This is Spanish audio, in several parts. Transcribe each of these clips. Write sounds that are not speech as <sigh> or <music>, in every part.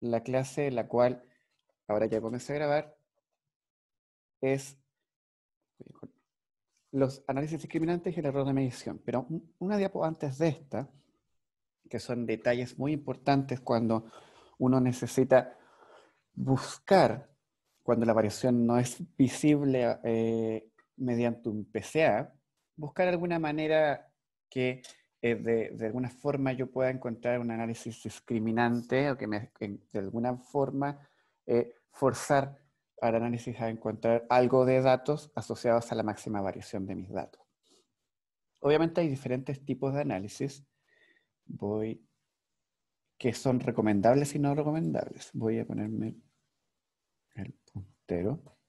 la clase la cual, ahora ya comencé a grabar, es los análisis discriminantes y el error de medición. Pero una diapo antes de esta, que son detalles muy importantes cuando uno necesita buscar cuando la variación no es visible eh, mediante un PCA, buscar alguna manera que eh, de, alguna forma yo pueda encontrar un análisis discriminante o que me, de alguna forma eh, forzar al análisis a encontrar algo de datos asociados a la máxima variación de mis datos. Obviamente hay diferentes tipos de análisis. que son recomendables y no recomendables. Voy a ponerme el puntero.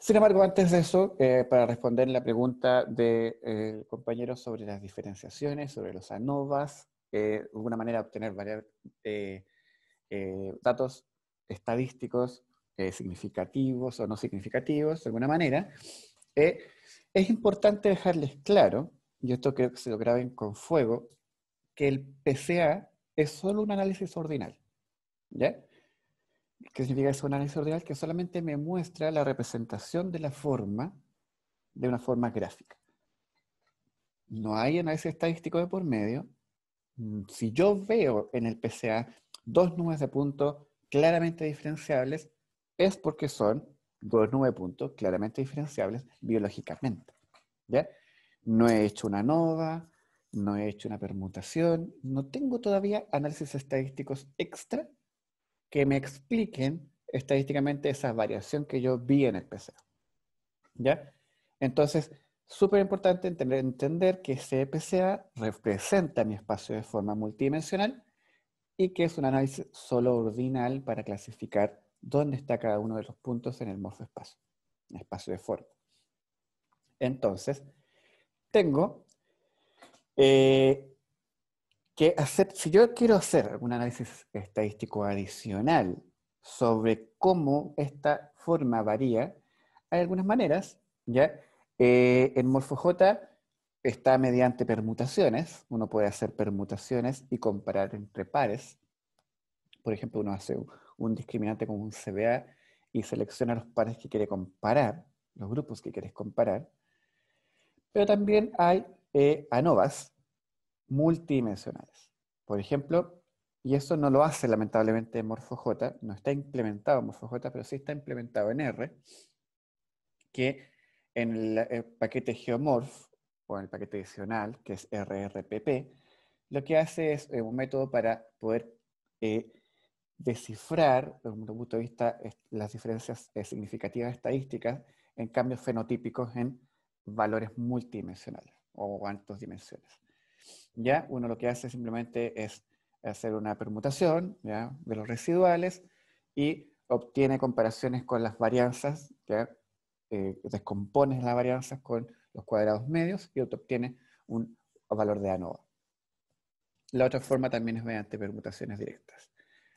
Sin embargo, antes de eso, eh, para responder la pregunta del de, eh, compañero sobre las diferenciaciones, sobre los ANOVAs, eh, de una manera de obtener datos estadísticos significativos o no significativos, de alguna manera, es importante dejarles claro, y esto creo que se lo graben con fuego, que el PCA es solo un análisis ordinal. ¿Ya? ¿Qué significa eso? Un análisis ordinal que solamente me muestra la representación de la forma de una forma gráfica. No hay análisis estadístico de por medio. Mm, si yo veo en el PCA dos nubes de puntos claramente diferenciables, es porque son dos nubes de puntos claramente diferenciables biológicamente. ¿ya? No he hecho una nova, no he hecho una permutación, no tengo todavía análisis estadísticos extra que me expliquen estadísticamente esa variación que yo vi en el PCA. ¿Ya? Entonces, súper importante entender, que ese PCA representa mi espacio de forma multidimensional y que es un análisis solo ordinal para clasificar dónde está cada uno de los puntos en el morfoespacio, espacio, espacio de forma. Entonces, tengo eh, si yo quiero hacer un análisis estadístico adicional sobre cómo esta forma varía, hay algunas maneras, ¿ya? Eh, en MorphoJ está mediante permutaciones, uno puede hacer permutaciones y comparar entre pares. Por ejemplo, uno hace un discriminante con un CBA y selecciona los pares que quiere comparar, los grupos que quieres comparar. Pero también hay eh, ANOVAs, multidimensionales. Por ejemplo, y eso no lo hace lamentablemente MorphoJ, no está implementado en pero sí está implementado en R, que en el, paquete Geomorph o en el paquete adicional, que es RRPP, lo que hace es eh, un método para poder eh, descifrar, desde un punto de vista, las diferencias eh, significativas estadísticas en cambios fenotípicos en valores multidimensionales o altos dimensiones. ¿ya? Uno lo que hace simplemente es hacer una permutación de los residuales y obtiene comparaciones con las varianzas, ¿ya? Eh, descompones las varianzas con los cuadrados medios y obtiene un valor de ANOVA. La otra forma también es mediante permutaciones directas.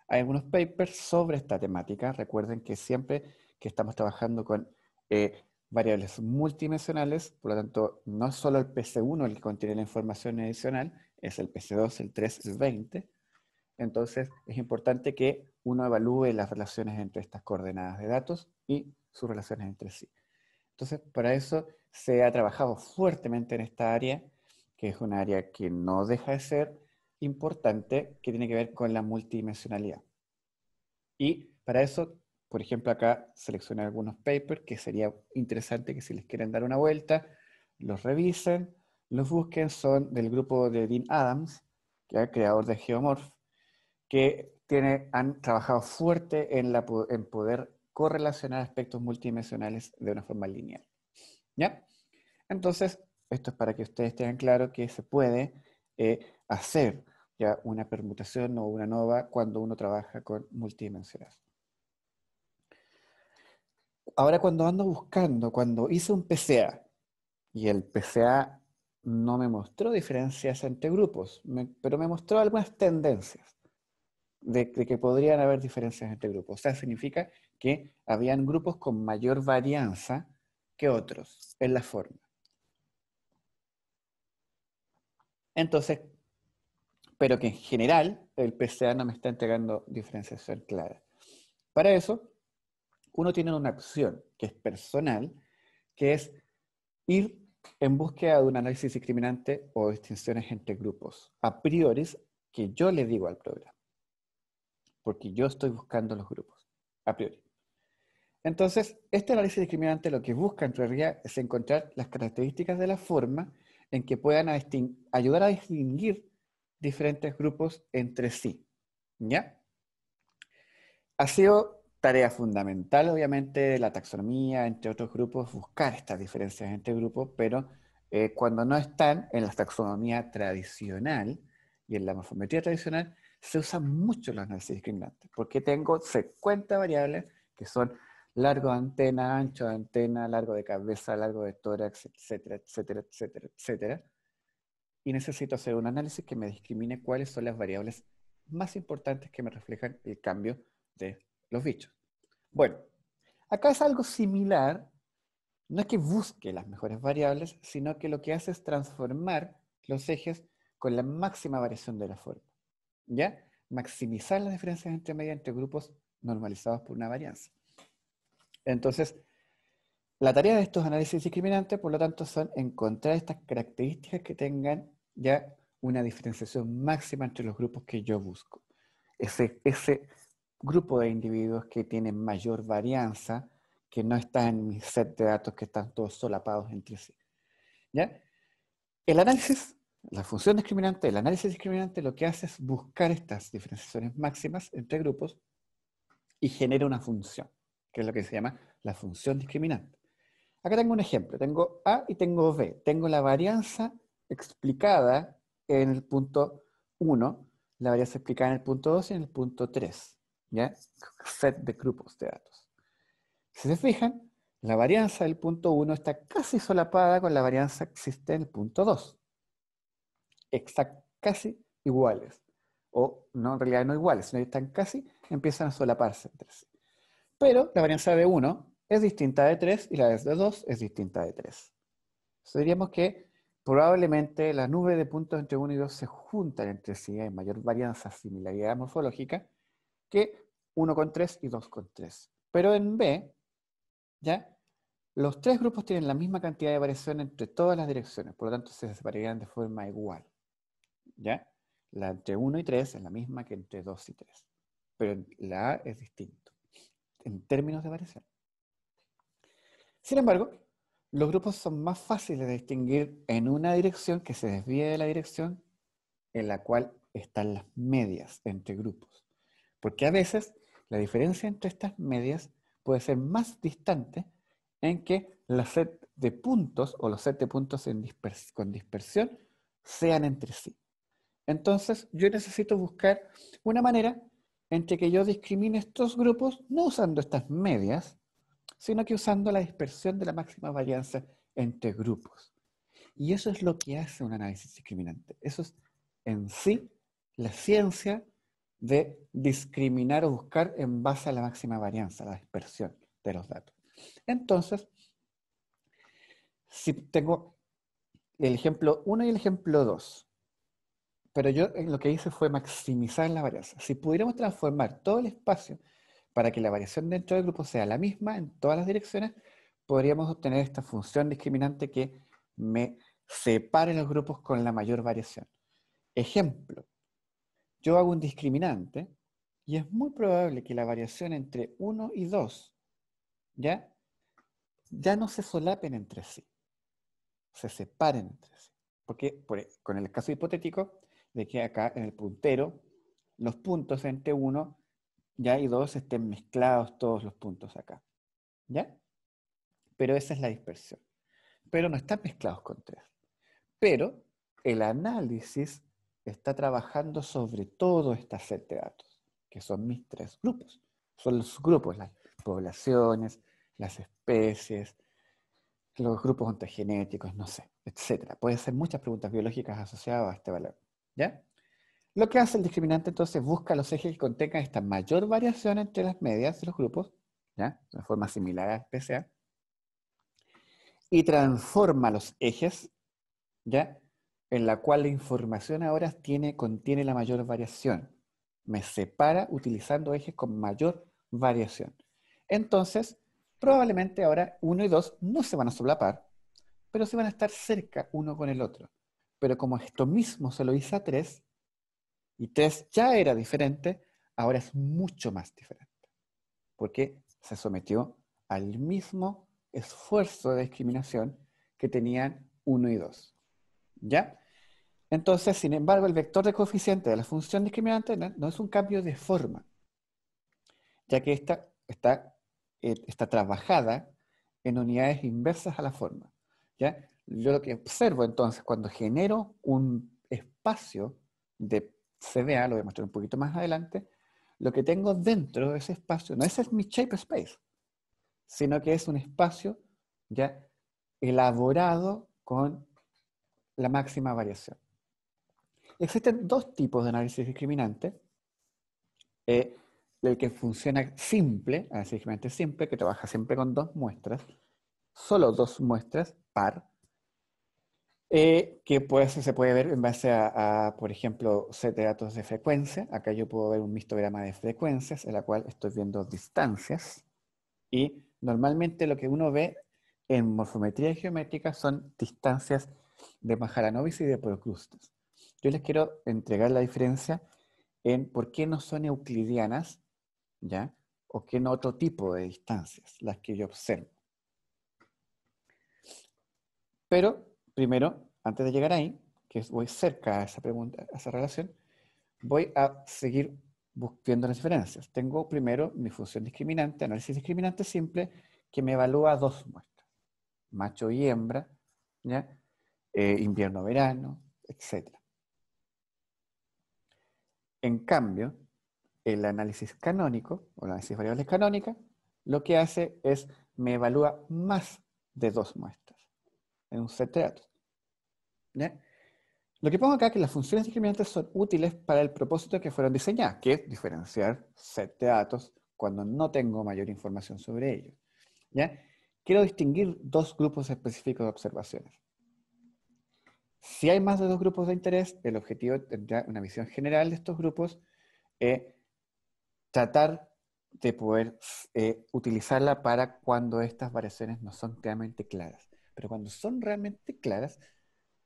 Hay algunos papers sobre esta temática. Recuerden que siempre que estamos trabajando con eh, variables multidimensionales, por lo tanto, no es solo el PC1 el que contiene la información adicional, es el PC2, el 3, el 20. Entonces, es importante que uno evalúe las relaciones entre estas coordenadas de datos y sus relaciones entre sí. Entonces, para eso se ha trabajado fuertemente en esta área, que es un área que no deja de ser importante, que tiene que ver con la multidimensionalidad. Y para eso por ejemplo, acá seleccioné algunos papers que sería interesante que si les quieren dar una vuelta, los revisen, los busquen, son del grupo de Dean Adams, que es creador de Geomorph, que tiene, han trabajado fuerte en, la, en poder correlacionar aspectos multidimensionales de una forma lineal. ¿Ya? Entonces, esto es para que ustedes tengan claro que se puede eh, hacer ya una permutación o una nova cuando uno trabaja con multidimensionales ahora cuando ando buscando, cuando hice un PCA y el PCA no me mostró diferencias entre grupos, pero me mostró algunas tendencias de, que podrían haber diferencias entre grupos. O sea, significa que habían grupos con mayor varianza que otros en la forma. Entonces, pero que en general el PCA no me está entregando diferenciación clara. Para eso, uno tiene una opción que es personal, que es ir en búsqueda de un análisis discriminante o distinciones entre grupos, a priori que yo le digo al programa, porque yo estoy buscando los grupos, a priori. Entonces, este análisis discriminante lo que busca en realidad es encontrar las características de la forma en que puedan ayudar a distinguir diferentes grupos entre sí. ¿Ya? Ha sido tarea fundamental, obviamente, de la taxonomía, entre otros grupos, buscar estas diferencias entre grupos, pero eh, cuando no están en la taxonomía tradicional y en la morfometría tradicional, se usan mucho los análisis discriminantes, porque tengo 50 variables que son largo de antena, ancho de antena, largo de cabeza, largo de tórax, etcétera, etcétera, etcétera, etcétera. Y necesito hacer un análisis que me discrimine cuáles son las variables más importantes que me reflejan el cambio de los bichos. Bueno, acá es algo similar. No es que busque las mejores variables, sino que lo que hace es transformar los ejes con la máxima variación de la forma. ¿Ya? Maximizar las diferencias entre medias entre grupos normalizados por una varianza. Entonces, la tarea de estos análisis discriminantes, por lo tanto, son encontrar estas características que tengan ya una diferenciación máxima entre los grupos que yo busco. Ese, ese, grupo de individuos que tienen mayor varianza, que no están en mi set de datos, que están todos solapados entre sí. ¿Ya? El análisis, la función discriminante, el análisis discriminante lo que hace es buscar estas diferenciaciones máximas entre grupos y genera una función, que es lo que se llama la función discriminante. Acá tengo un ejemplo, tengo A y tengo B. Tengo la varianza explicada en el punto 1, la varianza explicada en el punto 2 y en el punto 3. ¿ya? set de grupos de datos. Si se fijan, la varianza del punto 1 está casi solapada con la varianza que existe en el punto 2. casi iguales. O no, en realidad no iguales, sino que están casi, empiezan a solaparse entre sí. Pero la varianza de 1 es distinta de 3 y la de 2 es distinta de 3. Entonces diríamos que probablemente la nube de puntos entre 1 y 2 se juntan entre sí, hay mayor varianza, similaridad morfológica, que con 1,3 y 2 con 2,3. Pero en B, ¿ya? Los tres grupos tienen la misma cantidad de variación entre todas las direcciones, por lo tanto se separarían de forma igual. ¿Ya? La entre 1 y 3 es la misma que entre 2 y 3, pero la A es distinto en términos de variación. Sin embargo, los grupos son más fáciles de distinguir en una dirección que se desvíe de la dirección en la cual están las medias entre grupos. Porque a veces la diferencia entre estas medias puede ser más distante en que la set de puntos o los set puntos en con dispersión sean entre sí. Entonces, yo necesito buscar una manera entre que yo discrimine estos grupos no usando estas medias, sino que usando la dispersión de la máxima varianza entre grupos. Y eso es lo que hace un análisis discriminante. Eso es en sí la ciencia de discriminar o buscar en base a la máxima varianza, la dispersión de los datos. Entonces, si tengo el ejemplo 1 y el ejemplo 2, pero yo lo que hice fue maximizar la varianza. Si pudiéramos transformar todo el espacio para que la variación dentro del grupo sea la misma en todas las direcciones, podríamos obtener esta función discriminante que me separe los grupos con la mayor variación. Ejemplo, yo hago un discriminante y es muy probable que la variación entre 1 y 2, ¿ya? Ya no se solapen entre sí, se separen entre sí. Porque e, con el caso hipotético de que acá en el puntero los puntos entre 1 ya y 2 estén mezclados todos los puntos acá, ¿ya? Pero esa es la dispersión. Pero no están mezclados con 3. Pero el análisis está trabajando sobre todo esta set de datos, que son mis tres grupos. Son los grupos, las poblaciones, las especies, los grupos ontogenéticos, no sé, etc. Pueden ser muchas preguntas biológicas asociadas a este valor. ¿Ya? Lo que hace el discriminante entonces busca los ejes que contengan esta mayor variación entre las medias de los grupos, de forma similar a PCA, este y transforma los ejes ¿ya? en la cual la información ahora tiene, contiene la mayor variación. Me separa utilizando ejes con mayor variación. Entonces, probablemente ahora 1 y 2 no se van a solapar, pero se van a estar cerca uno con el otro. Pero como esto mismo se lo hice a 3, y 3 ya era diferente, ahora es mucho más diferente. Porque se sometió al mismo esfuerzo de discriminación que tenían 1 y 2. ¿Ya? Entonces, sin embargo, el vector de coeficiente de la función discriminante no es un cambio de forma, ya que esta está, eh, está trabajada en unidades inversas a la forma. ¿ya? Yo lo que observo entonces, cuando genero un espacio de CDA, lo voy a mostrar un poquito más adelante, lo que tengo dentro de ese espacio, no ese es mi shape space, sino que es un espacio ya elaborado con la máxima variación. Existen dos tipos de análisis discriminante. Eh, el que funciona simple, análisis discriminante simple, que trabaja siempre con dos muestras, solo dos muestras, par, eh, que pues, se puede ver en base a, por ejemplo, set de datos de frecuencia. Acá yo puedo ver un histograma de frecuencias, en la cual estoy viendo distancias. Y normalmente lo que uno ve en morfometría geométrica son distancias de Mahalanobis y de Procrustes. Yo les quiero entregar la diferencia en por qué no son euclidianas, ¿ya? O qué no otro tipo de distancias, las que yo observo. Pero, primero, antes de llegar ahí, que voy cerca a esa pregunta, a esa relación, voy a seguir buscando las diferencias. Tengo primero mi función discriminante, análisis discriminante simple, que me evalúa dos muestras, macho y hembra, ¿ya? Eh, invierno-verano, etcétera. En cambio, el análisis canónico, o el análisis de variables canónicas, lo que hace es me evalúa más de dos muestras en un set de datos. Lo que pongo acá es que las funciones discriminantes son útiles para el propósito que fueron diseñadas, que es diferenciar set de datos cuando no tengo mayor información sobre ellos. ¿Ya? Quiero distinguir dos grupos específicos de observaciones. Si hay más de dos grupos de interés, el objetivo tendrá una visión general de estos grupos, eh, tratar de poder eh, utilizarla para cuando estas variaciones no son realmente claras. Pero cuando son realmente claras,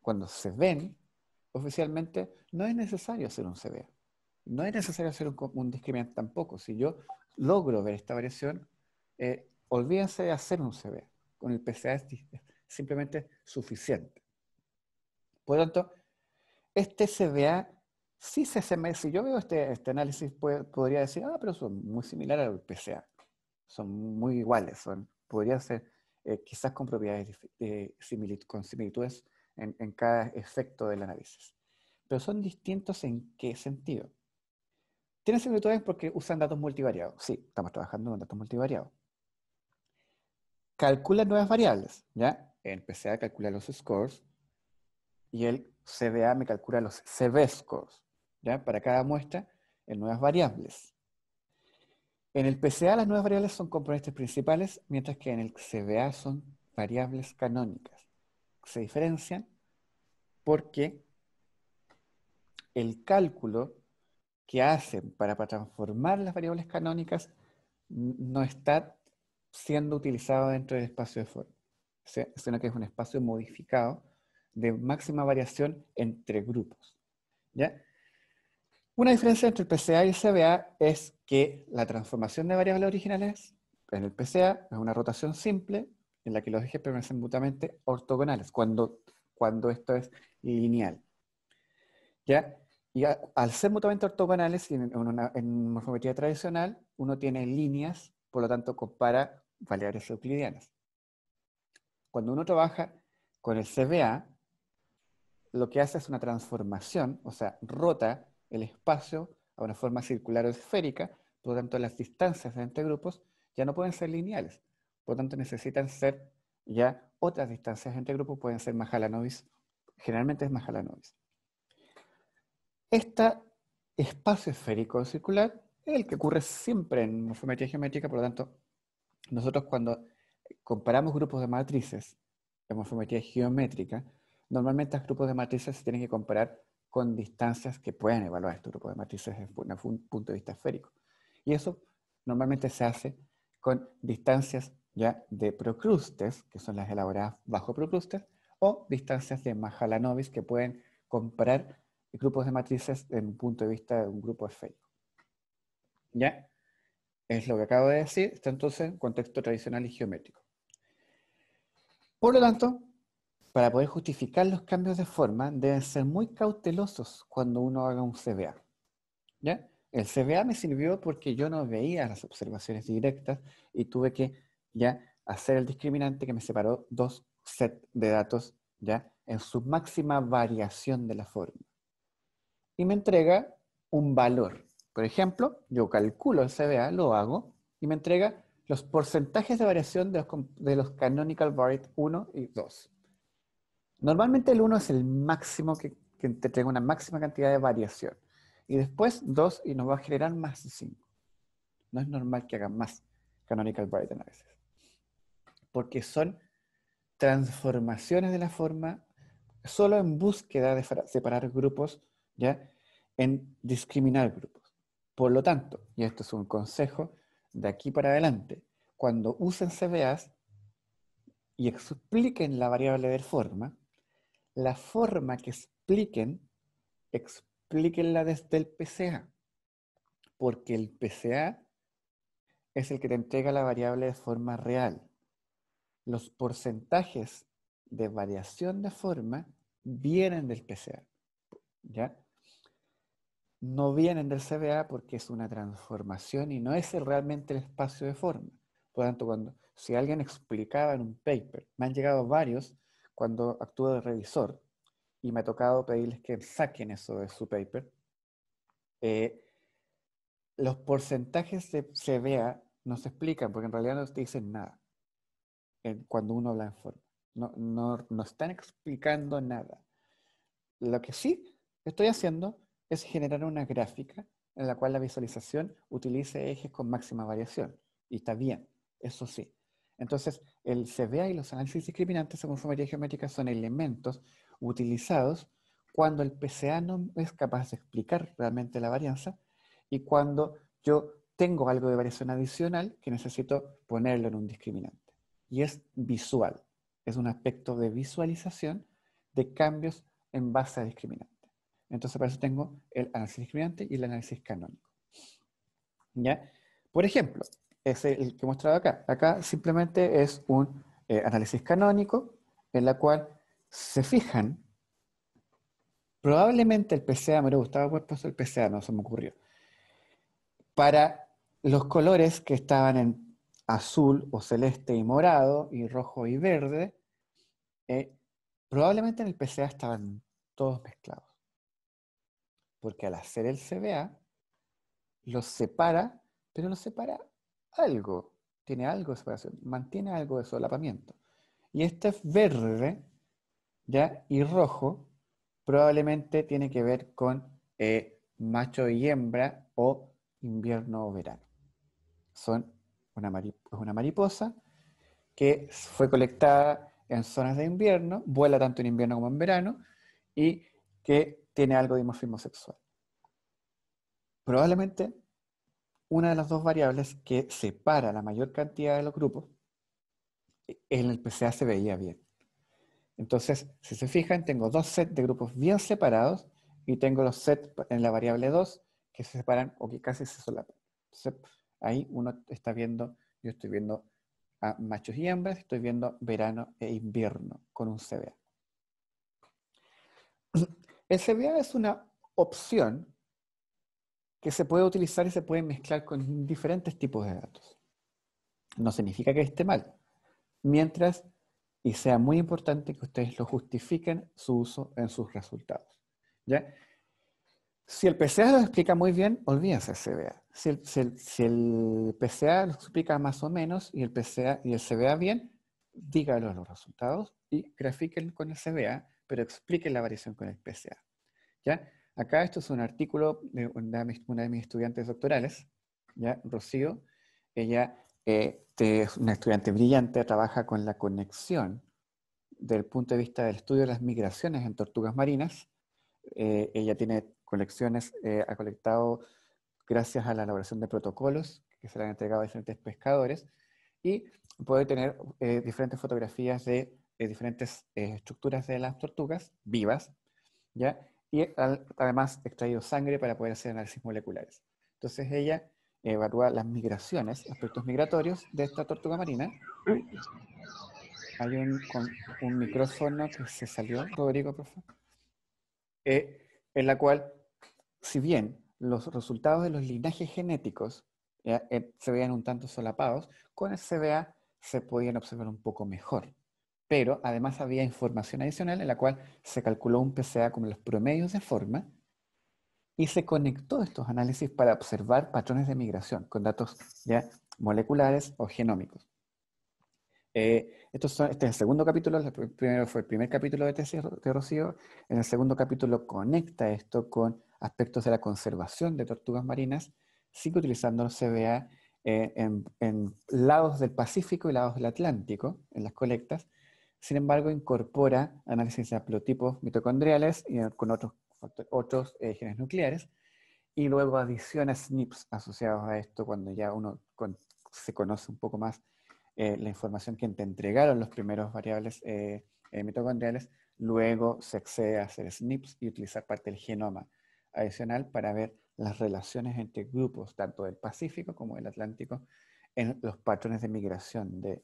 cuando se ven oficialmente, no es necesario hacer un CBA. No es necesario hacer un, discriminante tampoco. Si yo logro ver esta variación, eh, olvídense de hacer un CBA. Con el PCA es simplemente suficiente. Por lo tanto, este CBA sí se Si yo veo este, este análisis, podría decir, ah, pero son muy similares al PCA. Son muy iguales. Son, podría ser eh, quizás con propiedades, eh, con similitudes en, en cada efecto del análisis. Pero son distintos en qué sentido. Tienen similitudes porque usan datos multivariados. Sí, estamos trabajando con datos multivariados. Calcula nuevas variables, ¿ya? En PCA calcula los scores, y el CDA me calcula los cebescos Para cada muestra en nuevas variables. En el PCA las nuevas variables son componentes principales, mientras que en el CBA son variables canónicas. Se diferencian porque el cálculo que hacen para, para transformar las variables canónicas no está siendo utilizado dentro del espacio de forma, sino que es un espacio modificado de máxima variación entre grupos. Una diferencia entre el PCA y el CBA es que la transformación de variables originales en el PCA es una rotación simple en la que los ejes permanecen mutuamente ortogonales, cuando, cuando esto es lineal. ¿Ya? Y al ser mutuamente ortogonales, en, una, en morfometría tradicional, uno tiene líneas, por lo tanto compara variables euclidianas. Cuando uno trabaja con el CBA, lo que hace es una transformación, o sea, rota el espacio a una forma circular o esférica, por lo tanto las distancias entre grupos ya no pueden ser lineales, por lo tanto necesitan ser ya otras distancias entre grupos, pueden ser Mahalanobis, generalmente es Mahalanobis. Este espacio esférico o circular es el que ocurre siempre en morfometría geométrica, por lo tanto, nosotros cuando comparamos grupos de matrices de morfometría geométrica, Normalmente los grupos de matrices se tienen que comparar con distancias que puedan evaluar estos grupos de matrices desde un punto de vista esférico. Y eso normalmente se hace con distancias ya de Procrustes, que son las elaboradas bajo Procrustes, o distancias de Mahalanobis que pueden comparar grupos de matrices desde un punto de vista de un grupo esférico. ¿Ya? Es lo que acabo de decir, está entonces en contexto tradicional y geométrico. Por lo tanto, para poder justificar los cambios de forma, deben ser muy cautelosos cuando uno haga un CBA. ¿Ya? El CBA me sirvió porque yo no veía las observaciones directas y tuve que ya hacer el discriminante que me separó dos sets de datos ya en su máxima variación de la forma. Y me entrega un valor. Por ejemplo, yo calculo el CBA, lo hago, y me entrega los porcentajes de variación de los, canonical varied 1 y 2. Normalmente el 1 es el máximo que, que te una máxima cantidad de variación. Y después 2 y nos va a generar más de 5. No es normal que hagan más canonical Brighton a veces. Porque son transformaciones de la forma solo en búsqueda de separar grupos, ¿ya? En discriminar grupos. Por lo tanto, y esto es un consejo de aquí para adelante, cuando usen CBAs y expliquen la variable de forma, la forma que expliquen, explíquenla desde el PCA, porque el PCA es el que te entrega la variable de forma real. Los porcentajes de variación de forma vienen del PCA, ¿ya? No vienen del CBA porque es una transformación y no es realmente el espacio de forma. Por lo tanto, cuando, si alguien explicaba en un paper, me han llegado varios cuando actúo de revisor y me ha tocado pedirles que saquen eso de su paper, eh, los porcentajes de CBA no se explican porque en realidad no te dicen nada en cuando uno habla en forma. No, no están explicando nada. Lo que sí estoy haciendo es generar una gráfica en la cual la visualización utilice ejes con máxima variación. Y está bien, eso sí. Entonces, el CVA y los análisis discriminantes según formaría geométrica son elementos utilizados cuando el PCA no es capaz de explicar realmente la varianza y cuando yo tengo algo de variación adicional que necesito ponerlo en un discriminante. Y es visual, es un aspecto de visualización de cambios en base a discriminante. Entonces, para eso tengo el análisis discriminante y el análisis canónico. ¿Ya? Por ejemplo, es el que he mostrado acá. Acá simplemente es un eh, análisis canónico en la cual se fijan, probablemente el PCA, me lo gustaba haber el PCA, no se me ocurrió, para los colores que estaban en azul o celeste y morado y rojo y verde, eh, probablemente en el PCA estaban todos mezclados. Porque al hacer el CBA, los separa, pero los separa algo, tiene algo de separación, mantiene algo de solapamiento. Y este verde, ¿ya? Y rojo, probablemente tiene que ver con eh, macho y hembra o invierno o verano. Son una, mariposa que fue colectada en zonas de invierno, vuela tanto en invierno como en verano, y que tiene algo de dimorfismo sexual. Probablemente una de las dos variables que separa la mayor cantidad de los grupos, en el PCA se veía bien. Entonces, si se fijan, tengo dos sets de grupos bien separados y tengo los sets en la variable 2 que se separan o que casi se solapan. Entonces, ahí uno está viendo, yo estoy viendo a machos y hembras, estoy viendo verano e invierno con un CBA. El CBA es una opción que se puede utilizar y se puede mezclar con diferentes tipos de datos. No significa que esté mal, mientras y sea muy importante que ustedes lo justifiquen su uso en sus resultados. ¿ya? Si el PCA lo explica muy bien, olvídense CBA. Si el, si, el, PCA lo explica más o menos y el, PCA, y el CBA bien, dígalo los resultados y grafiquen con el CBA, pero expliquen la variación con el PCA. ¿ya? Acá esto es un artículo de una de mis, estudiantes doctorales, ¿ya? Rocío. Ella eh, es una estudiante brillante, trabaja con la conexión del punto de vista del estudio de las migraciones en tortugas marinas. Eh, ella tiene colecciones, eh, ha colectado gracias a la elaboración de protocolos que se le han entregado a diferentes pescadores y puede tener diferentes fotografías de diferentes estructuras de las tortugas vivas, ¿ya? y además extraído sangre para poder hacer análisis moleculares. Entonces ella evalúa las migraciones, aspectos migratorios de esta tortuga marina. Hay un, micrófono que se salió, Rodrigo, por favor. Eh, en la cual, si bien los resultados de los linajes genéticos eh, eh, se veían un tanto solapados, con el CBA se podían observar un poco mejor pero además había información adicional en la cual se calculó un PCA como los promedios de forma y se conectó estos análisis para observar patrones de migración con datos ya moleculares o genómicos. Eh, este es el segundo capítulo, el primero fue el primer capítulo de tesis de Rocío, en el segundo capítulo conecta esto con aspectos de la conservación de tortugas marinas, sigue utilizando el CBA eh, en lados del Pacífico y lados del Atlántico, en las colectas, sin embargo, incorpora análisis de haplotipos mitocondriales y con otros, otros eh, genes nucleares y luego adiciona SNPs asociados a esto cuando ya uno se conoce un poco más eh, la información que te entregaron los primeros variables eh, mitocondriales, luego se accede a hacer SNPs y utilizar parte del genoma adicional para ver las relaciones entre grupos, tanto del Pacífico como del Atlántico, en los patrones de migración de,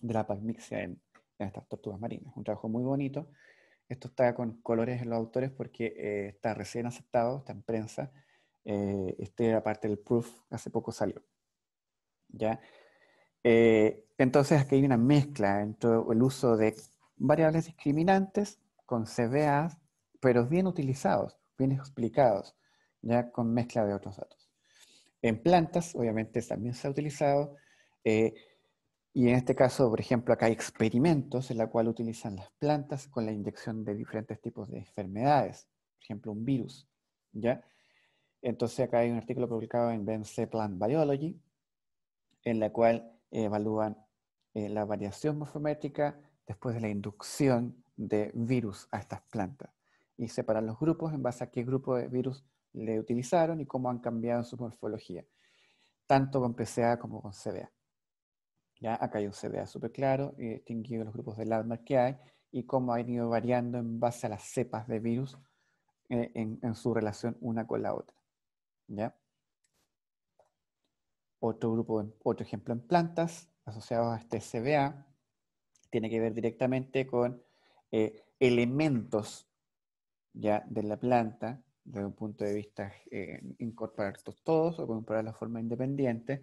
de la palmixia en, en estas tortugas marinas. Un trabajo muy bonito. Esto está con colores en los autores porque eh, está recién aceptado, está en prensa. Eh, este era parte del proof, hace poco salió. ¿Ya? Eh, entonces aquí hay una mezcla entre el uso de variables discriminantes con CBAs, pero bien utilizados, bien explicados, ya con mezcla de otros datos. En plantas, obviamente, también se ha utilizado. Eh, y en este caso, por ejemplo, acá hay experimentos en la cual utilizan las plantas con la inyección de diferentes tipos de enfermedades, por ejemplo, un virus, ¿ya? Entonces acá hay un artículo publicado en BMC Plant Biology, en la cual evalúan eh, la variación morfométrica después de la inducción de virus a estas plantas y separan los grupos en base a qué grupo de virus le utilizaron y cómo han cambiado su morfología, tanto con PCA como con CBA. Acá hay un CBA súper claro y eh, distinguido los grupos de alarma que hay y cómo han ido variando en base a las cepas de virus eh, en, su relación una con la otra. Otro, grupo, otro ejemplo en plantas asociados a este CBA tiene que ver directamente con eh, elementos ya de la planta desde un punto de vista eh, incorporarlos todos o incorporarlos de forma independiente,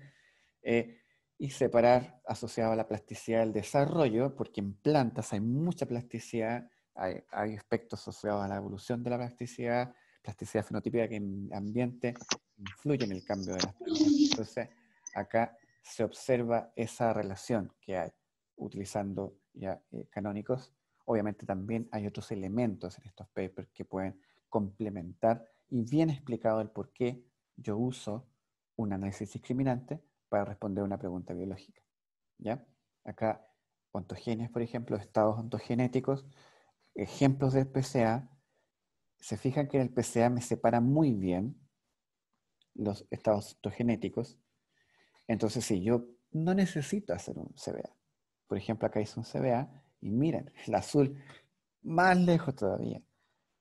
y separar asociado a la plasticidad del desarrollo, porque en plantas hay mucha plasticidad, hay, aspectos asociados a la evolución de la plasticidad, plasticidad fenotípica que en ambiente influye en el cambio de las plantas. Entonces, acá se observa esa relación que hay utilizando ya eh, canónicos. Obviamente también hay otros elementos en estos papers que pueden complementar y bien explicado el por qué yo uso un análisis discriminante para responder una pregunta biológica. ¿ya? Acá, ontogenias, por ejemplo, estados ontogenéticos, ejemplos del PCA. Se fijan que en el PCA me separa muy bien los estados ontogenéticos. Entonces, si sí, yo no necesito hacer un CBA. Por ejemplo, acá hice un CBA y miren, el azul más lejos todavía.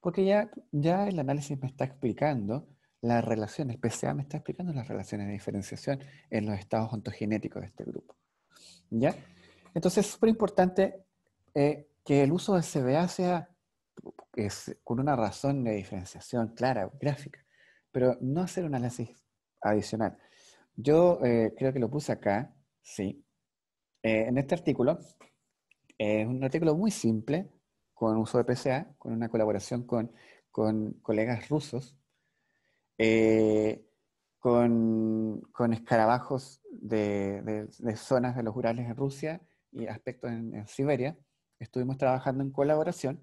Porque ya, ya el análisis me está explicando las relaciones, el PCA me está explicando las relaciones de diferenciación en los estados ontogenéticos de este grupo. ¿Ya? Entonces es súper importante eh, que el uso de CBA sea con una razón de diferenciación clara, gráfica, pero no hacer un análisis adicional. Yo eh, creo que lo puse acá, sí. Eh, en este artículo, es un artículo muy simple, con uso de PCA, con una colaboración con, con colegas rusos, eh, con, con, escarabajos de, de, zonas de los Urales en Rusia y aspectos en, Siberia. Estuvimos trabajando en colaboración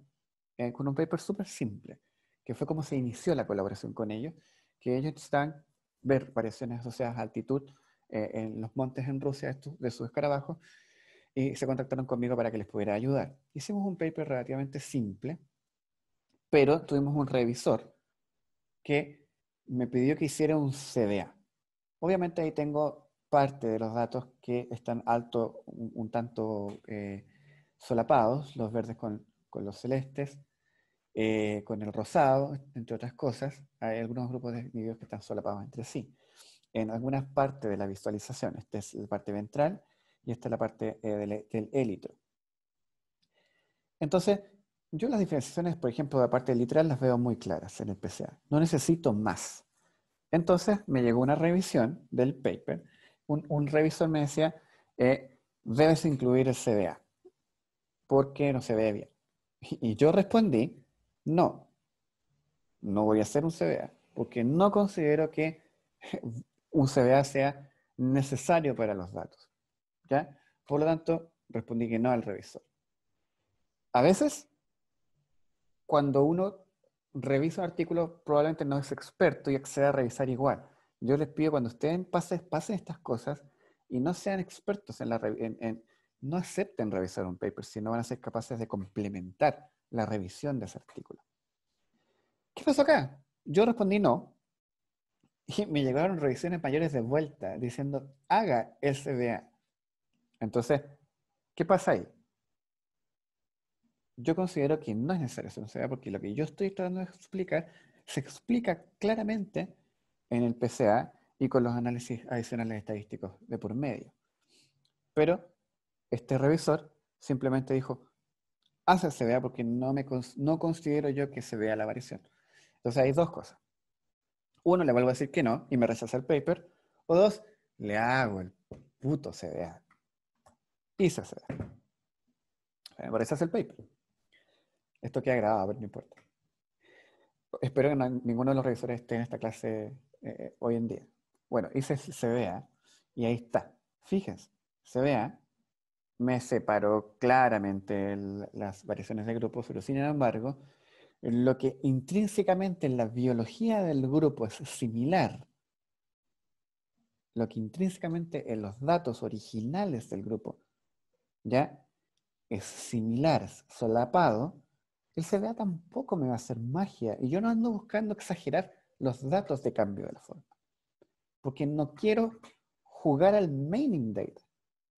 eh, con un paper súper simple, que fue como se inició la colaboración con ellos, que ellos están ver variaciones asociadas a altitud eh, en los montes en Rusia de sus escarabajos y se contactaron conmigo para que les pudiera ayudar. Hicimos un paper relativamente simple, pero tuvimos un revisor que me pidió que hiciera un CDA. Obviamente ahí tengo parte de los datos que están alto, un, tanto eh, solapados, los verdes con, los celestes, eh, con el rosado, entre otras cosas. Hay algunos grupos de vídeos que están solapados entre sí. En algunas partes de la visualización, esta es la parte ventral y esta es la parte eh, del, del, Entonces, yo las diferenciaciones, por ejemplo, de la parte literal las veo muy claras en el PCA. No necesito más. Entonces me llegó una revisión del paper. Un, revisor me decía, eh, debes incluir el CDA porque no se ve bien. Y yo respondí, no, no voy a hacer un CBA, porque no considero que <laughs> un CBA sea necesario para los datos. ¿ya? Por lo tanto, respondí que no al revisor. A veces cuando uno revisa un artículo, probablemente no es experto y accede a revisar igual. Yo les pido cuando ustedes pasen, estas cosas y no sean expertos en la en, no acepten revisar un paper si no van a ser capaces de complementar la revisión de ese artículo. ¿Qué pasó acá? Yo respondí no. Y me llegaron revisiones mayores de vuelta diciendo, haga SDA. Entonces, ¿qué pasa ahí? yo considero que no es necesario un CDA porque lo que yo estoy tratando de explicar se explica claramente en el PCA y con los análisis adicionales estadísticos de por medio. Pero este revisor simplemente dijo, hace se vea porque no, me, no considero yo que se vea la variación. Entonces hay dos cosas. Uno, le vuelvo a decir que no y me rechaza el paper. O dos, le hago el puto CDA. Y se hace eh, el paper. Esto queda grabado, pero no importa. Espero que ninguno de los revisores esté en esta clase eh, hoy en día. Bueno, hice CBA y ahí está. Fíjense, CBA me separó claramente las variaciones de grupo, pero sin embargo, lo que intrínsecamente en la biología del grupo es similar, lo que intrínsecamente en los datos originales del grupo ya es similar, solapado, el CDA tampoco me va a hacer magia y yo no ando buscando exagerar los datos de cambio de la forma. Porque no quiero jugar al maining data.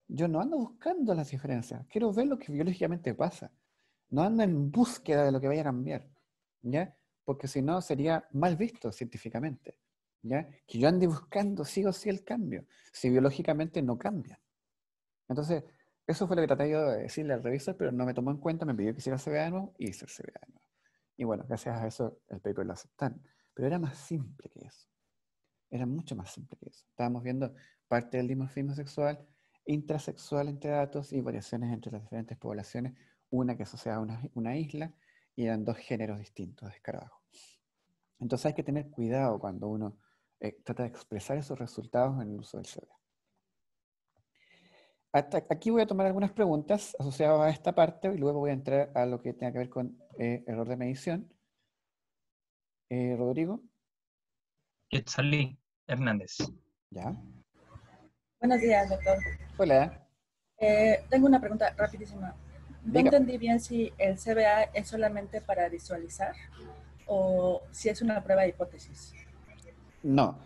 Yo no ando buscando las diferencias. Quiero ver lo que biológicamente pasa. No ando en búsqueda de lo que vaya a cambiar. ¿Ya? Porque si no, sería mal visto científicamente. ¿Ya? Que yo ande buscando sí o sí el cambio, si biológicamente no cambia. Entonces, eso fue lo que traté de decirle al revisor, pero no me tomó en cuenta, me pidió que hiciera CBA de nuevo y hice CBA de nuevo. Y bueno, gracias a eso el paper lo aceptaron. Pero era más simple que eso. Era mucho más simple que eso. Estábamos viendo parte del dimorfismo sexual, intrasexual entre datos y variaciones entre las diferentes poblaciones, una que asociaba una, una isla y eran dos géneros distintos de escarabajo. Entonces hay que tener cuidado cuando uno eh, trata de expresar esos resultados en el uso del CBA aquí voy a tomar algunas preguntas asociadas a esta parte y luego voy a entrar a lo que tenga que ver con eh, error de medición. Eh, Rodrigo. Quetzalí Hernández. Ya. Buenos días, doctor. Hola. Eh, tengo una pregunta rapidísima. No entendí bien si el CBA es solamente para visualizar o si es una prueba de hipótesis. No,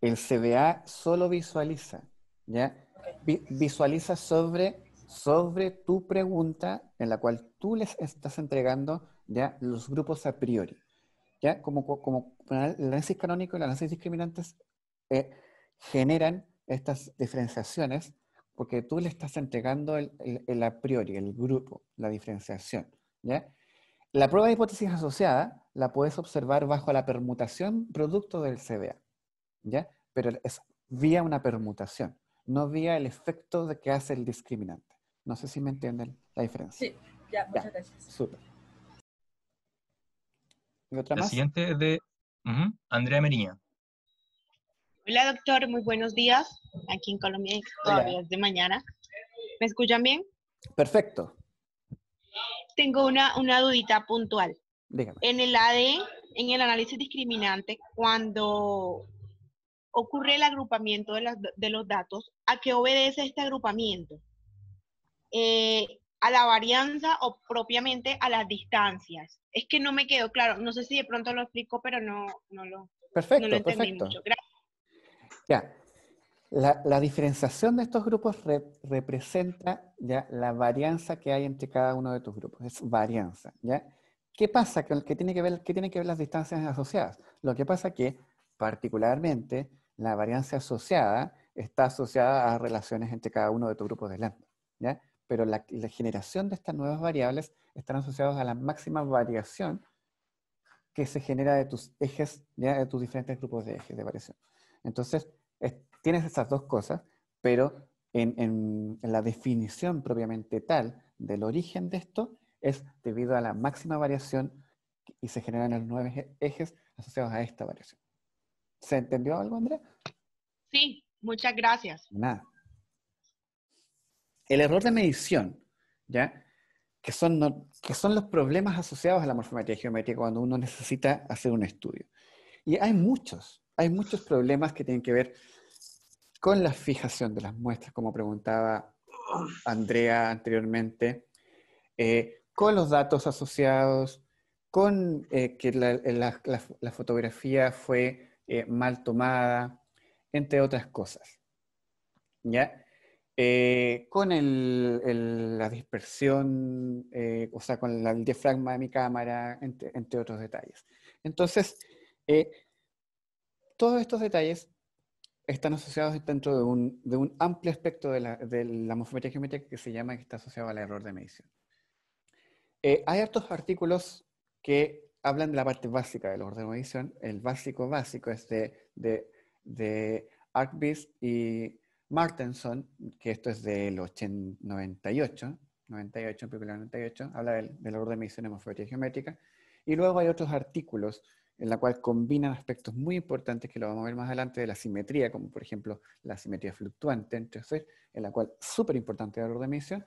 el CBA solo visualiza, ¿ya? visualiza sobre, sobre tu pregunta en la cual tú les estás entregando ya los grupos a priori. ¿Ya? Como, el análisis canónico y el análisis discriminantes eh, generan estas diferenciaciones porque tú le estás entregando el, a priori, el grupo, la diferenciación. ¿ya? La prueba de hipótesis asociada la puedes observar bajo la permutación producto del CDA. ¿ya? pero es vía una permutación no vea el efecto de que hace el discriminante. No sé si me entienden la diferencia. Sí, ya, muchas gracias. Súper. otra la siguiente es de Andrea Meriña. Hola, doctor. Muy buenos días. Aquí en Colombia todavía es de mañana. ¿Me escuchan bien? Perfecto. Tengo una, una dudita puntual. Dígame. En el AD, e, en el análisis discriminante, cuando ocurre el agrupamiento de, los datos, ¿a qué obedece este agrupamiento? Eh, a la varianza o propiamente a las distancias. Es que no me quedó claro, no sé si de pronto lo explico, pero no, no lo, perfecto, entendí mucho. Gracias. Ya. La, diferenciación de estos grupos representa ya la varianza que hay entre cada uno de tus grupos. Es varianza, ¿ya? ¿Qué pasa? que tiene que ver, qué tiene que ver las distancias asociadas? Lo que pasa que, particularmente, la varianza asociada está asociada a relaciones entre cada uno de tus grupos de lambda, Pero la, generación de estas nuevas variables están asociadas a la máxima variación que se genera de tus ejes, de tus diferentes grupos de ejes de variación. Entonces, tienes esas dos cosas, pero en la definición propiamente tal del origen de esto es debido a la máxima variación y se generan los nueve ejes asociados a esta variación. ¿Se entendió algo, Andrea? Sí, muchas gracias. Nada. El error de medición, ¿ya? Que son, los problemas asociados a la morfometría geométrica cuando uno necesita hacer un estudio. Y hay muchos, hay muchos problemas que tienen que ver con la fijación de las muestras, como preguntaba Andrea anteriormente, eh, con los datos asociados, con eh, que la, fotografía fue eh, mal tomada, entre otras cosas. ¿Ya? Eh, con la dispersión, eh, o sea, con el diafragma de mi cámara, entre, otros detalles. Entonces, todos estos detalles están asociados dentro de un, amplio aspecto de la, de morfometría geométrica que se llama que está asociado al error de medición. hay hartos artículos que hablan de la parte básica del de medición, El básico básico es de, de, de y Martenson, que esto es del 98, 98, 98, 98, habla del orden de medición en geométrica. Y luego hay otros artículos en la cual combinan aspectos muy importantes que lo vamos a ver más adelante de la simetría, como por ejemplo la simetría fluctuante, entonces, en la cual súper importante el orden de medición,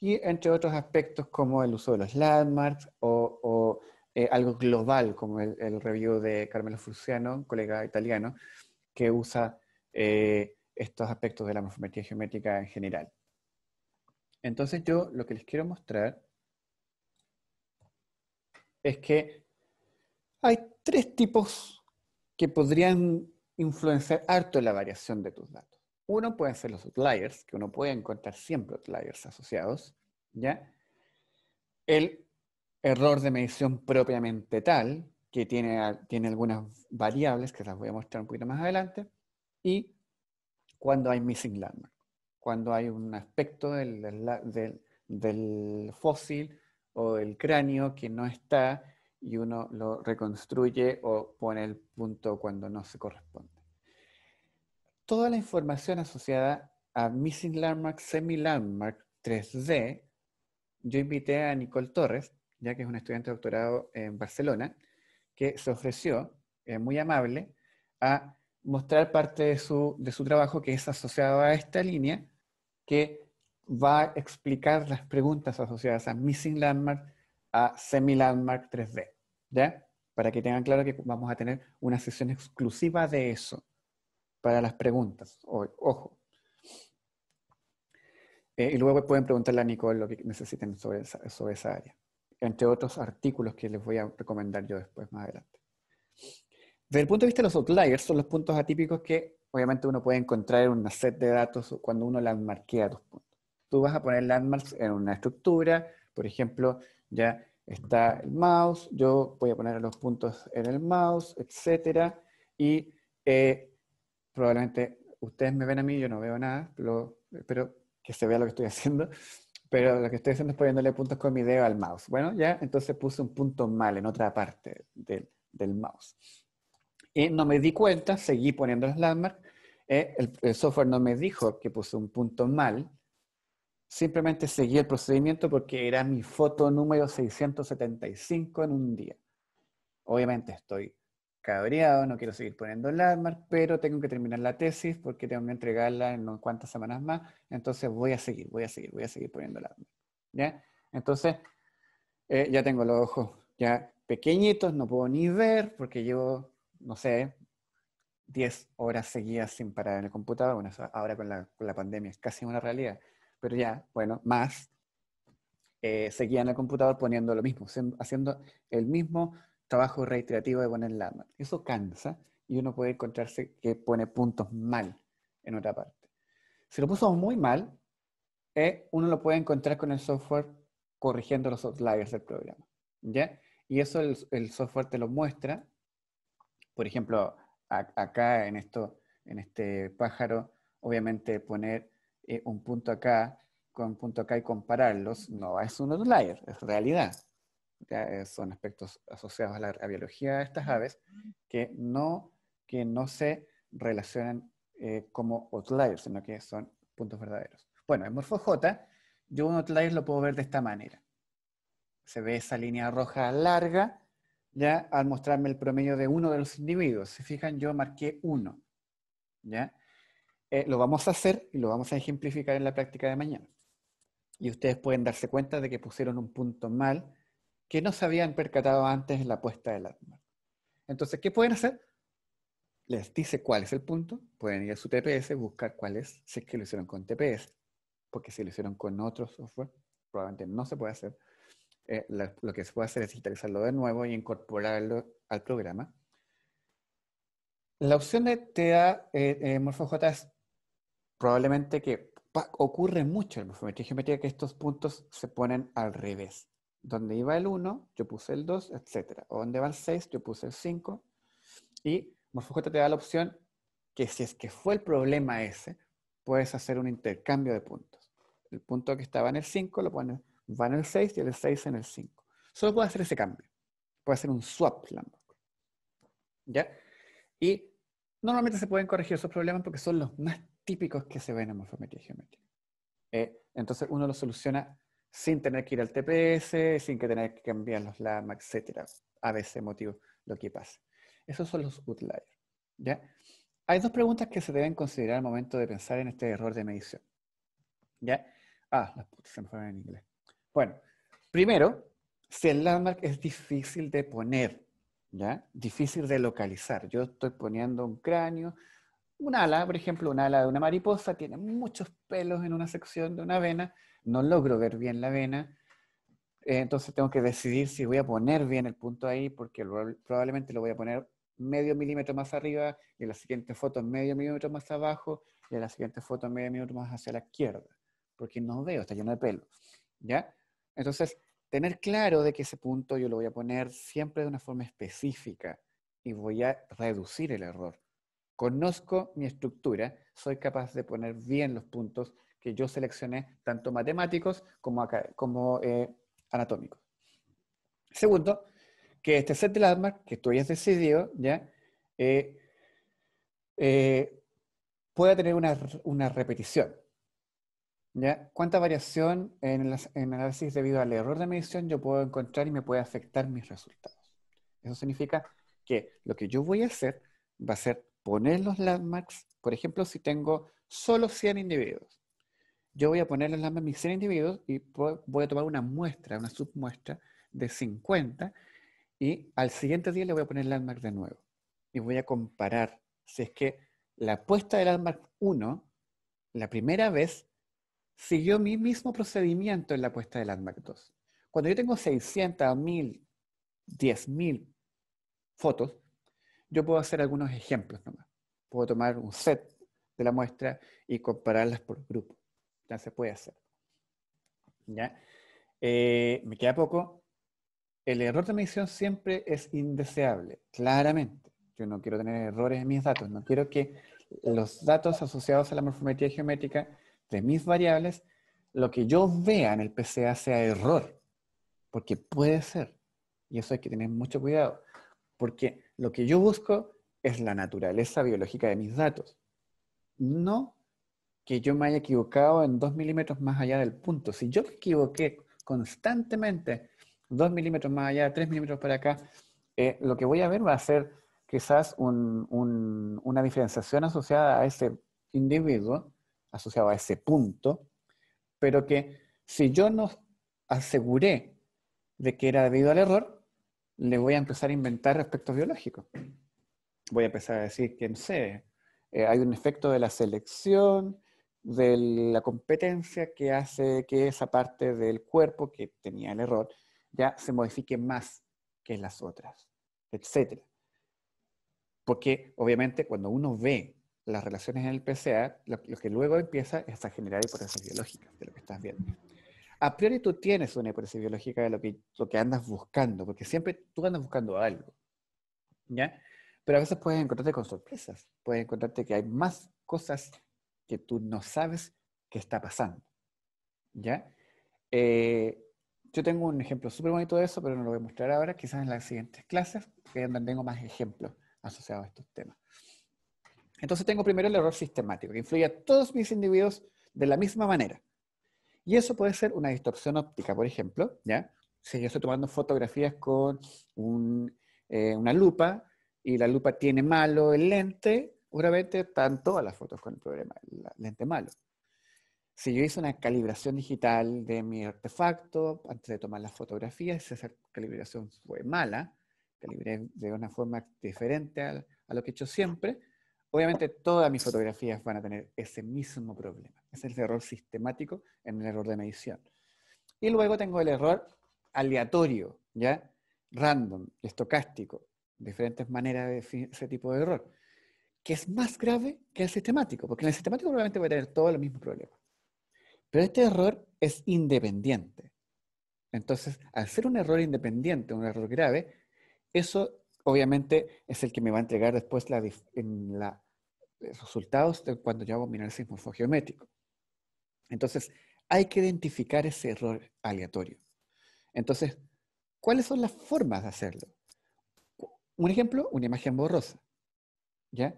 y entre otros aspectos como el uso de los landmarks o, o eh, algo global, como el, review de Carmelo Fruciano, un colega italiano, que usa eh, estos aspectos de la morfometría geométrica en general. Entonces yo lo que les quiero mostrar es que hay tres tipos que podrían influenciar harto la variación de tus datos. Uno pueden ser los outliers, que uno puede encontrar siempre outliers asociados, ¿ya? El error de medición propiamente tal, que tiene, tiene algunas variables que las voy a mostrar un poquito más adelante, y cuando hay missing landmark, cuando hay un aspecto del, del fósil o del cráneo que no está y uno lo reconstruye o pone el punto cuando no se corresponde. Toda la información asociada a Missing Landmark, Semi Landmark 3D, yo invité a Nicole Torres, que es un estudiante de doctorado en Barcelona, que se ofreció, eh, muy amable, a mostrar parte de su, de su trabajo que es asociado a esta línea, que va a explicar las preguntas asociadas a Missing Landmark, a Semi Landmark 3D, ¿ya? Para que tengan claro que vamos a tener una sesión exclusiva de eso, para las preguntas, ojo. Eh, y luego pueden preguntarle a Nicole lo que necesiten sobre sobre esa área entre otros artículos que les voy a recomendar yo después, más adelante. Desde el punto de vista de los outliers, son los puntos atípicos que obviamente uno puede encontrar en una set de datos cuando uno landmarkea tus puntos. Tú vas a poner landmarks en una estructura, por ejemplo, ya está el mouse, yo voy a poner los puntos en el mouse, etc. y eh, probablemente ustedes me ven a mí, yo no veo nada, pero espero que se vea lo que estoy haciendo pero lo que estoy haciendo es poniéndole puntos con mi dedo al mouse. Bueno, ya, entonces puse un punto mal en otra parte del, del mouse. Y no me di cuenta, seguí poniendo las landmarks. Eh, el, software no me dijo que puse un punto mal. Simplemente seguí el procedimiento porque era mi foto número 675 en un día. Obviamente estoy cabreado, no quiero seguir poniendo landmark, pero tengo que terminar la tesis porque tengo que entregarla en unas cuantas semanas más, entonces voy a seguir, voy a seguir, voy a seguir poniendo landmark. ¿Ya? Entonces, eh, ya tengo los ojos ya pequeñitos, no puedo ni ver porque llevo, no sé, 10 horas seguidas sin parar en el computador. Bueno, ahora con la, pandemia es casi una realidad, pero ya, bueno, más. Eh, seguía en el computador poniendo lo mismo, haciendo el mismo trabajo reiterativo de poner la Eso cansa y uno puede encontrarse que pone puntos mal en otra parte. Si lo puso muy mal, eh, uno lo puede encontrar con el software corrigiendo los outliers del programa. ¿ya? Y eso el, software te lo muestra. Por ejemplo, acá en, esto, en este pájaro, obviamente poner eh, un punto acá con un punto acá y compararlos no es un outlier, es realidad. Eh, son aspectos asociados a la biología de estas aves, que no, que no se relacionan eh, como outliers, sino que son puntos verdaderos. Bueno, en morfo J, yo un outlier lo puedo ver de esta manera. Se ve esa línea roja larga, ya al mostrarme el promedio de uno de los individuos. Si fijan, yo marqué uno. ¿ya? Eh, lo vamos a hacer y lo vamos a ejemplificar en la práctica de mañana. Y ustedes pueden darse cuenta de que pusieron un punto mal que no se habían percatado antes en la puesta del arma. Entonces, ¿qué pueden hacer? Les dice cuál es el punto, pueden ir a su TPS, buscar cuál es, si es que lo hicieron con TPS, porque si lo hicieron con otro software, probablemente no se puede hacer. Eh, lo que se puede hacer es digitalizarlo de nuevo y incorporarlo al programa. La opción de TA eh, eh MorphoJ es probablemente que ocurre mucho en morfometría que estos puntos se ponen al revés. Donde iba el 1, yo puse el 2, etc. O donde va el 6, yo puse el 5. Y MorphoJ te da la opción que si es que fue el problema ese, puedes hacer un intercambio de puntos. El punto que estaba en el 5 lo pones, va en el 6 y el 6 en el 5. Solo puedes hacer ese cambio. Puedes hacer un swap ¿Ya? Y normalmente se pueden corregir esos problemas porque son los más típicos que se ven en morfometría geométrica. Eh, entonces uno lo soluciona sin tener que ir al TPS, sin que tener que cambiar los landmarks, etcétera. A veces motivo lo que pasa. Esos son los outliers. ¿ya? Hay dos preguntas que se deben considerar al momento de pensar en este error de medición. ¿ya? Ah, las putas se me fueron en inglés. Bueno, primero, si el landmark es difícil de poner, ¿ya? Difícil de localizar. Yo estoy poniendo un cráneo, un ala, por ejemplo, un ala de una mariposa, tiene muchos pelos en una sección de una vena, no logro ver bien la vena, eh, entonces tengo que decidir si voy a poner bien el punto ahí, porque probablemente lo voy a poner medio milímetro más arriba y en la siguiente foto medio milímetro más abajo y en la siguiente foto medio milímetro más hacia la izquierda, porque no veo, está lleno de pelo, ¿ya? Entonces, tener claro de que ese punto yo lo voy a poner siempre de una forma específica y voy a reducir el error. Conozco mi estructura, soy capaz de poner bien los puntos que yo seleccioné, tanto matemáticos como, como eh, anatómicos. Segundo, que este set de landmarks que tú hayas decidido, ¿ya? Eh, eh, pueda tener una, una, repetición. ¿ya? ¿Cuánta variación en, en el análisis debido al error de medición yo puedo encontrar y me puede afectar mis resultados? Eso significa que lo que yo voy a hacer va a ser poner los landmarks, por ejemplo, si tengo solo 100 individuos yo voy a poner en las mis 100 individuos y voy a tomar una muestra, una submuestra de 50 y al siguiente día le voy a poner el landmark de nuevo y voy a comparar si es que la puesta del landmark 1 la primera vez siguió mi mismo procedimiento en la puesta del landmark 2. Cuando yo tengo 600, 1000, 10.000 fotos, yo puedo hacer algunos ejemplos nomás. Puedo tomar un set de la muestra y compararlas por grupo. Ya se puede hacer. ¿Ya? Eh, me queda poco. El error de medición siempre es indeseable, claramente. Yo no quiero tener errores en mis datos, no quiero que los datos asociados a la morfometría geométrica de mis variables, lo que yo vea en el PCA sea error, porque puede ser. Y eso hay que tener mucho cuidado, porque lo que yo busco es la naturaleza biológica de mis datos, no que yo me haya equivocado en dos milímetros más allá del punto. Si yo me equivoqué constantemente, dos milímetros más allá, tres milímetros para acá, eh, lo que voy a ver va a ser quizás una diferenciación asociada a ese individuo, asociado a ese punto, pero que si yo no aseguré de que era debido al error, le voy a empezar a inventar aspectos biológicos. Voy a empezar a decir que, no sé, eh, hay un efecto de la selección, de la competencia que hace que esa parte del cuerpo que tenía el error ya se modifique más que las otras, etc. Porque obviamente cuando uno ve las relaciones en el PCA, lo, que luego empieza es a generar hipótesis biológicas de lo que estás viendo. A priori tú tienes una hipótesis biológica de lo que, lo que andas buscando, porque siempre tú andas buscando algo. ¿ya? Pero a veces puedes encontrarte con sorpresas, puedes encontrarte que hay más cosas que tú no sabes qué está pasando. ¿Ya? Eh, yo tengo un ejemplo súper bonito de eso, pero no lo voy a mostrar ahora, quizás en las siguientes clases, que tengo más ejemplos asociados a estos temas. Entonces tengo primero el error sistemático, que influye a todos mis individuos de la misma manera. Y eso puede ser una distorsión óptica, por ejemplo, ¿ya? Si yo estoy tomando fotografías con eh, una lupa y la lupa tiene malo el lente, Seguramente están todas las fotos con el problema, el lente malo. Si yo hice una calibración digital de mi artefacto antes de tomar las fotografías, esa calibración fue mala, calibré de una forma diferente a, lo que he hecho siempre, obviamente todas mis fotografías van a tener ese mismo problema. Ese es el error sistemático en el error de medición. Y luego tengo el error aleatorio, ¿ya? Random, estocástico, diferentes maneras de ese tipo de error que es más grave que el sistemático, porque en el sistemático probablemente voy a tener todos los mismo problemas. Pero este error es independiente. Entonces, al ser un error independiente, un error grave, eso obviamente es el que me va a entregar después en los resultados cuando yo hago mi análisis morfogeométrico. Entonces, hay que identificar ese error aleatorio. Entonces, ¿cuáles son las formas de hacerlo? Un ejemplo, una imagen borrosa. ¿Ya?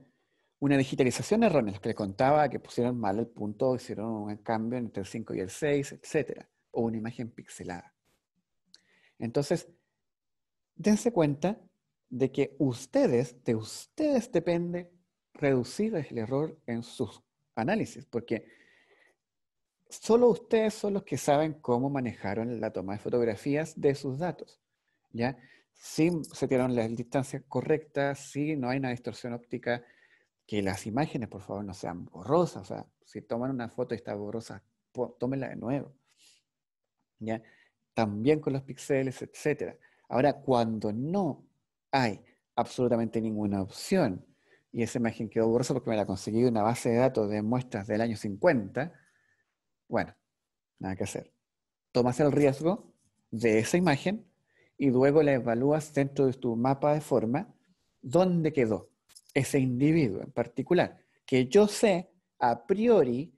una digitalización errónea, los que le contaba que pusieron mal el punto, hicieron un cambio entre el 5 y el 6, etc. O una imagen pixelada. Entonces, dense cuenta de que ustedes, de ustedes depende reducir el error en sus análisis, porque solo ustedes son los que saben cómo manejaron la toma de fotografías de sus datos, ¿ya? Si se tiraron las distancias correctas, si no hay una distorsión óptica que las imágenes, por favor, no sean borrosas. O sea, si toman una foto y está borrosa, tómenla de nuevo. ¿Ya? También con los píxeles, etc. Ahora, cuando no hay absolutamente ninguna opción y esa imagen quedó borrosa porque me la conseguí de una base de datos de muestras del año 50, bueno, nada que hacer. Tomas el riesgo de esa imagen y luego la evalúas dentro de tu mapa de forma dónde quedó ese individuo en particular, que yo sé a priori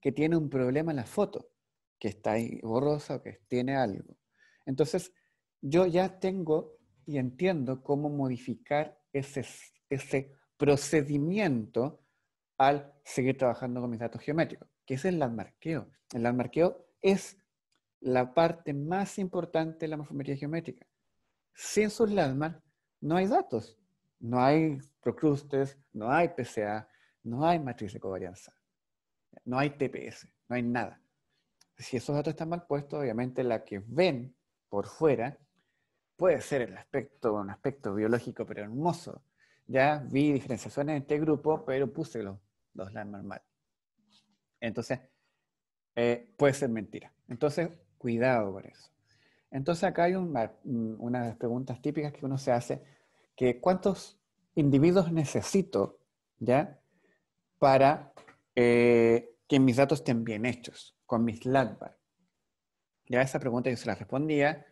que tiene un problema en la foto, que está ahí borrosa o que tiene algo. Entonces, yo ya tengo y entiendo cómo modificar ese, ese procedimiento al seguir trabajando con mis datos geométricos, que es el landmarkeo. El landmarkeo es la parte más importante de la morfometría geométrica. Sin sus landmarks no hay datos, no hay procrustes, no hay PCA, no hay matriz de covarianza, no hay TPS, no hay nada. Si esos datos están mal puestos, obviamente la que ven por fuera puede ser el aspecto, un aspecto biológico, pero hermoso. Ya vi diferenciaciones en este grupo, pero puse los, dos lados mal. Entonces, eh, puede ser mentira. Entonces, cuidado con eso. Entonces, acá hay una de las preguntas típicas que uno se hace, que ¿cuántos individuos necesito, ¿ya? Para eh, que mis datos estén bien hechos, con mis LATBAR. Ya esa pregunta yo se la respondía.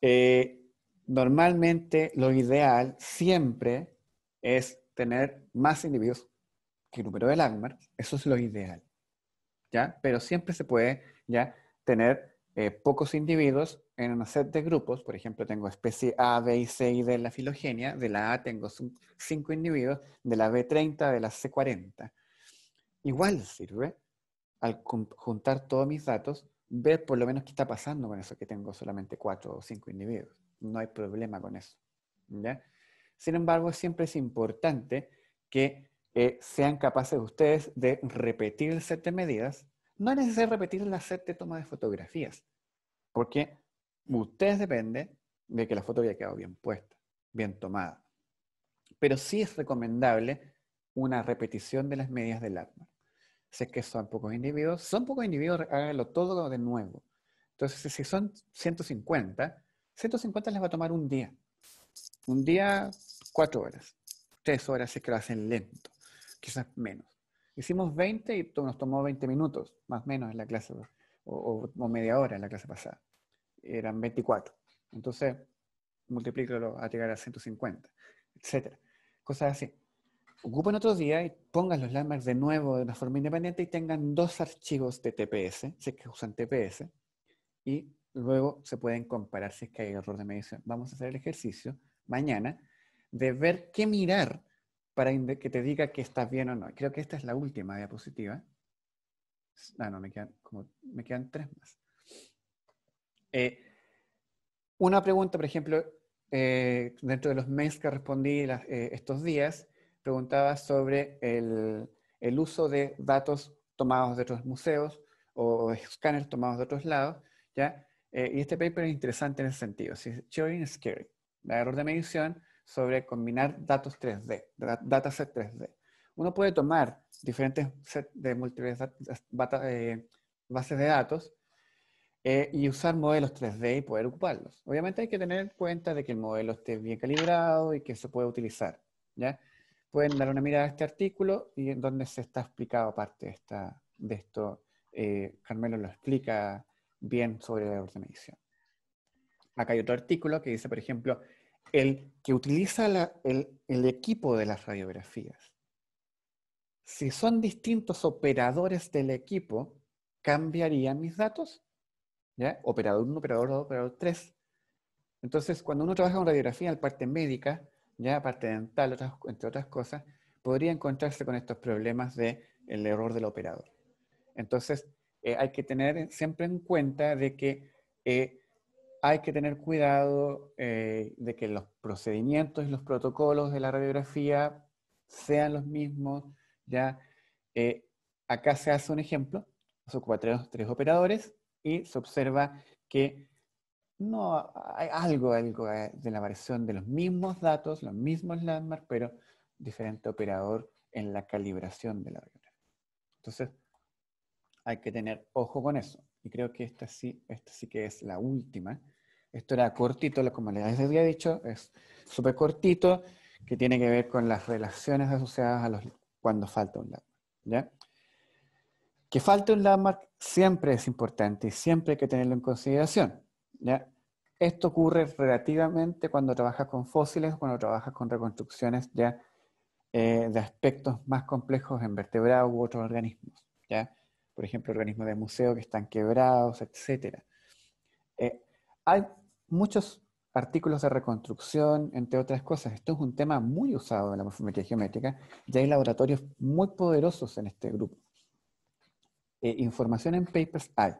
Eh, normalmente lo ideal siempre es tener más individuos que el número de LATBAR. Eso es lo ideal. ¿Ya? Pero siempre se puede, ¿ya? Tener eh, pocos individuos en una set de grupos, por ejemplo, tengo especie A, B y C y D en la filogenia, de la A tengo cinco individuos, de la B 30, de la C 40. Igual sirve, al juntar todos mis datos, ver por lo menos qué está pasando con eso que tengo solamente cuatro o cinco individuos. No hay problema con eso. Sin embargo, siempre es importante que eh, sean capaces ustedes de repetir el set de medidas no es necesario repetir la set de toma de fotografías, porque ustedes depende de que la foto haya quedado bien puesta, bien tomada. Pero sí es recomendable una repetición de las medidas del arma. Sé que son pocos individuos, son pocos individuos, háganlo todo de nuevo. Entonces, si son 150, 150 les va a tomar un día. Un día, cuatro horas, tres horas si que lo hacen lento, quizás menos. Hicimos 20 y nos tomó 20 minutos, más o menos, en la clase, o, media hora en la clase pasada. Eran 24. Entonces, multiplícalo a llegar a 150, etcétera. Cosas así. Ocupen otro día y pongan los landmarks de nuevo de una forma independiente y tengan dos archivos de TPS, si es que usan TPS, y luego se pueden comparar si es que hay error de medición. Vamos a hacer el ejercicio mañana de ver qué mirar para que te diga que estás bien o no. Creo que esta es la última diapositiva. Ah, no, me quedan, tres más. Eh, una pregunta, por ejemplo, eh, dentro de los meses que respondí eh, estos días, preguntaba sobre el, uso de datos tomados de otros museos o, escáneres tomados de otros lados, ¿ya? y este paper es interesante en ese sentido. Si es is scary. La error de medición sobre combinar datos 3D, dataset 3D. Uno puede tomar diferentes sets de múltiples eh, bases de datos eh, y usar modelos 3D y poder ocuparlos. Obviamente hay que tener en cuenta de que el modelo esté bien calibrado y que se puede utilizar. ¿ya? Pueden dar una mirada a este artículo y en donde se está explicado parte de, de esto. Eh, Carmelo lo explica bien sobre la ordenación. Acá hay otro artículo que dice, por ejemplo, el que utiliza el, equipo de las radiografías. Si son distintos operadores del equipo, ¿cambiarían mis datos? ¿Ya? Operador 1, operador 2, operador 3. Entonces, cuando uno trabaja con radiografía en parte médica, ya parte dental, entre otras cosas, podría encontrarse con estos problemas del el error del operador. Entonces, eh, hay que tener siempre en cuenta de que eh, hay que tener cuidado eh, de que los procedimientos y los protocolos de la radiografía sean los mismos. ¿ya? Eh, acá se hace un ejemplo, se ocupa tres, tres, operadores y se observa que no hay algo, eh, de la variación de los mismos datos, los mismos landmarks, pero diferente operador en la calibración de la radiografía. Entonces, hay que tener ojo con eso. Y creo que esta sí, esta sí que es la última. Esto era cortito, como les había dicho, es súper cortito, que tiene que ver con las relaciones asociadas a los cuando falta un landmark. ¿ya? Que falte un landmark siempre es importante y siempre hay que tenerlo en consideración. ¿ya? Esto ocurre relativamente cuando trabajas con fósiles, cuando trabajas con reconstrucciones ya eh, de aspectos más complejos en vertebrados u otros organismos. ¿ya? Por ejemplo, organismos de museo que están quebrados, etc. Eh, hay muchos artículos de reconstrucción, entre otras cosas. Esto es un tema muy usado en la morfometría geométrica y hay laboratorios muy poderosos en este grupo. Eh, información en papers hay.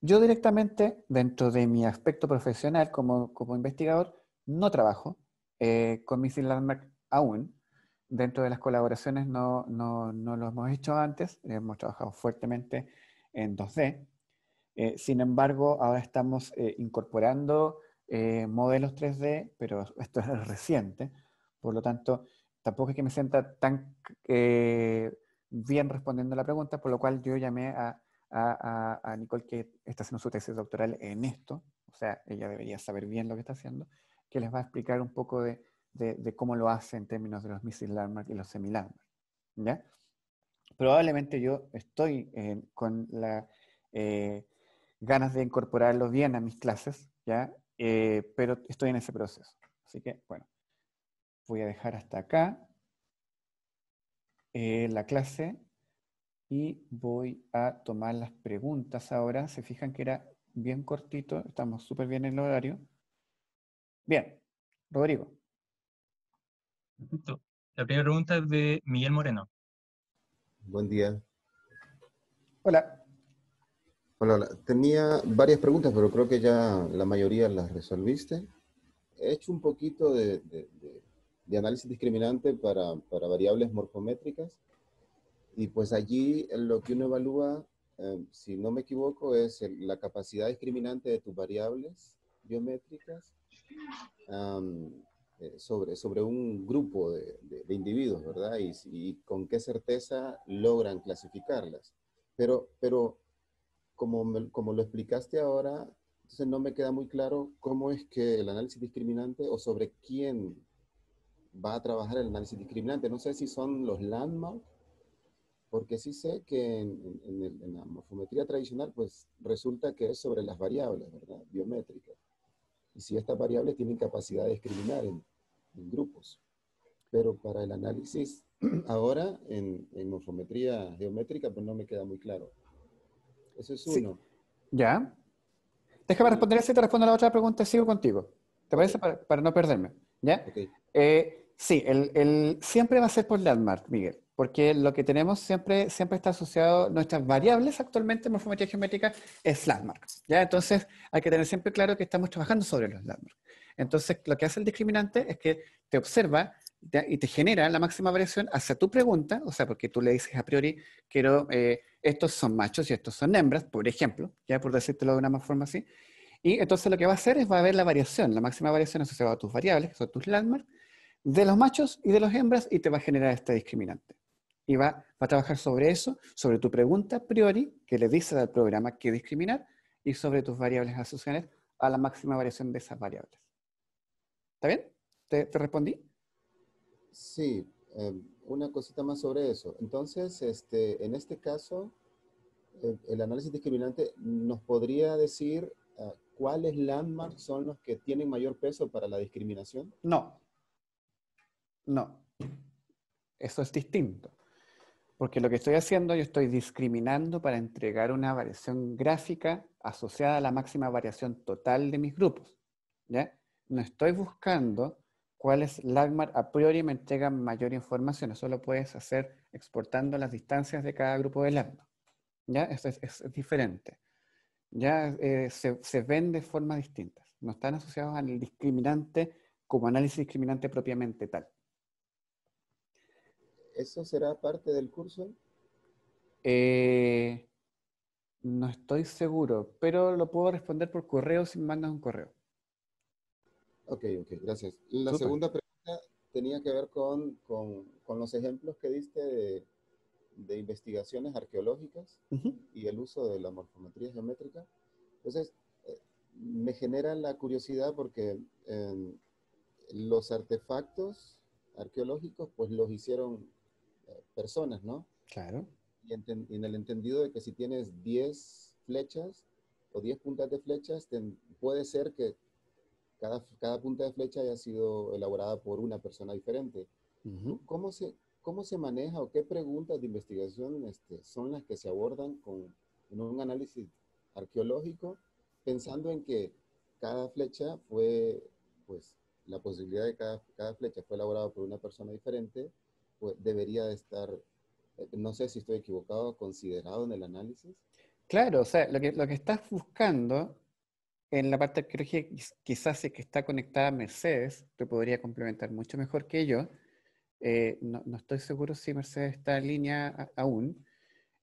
Yo directamente, dentro de mi aspecto profesional como, como investigador, no trabajo eh, con Missy Landmark aún. Dentro de las colaboraciones no, no lo hemos hecho antes, hemos trabajado fuertemente en 2D, eh, sin embargo, ahora estamos eh, incorporando eh, modelos 3D, pero esto es reciente, por lo tanto, tampoco es que me sienta tan bien respondiendo a la pregunta, por lo cual yo llamé a, a, Nicole, que está haciendo su tesis doctoral en esto, o sea, ella debería saber bien lo que está haciendo, que les va a explicar un poco de, de, cómo lo hace en términos de los missile landmark y los semi ¿ya? Probablemente yo estoy con la ganas de incorporarlo bien a mis clases, ¿ya? Eh, pero estoy en ese proceso. Así que, bueno, voy a dejar hasta acá eh, la clase y voy a tomar las preguntas ahora. Se fijan que era bien cortito, estamos súper bien en el horario. Bien, Rodrigo. Perfecto. La primera pregunta es de Miguel Moreno. Buen día. Hola. Hola, tenía varias preguntas, pero creo que ya la mayoría las resolviste. He hecho un poquito de, análisis discriminante para, variables morfométricas y pues allí lo que uno evalúa, eh, si no me equivoco, es la capacidad discriminante de tus variables biométricas eh, sobre, sobre un grupo de, individuos, ¿verdad? Y, y, con qué certeza logran clasificarlas. Pero, pero como, como lo explicaste ahora, entonces no me queda muy claro cómo es que el análisis discriminante o sobre quién va a trabajar el análisis discriminante. No sé si son los landmarks, porque sí sé que en, la morfometría tradicional, pues resulta que es sobre las variables, ¿verdad? Biométricas. Y si estas variables tienen capacidad de discriminar en, en grupos. Pero para el análisis <clears throat> ahora, en, morfometría geométrica, pues no me queda muy claro. Eso es uno. Ya. Déjame responder ese y te respondo a la otra pregunta sigo contigo. ¿Te parece? Para, no perderme. ¿Ya? Eh, sí, siempre va a ser por landmark, Miguel, porque lo que tenemos siempre, siempre está asociado, nuestras variables actualmente en morfometría geométrica es landmark. ¿ya? Entonces, hay que tener siempre claro que estamos trabajando sobre los landmarks. Entonces, lo que hace el discriminante es que te observa y te genera la máxima variación hacia tu pregunta, o sea, porque tú le dices a priori, quiero... Eh, estos son machos y estos son hembras, por ejemplo, ya por decírtelo de una forma así. Y entonces lo que va a hacer es va a ver la variación, la máxima variación asociada a tus variables, que son tus landmarks, de los machos y de los hembras y te va a generar este discriminante. Y va, a trabajar sobre eso, sobre tu pregunta a priori, que le dice al programa que discriminar, y sobre tus variables asociadas a la máxima variación de esas variables. ¿Está bien? ¿Te, respondí? Sí. Em, una cosita más sobre eso. Entonces, este, en este caso, el, análisis discriminante nos podría decir ah, cuáles landmarks son los que tienen mayor peso para la discriminación. No, no, eso es distinto. Porque lo que estoy haciendo, yo estoy discriminando para entregar una variación gráfica asociada a la máxima variación total de mis grupos. No estoy buscando ¿Cuál es lagmar a priori me entrega mayor información. Eso lo puedes hacer exportando las distancias de cada grupo de LACMAR. ¿Ya? Esto es, diferente. Ya eh, se, ven de formas distintas. No están asociados al discriminante como análisis discriminante propiamente tal. ¿Eso será parte del curso? Eh, no estoy seguro, pero lo puedo responder por correo si me mandas un correo. Ok, ok, gracias. La segunda pregunta tenía que ver con, los ejemplos que diste de, investigaciones arqueológicas y el uso de la morfometría geométrica. Entonces, eh, me genera la curiosidad porque em, los artefactos arqueológicos, pues los hicieron eh, personas, ¿no? Claro. Y, en el entendido de que si tienes 10 flechas o 10 puntas de flechas, puede ser que cada, cada punta de flecha haya sido elaborada por una persona diferente. ¿Cómo, se, ¿Cómo se maneja o qué preguntas de investigación este, son las que se abordan con, en un análisis arqueológico, pensando en que cada flecha fue, pues, la posibilidad de cada, cada flecha fue elaborada por una persona diferente, pues debería estar, eh, no sé si estoy equivocado, considerado en el análisis? Claro, o sea, lo que, lo que estás buscando en la parte de arqueología, quizás es que está conectada Mercedes, te podría complementar mucho mejor que yo. Eh, no, estoy seguro si Mercedes está en línea aún,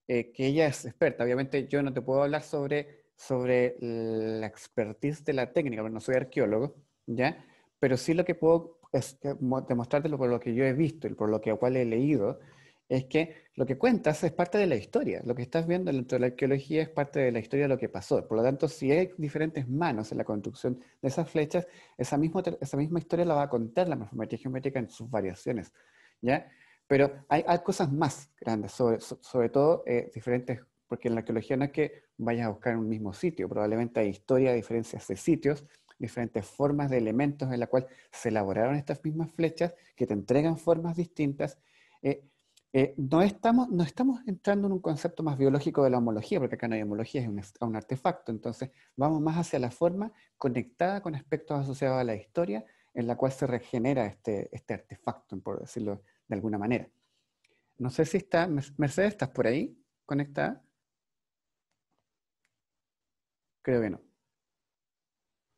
eh, que ella es experta. Obviamente yo no te puedo hablar sobre, sobre la expertise de la técnica, porque no soy arqueólogo, ¿ya? Pero sí lo que puedo es eh, demostrarte por lo que yo he visto y por lo que cual he leído, es que lo que cuentas es parte de la historia, lo que estás viendo dentro de la arqueología es parte de la historia de lo que pasó. Por lo tanto, si hay diferentes manos en la construcción de esas flechas, esa misma, historia la va a contar la morfometría geométrica en sus variaciones. ¿ya? Pero hay, cosas más grandes, sobre, todo eh, diferentes, porque en la arqueología no es que vayas a buscar un mismo sitio, probablemente hay historia, diferencias de sitios, diferentes formas de elementos en la cual se elaboraron estas mismas flechas que te entregan formas distintas. Eh, eh, no, estamos, no estamos entrando en un concepto más biológico de la homología, porque acá no hay homología, es un, artefacto. Entonces, vamos más hacia la forma conectada con aspectos asociados a la historia en la cual se regenera este, este artefacto, por decirlo de alguna manera. No sé si está, Mercedes, ¿estás por ahí conectada? Creo que no.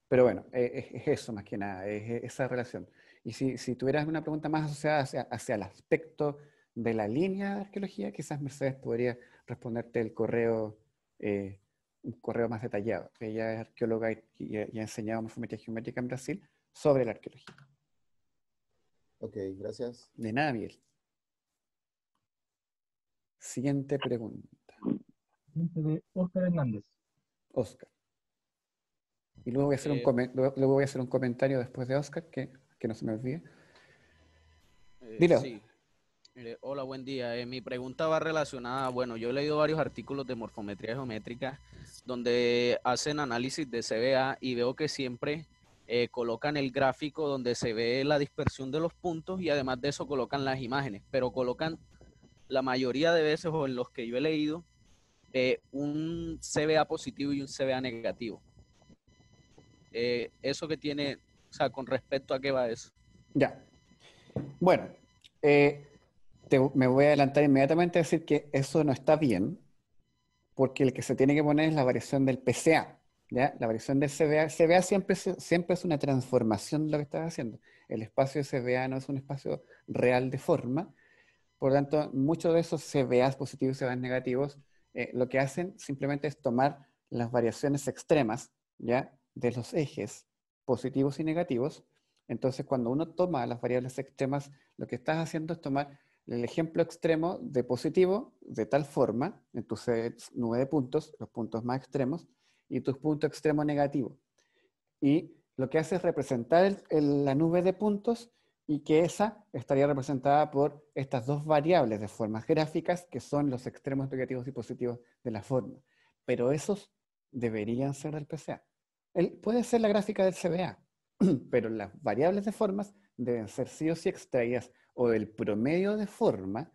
Pero bueno, e-, e-, es, eso más que nada, es, esa relación. Y si, tuvieras una pregunta más asociada hacia, hacia el aspecto de la línea de arqueología, quizás Mercedes podría responderte el correo, eh, un correo más detallado. Ella es arqueóloga y, ha enseñado geométrica en Brasil sobre la arqueología. Ok, gracias. De nada, Miguel. Siguiente pregunta. de Oscar Hernández. Oscar. Y luego voy a hacer, un, eh, luego voy a hacer un comentario después de Oscar, que, no se me olvide. Eh, eh, hola, buen día. Eh, mi pregunta va relacionada, bueno, yo he leído varios artículos de morfometría geométrica donde hacen análisis de CBA y veo que siempre eh, colocan el gráfico donde se ve la dispersión de los puntos y además de eso colocan las imágenes, pero colocan la mayoría de veces o en los que yo he leído un CBA positivo y un CBA negativo. eso que tiene, o sea, con respecto a qué va eso. Ya. Bueno. Eh, me voy a adelantar inmediatamente a decir que eso no está bien, porque el que se tiene que poner es la variación del PCA. ¿ya? La variación del CBA. CBA siempre, siempre es una transformación de lo que estás haciendo. El espacio de CBA no es un espacio real de forma. Por lo tanto, muchos de esos CBAs positivos y CBAs negativos eh, lo que hacen simplemente es tomar las variaciones extremas ¿ya? de los ejes positivos y negativos. Entonces, cuando uno toma las variables extremas, lo que estás haciendo es tomar el ejemplo extremo de positivo, de tal forma, en entonces nube de puntos, los puntos más extremos, y tus punto extremo negativo. Y lo que hace es representar la nube de puntos y que esa estaría representada por estas dos variables de formas gráficas que son los extremos negativos y positivos de la forma. Pero esos deberían ser del PCA. puede ser la gráfica del CBA, <clears throat> pero las variables de formas deben ser sí o sí extraídas o del promedio de forma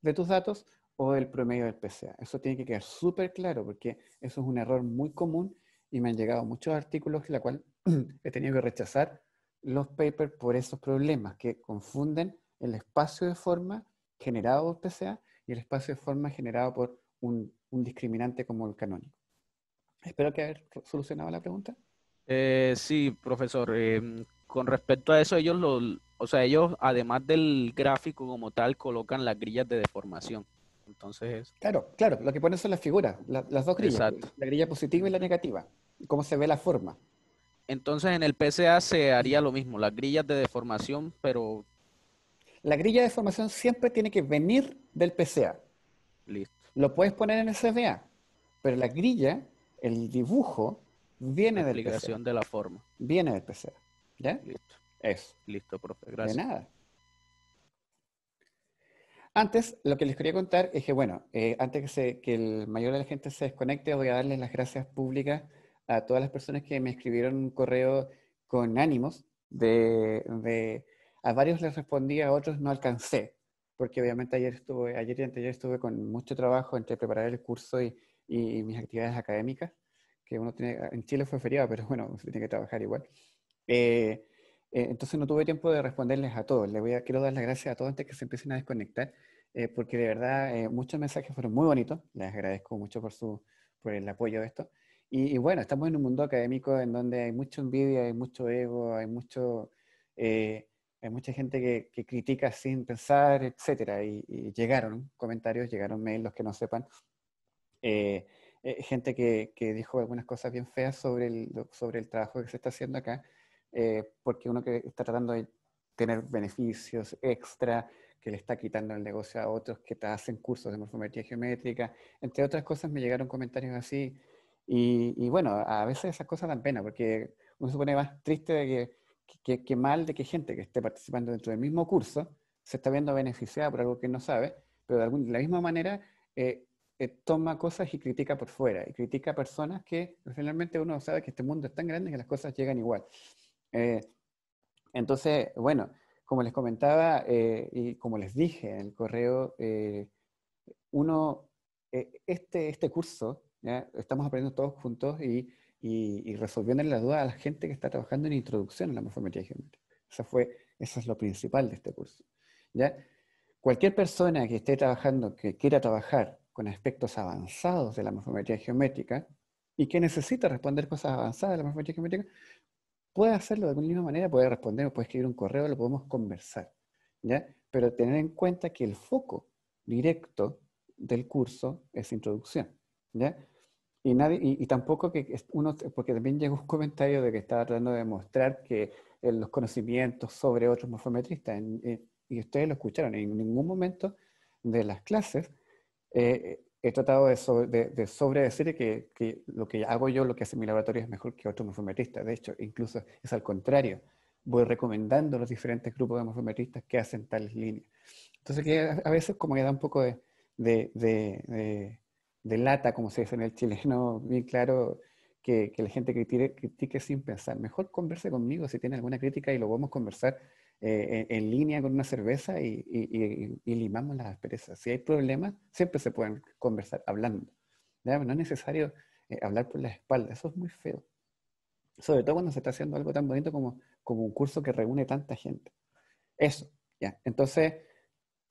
de tus datos o del promedio del PCA. Eso tiene que quedar súper claro porque eso es un error muy común y me han llegado muchos artículos en la cual <clears throat> he tenido que rechazar los papers por esos problemas que confunden el espacio de forma generado por PCA y el espacio de forma generado por un, discriminante como el canónico. Espero que haber solucionado la pregunta. Eh, sí, profesor. Eh, con respecto a eso, ellos lo, o sea, ellos además del gráfico como tal colocan las grillas de deformación. Entonces, claro, claro, lo que ponen son las figuras, las dos grillas, la grilla positiva y la negativa, cómo se ve la forma. Entonces en el PCA se haría lo mismo, las grillas de deformación, pero... La grilla de deformación siempre tiene que venir del PCA. Listo. Lo puedes poner en el CBA, pero la grilla, el dibujo, viene del de la forma. Viene del PCA. ¿Ya? Listo. Eso. Listo, profe. Gracias. De nada. Antes, lo que les quería contar es que, bueno, eh, antes que, que el mayor de la gente se desconecte, voy a darles las gracias públicas a todas las personas que me escribieron un correo con ánimos. De, de a varios les respondí, a otros no alcancé, porque obviamente ayer estuve, ayer y anteayer estuve con mucho trabajo entre preparar el curso y, y mis actividades académicas, que uno tiene, en Chile fue feriado, pero bueno, se tiene que trabajar igual. Eh, eh, entonces no tuve tiempo de responderles a todos. Les voy a, quiero dar las gracias a todos antes que se empiecen a desconectar, eh, porque de verdad eh, muchos mensajes fueron muy bonitos. Les agradezco mucho por, su, por el apoyo de esto. Y, bueno, estamos en un mundo académico en donde hay mucha envidia, hay mucho ego, hay mucho... hay mucha gente que, critica sin pensar, etcétera, y, llegaron comentarios, llegaron mails, los que no sepan, gente que, que, dijo algunas cosas bien feas sobre el, sobre el trabajo que se está haciendo acá. Eh, porque uno que está tratando de tener beneficios extra, que le está quitando el negocio a otros que te hacen cursos de morfometría geométrica, entre otras cosas me llegaron comentarios así. Y, bueno, a veces esas cosas dan pena, porque uno se pone más triste de que, mal de que gente que esté participando dentro del mismo curso se está viendo beneficiada por algo que no sabe, pero de, la misma manera eh, eh, toma cosas y critica por fuera, y critica a personas que finalmente uno sabe que este mundo es tan grande que las cosas llegan igual. Eh, entonces, bueno, como les comentaba eh, y como les dije en el correo, eh, uno, este, este curso, ¿ya? estamos aprendiendo todos juntos y, resolviendo la duda a la gente que está trabajando en introducción a la morfometría geométrica. Eso, fue, eso es lo principal de este curso. ¿ya? Cualquier persona que esté trabajando, que quiera trabajar con aspectos avanzados de la morfometría geométrica y que necesita responder cosas avanzadas de la morfometría geométrica, puede hacerlo de alguna misma manera, puede responder, puede escribir un correo, lo podemos conversar, ¿ya? Pero tener en cuenta que el foco directo del curso es introducción, ¿ya? Y, nadie, y, tampoco que uno, porque también llegó un comentario de que estaba tratando de demostrar que eh, los conocimientos sobre otros morfometristas, eh, y ustedes lo escucharon, en ningún momento de las clases eh, he tratado de, sobre, de, sobredecir que, lo que hago yo, lo que hace mi laboratorio es mejor que otros morfometristas. De hecho, incluso es al contrario. Voy recomendando los diferentes grupos de morfometristas que hacen tales líneas. Entonces, que a, veces como que da un poco de, lata, como se dice en el chileno, bien claro, que, la gente critique, critique sin pensar. Mejor converse conmigo si tiene alguna crítica y lo vamos a conversar eh, en, línea con una cerveza y, limamos las asperezas. Si hay problemas, siempre se pueden conversar hablando. No es necesario eh, hablar por la espalda, eso es muy feo. Sobre todo cuando se está haciendo algo tan bonito como, un curso que reúne tanta gente. Eso, ya. Entonces,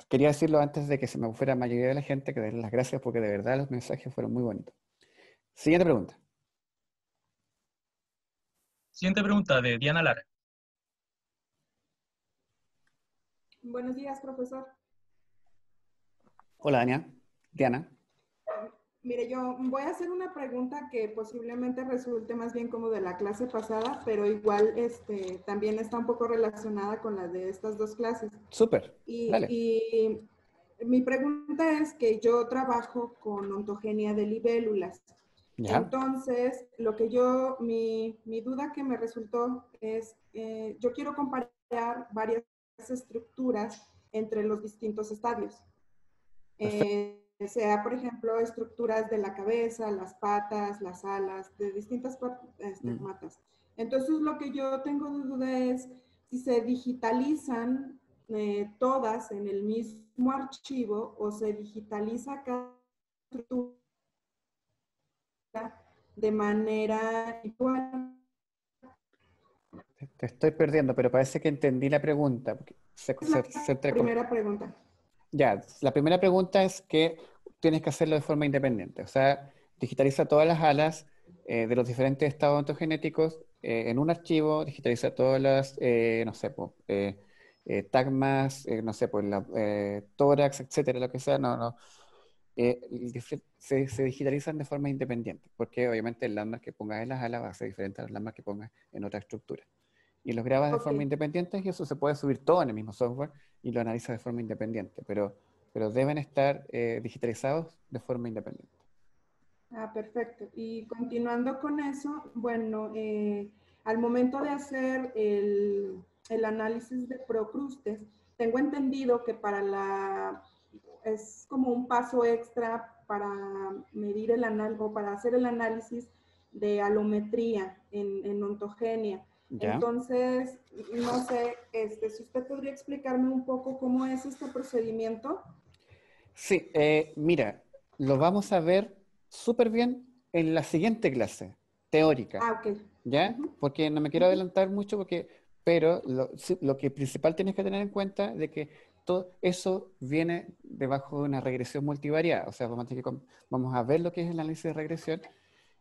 quería decirlo antes de que se me fuera la mayoría de la gente, que darles las gracias porque de verdad los mensajes fueron muy bonitos. Siguiente pregunta. Siguiente pregunta de Diana Lara. Buenos días, profesor. Hola, Dania. Diana. Mire, yo voy a hacer una pregunta que posiblemente resulte más bien como de la clase pasada, pero igual este, también está un poco relacionada con la de estas dos clases. Súper. Y, y mi pregunta es que yo trabajo con ontogenia de libélulas. Entonces, lo que yo, mi, duda que me resultó es, eh, yo quiero comparar varias estructuras entre los distintos estadios. Eh, sea, por ejemplo, estructuras de la cabeza, las patas, las alas, de distintas este, mm. matas. Entonces, lo que yo tengo de duda es si se digitalizan eh, todas en el mismo archivo o se digitaliza cada estructura de manera igual. Te estoy perdiendo, pero parece que entendí la pregunta. Se, primera pregunta. Ya, la primera pregunta es que tienes que hacerlo de forma independiente. O sea, digitaliza todas las alas eh, de los diferentes estados ontogenéticos eh, en un archivo, digitaliza todas las, eh, no sé, tagmas, no sé, pues tórax, etcétera, lo que sea, no, no. Se, digitalizan de forma independiente, porque obviamente el landmark que pongas en las alas va a ser diferente al landmark que pongas en otra estructura y los grabas de forma independiente y eso se puede subir todo en el mismo software y lo analizas de forma independiente, pero, pero deben estar eh, digitalizados de forma independiente. Ah, perfecto. Y continuando con eso, bueno, eh, al momento de hacer el, el análisis de Procrustes, tengo entendido que para la es como un paso extra para medir el análisis para hacer el análisis de alometría en, en ontogenia. Entonces, no sé, este, si usted podría explicarme un poco cómo es este procedimiento. Sí, eh, mira, lo vamos a ver súper bien en la siguiente clase, teórica. Ah, ok. ¿Ya? Porque no me quiero adelantar mucho, porque, pero lo, que principal tienes que tener en cuenta de que todo eso viene debajo de una regresión multivariada. O sea, vamos a ver lo que es el análisis de regresión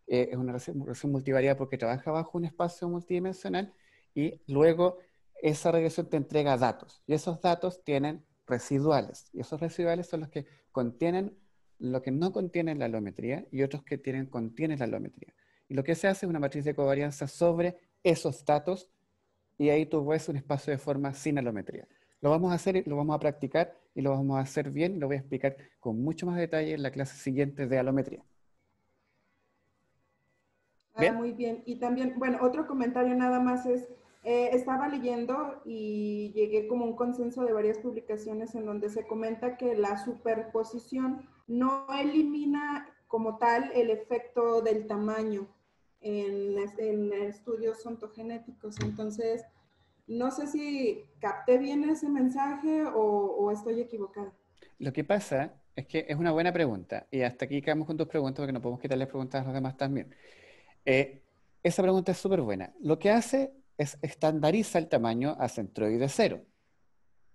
eh, es una regresión, multivariada porque trabaja bajo un espacio multidimensional y luego esa regresión te entrega datos y esos datos tienen residuales y esos residuales son los que contienen lo que no contiene la alometría y otros que tienen, contienen la alometría. Y lo que se hace es una matriz de covarianza sobre esos datos y ahí tú ves un espacio de forma sin alometría. Lo vamos a hacer, lo vamos a practicar y lo vamos a hacer bien, lo voy a explicar con mucho más detalle en la clase siguiente de alometría. Ah, muy bien. Y también, bueno, otro comentario nada más es, eh, estaba leyendo y llegué como un consenso de varias publicaciones en donde se comenta que la superposición no elimina como tal el efecto del tamaño en, en estudios ontogenéticos. Entonces, no sé si capté bien ese mensaje o, estoy equivocada. Lo que pasa es que es una buena pregunta y hasta aquí quedamos con dos preguntas porque no podemos quitarle preguntas a los demás también. Eh, esa pregunta es súper buena. Lo que hace es estandariza el tamaño a centroide cero.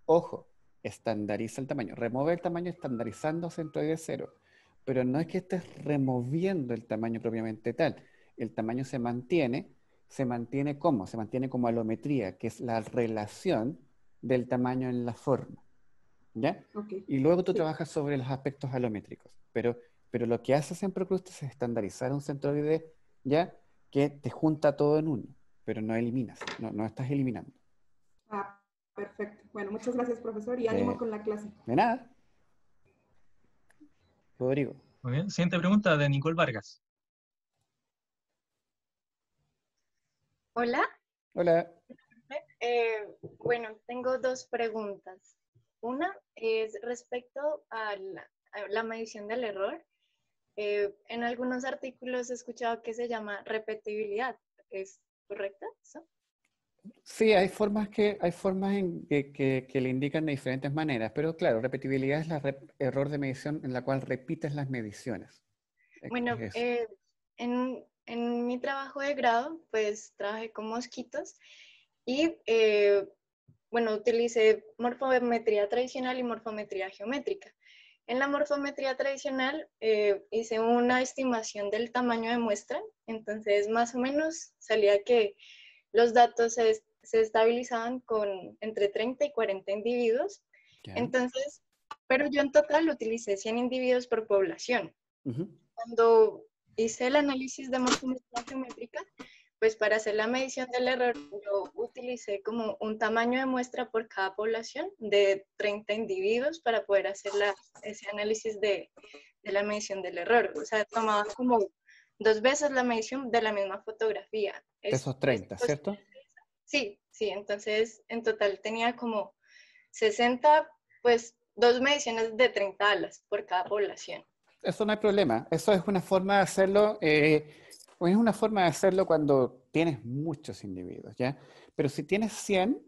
Ojo, estandariza el tamaño. Remove el tamaño estandarizando centroide cero. Pero no es que estés removiendo el tamaño propiamente tal. El tamaño se mantiene. ¿Se mantiene cómo? Se mantiene como alometría, que es la relación del tamaño en la forma. ¿Ya? Y luego tú trabajas sobre los aspectos alométricos. Pero, pero lo que hace en Procrustes es estandarizar un centroide ¿ya? Que te junta todo en uno, pero no eliminas, no, no estás eliminando. Ah, perfecto. Bueno, muchas gracias, profesor, y ánimo con la clase. De nada. Rodrigo. Muy bien, siguiente pregunta de Nicole Vargas. Hola. Hola. Eh, bueno, tengo dos preguntas. Una es respecto a la medición del error. Eh, en algunos artículos he escuchado que se llama repetibilidad. ¿Es correcta eso? Sí, hay formas que, hay formas que, le indican de diferentes maneras, pero claro, repetibilidad es el error de medición en la cual repites las mediciones. Bueno, eh, en, en, mi trabajo de grado, pues trabajé con mosquitos y, eh, bueno, utilicé morfometría tradicional y morfometría geométrica. En la morfometría tradicional eh, hice una estimación del tamaño de muestra, entonces más o menos salía que los datos se, estabilizaban con entre 30 y 40 individuos. Entonces, pero yo en total utilicé 100 individuos por población. Cuando hice el análisis de morfometría geométrica, pues para hacer la medición del error yo utilicé como un tamaño de muestra por cada población de 30 individuos para poder hacer ese análisis de, la medición del error. O sea, tomaba como dos veces la medición de la misma fotografía. Esos 30, ¿cierto? Sí, sí, entonces en total tenía como 60, pues dos mediciones de 30 alas por cada población. Eso no hay problema, eso es una forma de hacerlo. Eh, es una forma de hacerlo cuando tienes muchos individuos, ¿ya? Pero si tienes 100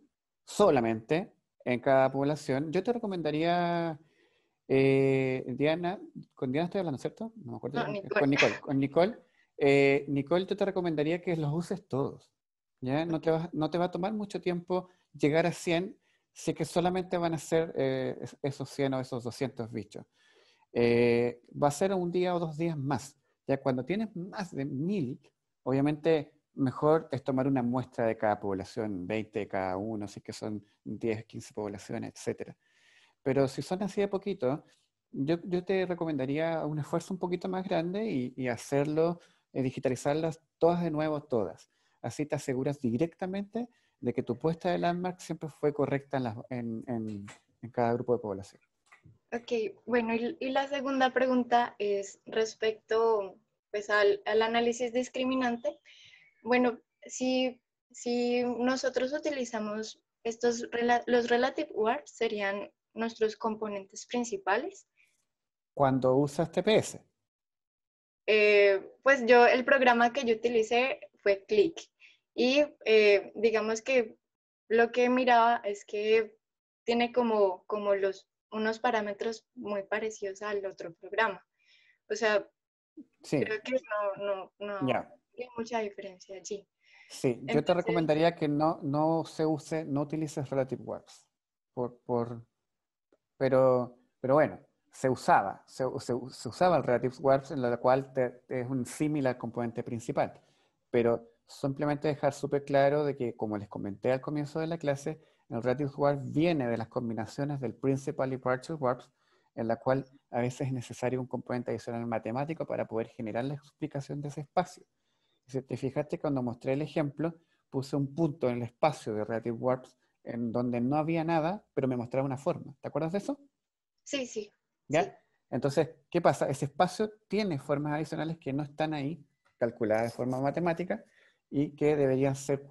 solamente en cada población, yo te recomendaría, eh, Diana, con Diana estoy hablando, ¿cierto? No me acuerdo. Con Nicole. Con Nicole, eh, Nicole, yo te recomendaría que los uses todos, ¿ya? No te, va, a tomar mucho tiempo llegar a 100 si que solamente van a ser eh, esos 100 o esos 200 bichos. va a ser un día o dos días más. Ya cuando tienes más de mil, obviamente mejor es tomar una muestra de cada población, 20 de cada uno, si es que son 10, 15 poblaciones, etc. Pero si son así de poquito, yo, te recomendaría un esfuerzo un poquito más grande y, hacerlo, eh, digitalizarlas todas de nuevo, todas. Así te aseguras directamente de que tu puesta de landmark siempre fue correcta en cada grupo de población. Ok, bueno, y, la segunda pregunta es respecto pues, al, análisis discriminante. Bueno, si, nosotros utilizamos estos, los relative words serían nuestros componentes principales. ¿Cuándo usas TPS? Eh, pues yo, el programa que yo utilicé fue Click. Y eh, digamos que lo que miraba es que tiene como, como los unos parámetros muy parecidos al otro programa. O sea, creo que no, no, no hay mucha diferencia allí. Sí, yo te recomendaría que no, no se use, no utilices relative works Por, por, pero, pero bueno, se usaba, se, se, usaba el relative words en la cual es un similar componente principal. Pero simplemente dejar súper claro de que, como les comenté al comienzo de la clase, el relative warp viene de las combinaciones del principal y partial warps, en la cual a veces es necesario un componente adicional matemático para poder generar la explicación de ese espacio. si te fijaste, cuando mostré el ejemplo, puse un punto en el espacio de relative warps en donde no había nada, pero me mostraba una forma. ¿Te acuerdas de eso? Sí, sí. ¿Ya? Entonces, ¿qué pasa? Ese espacio tiene formas adicionales que no están ahí, calculadas de forma matemática, y que deberían ser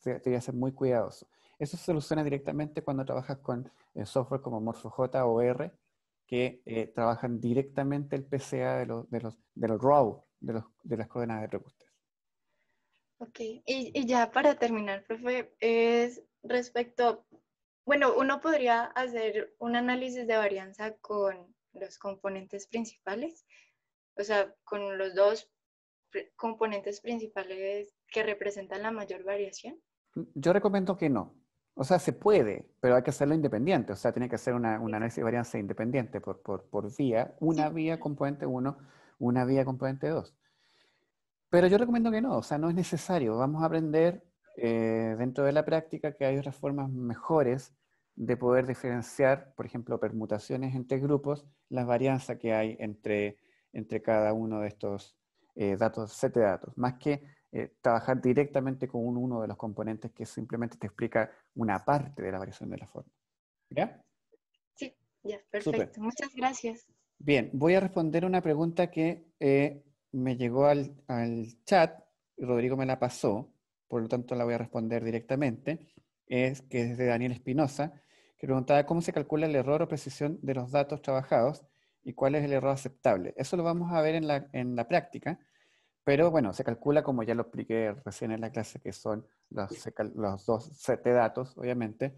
ser muy cuidadoso. Eso se soluciona directamente cuando trabajas con eh, software como MorphoJ o R, que eh, trabajan directamente el PCA de, los, de los, RAW, de, los, de las coordenadas de preguntas. Ok, y, y, ya para terminar, profe, es respecto, bueno, uno podría hacer un análisis de varianza con los componentes principales, o sea, con los dos componentes principales que representan la mayor variación. Yo recomiendo que no. O sea, se puede, pero hay que hacerlo independiente. O sea, tiene que hacer una, un análisis de varianza independiente por, vía, una vía componente 1, una vía componente 2. Pero yo recomiendo que no, o sea, no es necesario. Vamos a aprender eh, dentro de la práctica que hay otras formas mejores de poder diferenciar, por ejemplo, permutaciones entre grupos, las varianzas que hay entre, entre cada uno de estos eh, datos, set de datos, más que eh, trabajar directamente con uno de los componentes que simplemente te explica una parte de la variación de la forma. ¿Ya? Sí, ya, perfecto. Muchas gracias. Bien, voy a responder una pregunta que eh, me llegó al, al, chat, Rodrigo me la pasó, por lo tanto la voy a responder directamente, es que es de Daniel Espinosa, que preguntaba cómo se calcula el error o precisión de los datos trabajados y cuál es el error aceptable. Eso lo vamos a ver en la práctica, pero bueno, se calcula, como ya lo expliqué recién en la clase, que son los, dos set de datos, obviamente,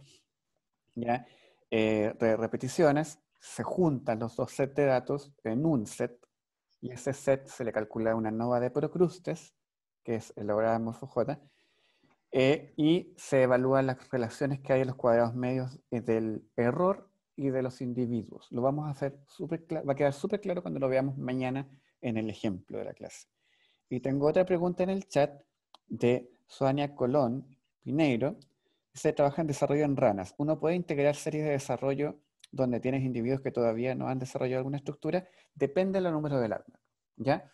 eh, de repeticiones, se juntan los dos set de datos en un set, y ese set se le calcula una nova de Procrustes, que es el en morfo eh, y se evalúan las relaciones que hay en los cuadrados medios del error y de los individuos. Lo vamos a hacer va a quedar súper claro cuando lo veamos mañana en el ejemplo de la clase. Y tengo otra pregunta en el chat de Suania Colón Pineiro. Se trabaja en desarrollo en ranas. ¿Uno puede integrar series de desarrollo donde tienes individuos que todavía no han desarrollado alguna estructura? Depende del número del la ¿ya?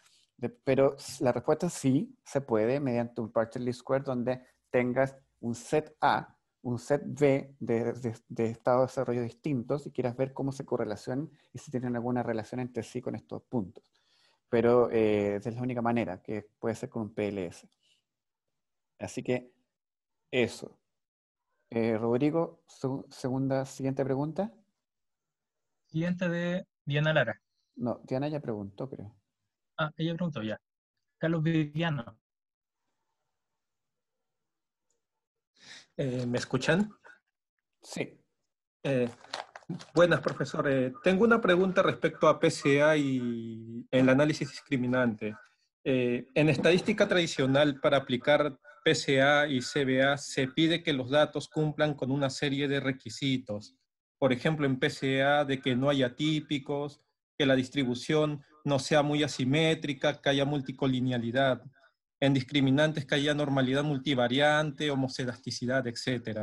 pero la respuesta es sí, se puede mediante un partially square donde tengas un set A, un set B de, estado de estados de desarrollo distintos y quieras ver cómo se correlacionan y si tienen alguna relación entre sí con estos puntos pero eh, es la única manera, que puede ser con un PLS. Así que eso. Eh, Rodrigo, su segunda, siguiente pregunta. Siguiente de Diana Lara. No, Diana ya preguntó, creo. Ah, ella preguntó ya. Carlos Viviano. Eh, ¿Me escuchan? Sí. Buenas, profesor. Eh, tengo una pregunta respecto a PCA y el análisis discriminante. Eh, en estadística tradicional, para aplicar PCA y CBA, se pide que los datos cumplan con una serie de requisitos. Por ejemplo, en PCA, de que no haya típicos, que la distribución no sea muy asimétrica, que haya multicolinealidad. En discriminantes, que haya normalidad multivariante, homocedasticidad, etc.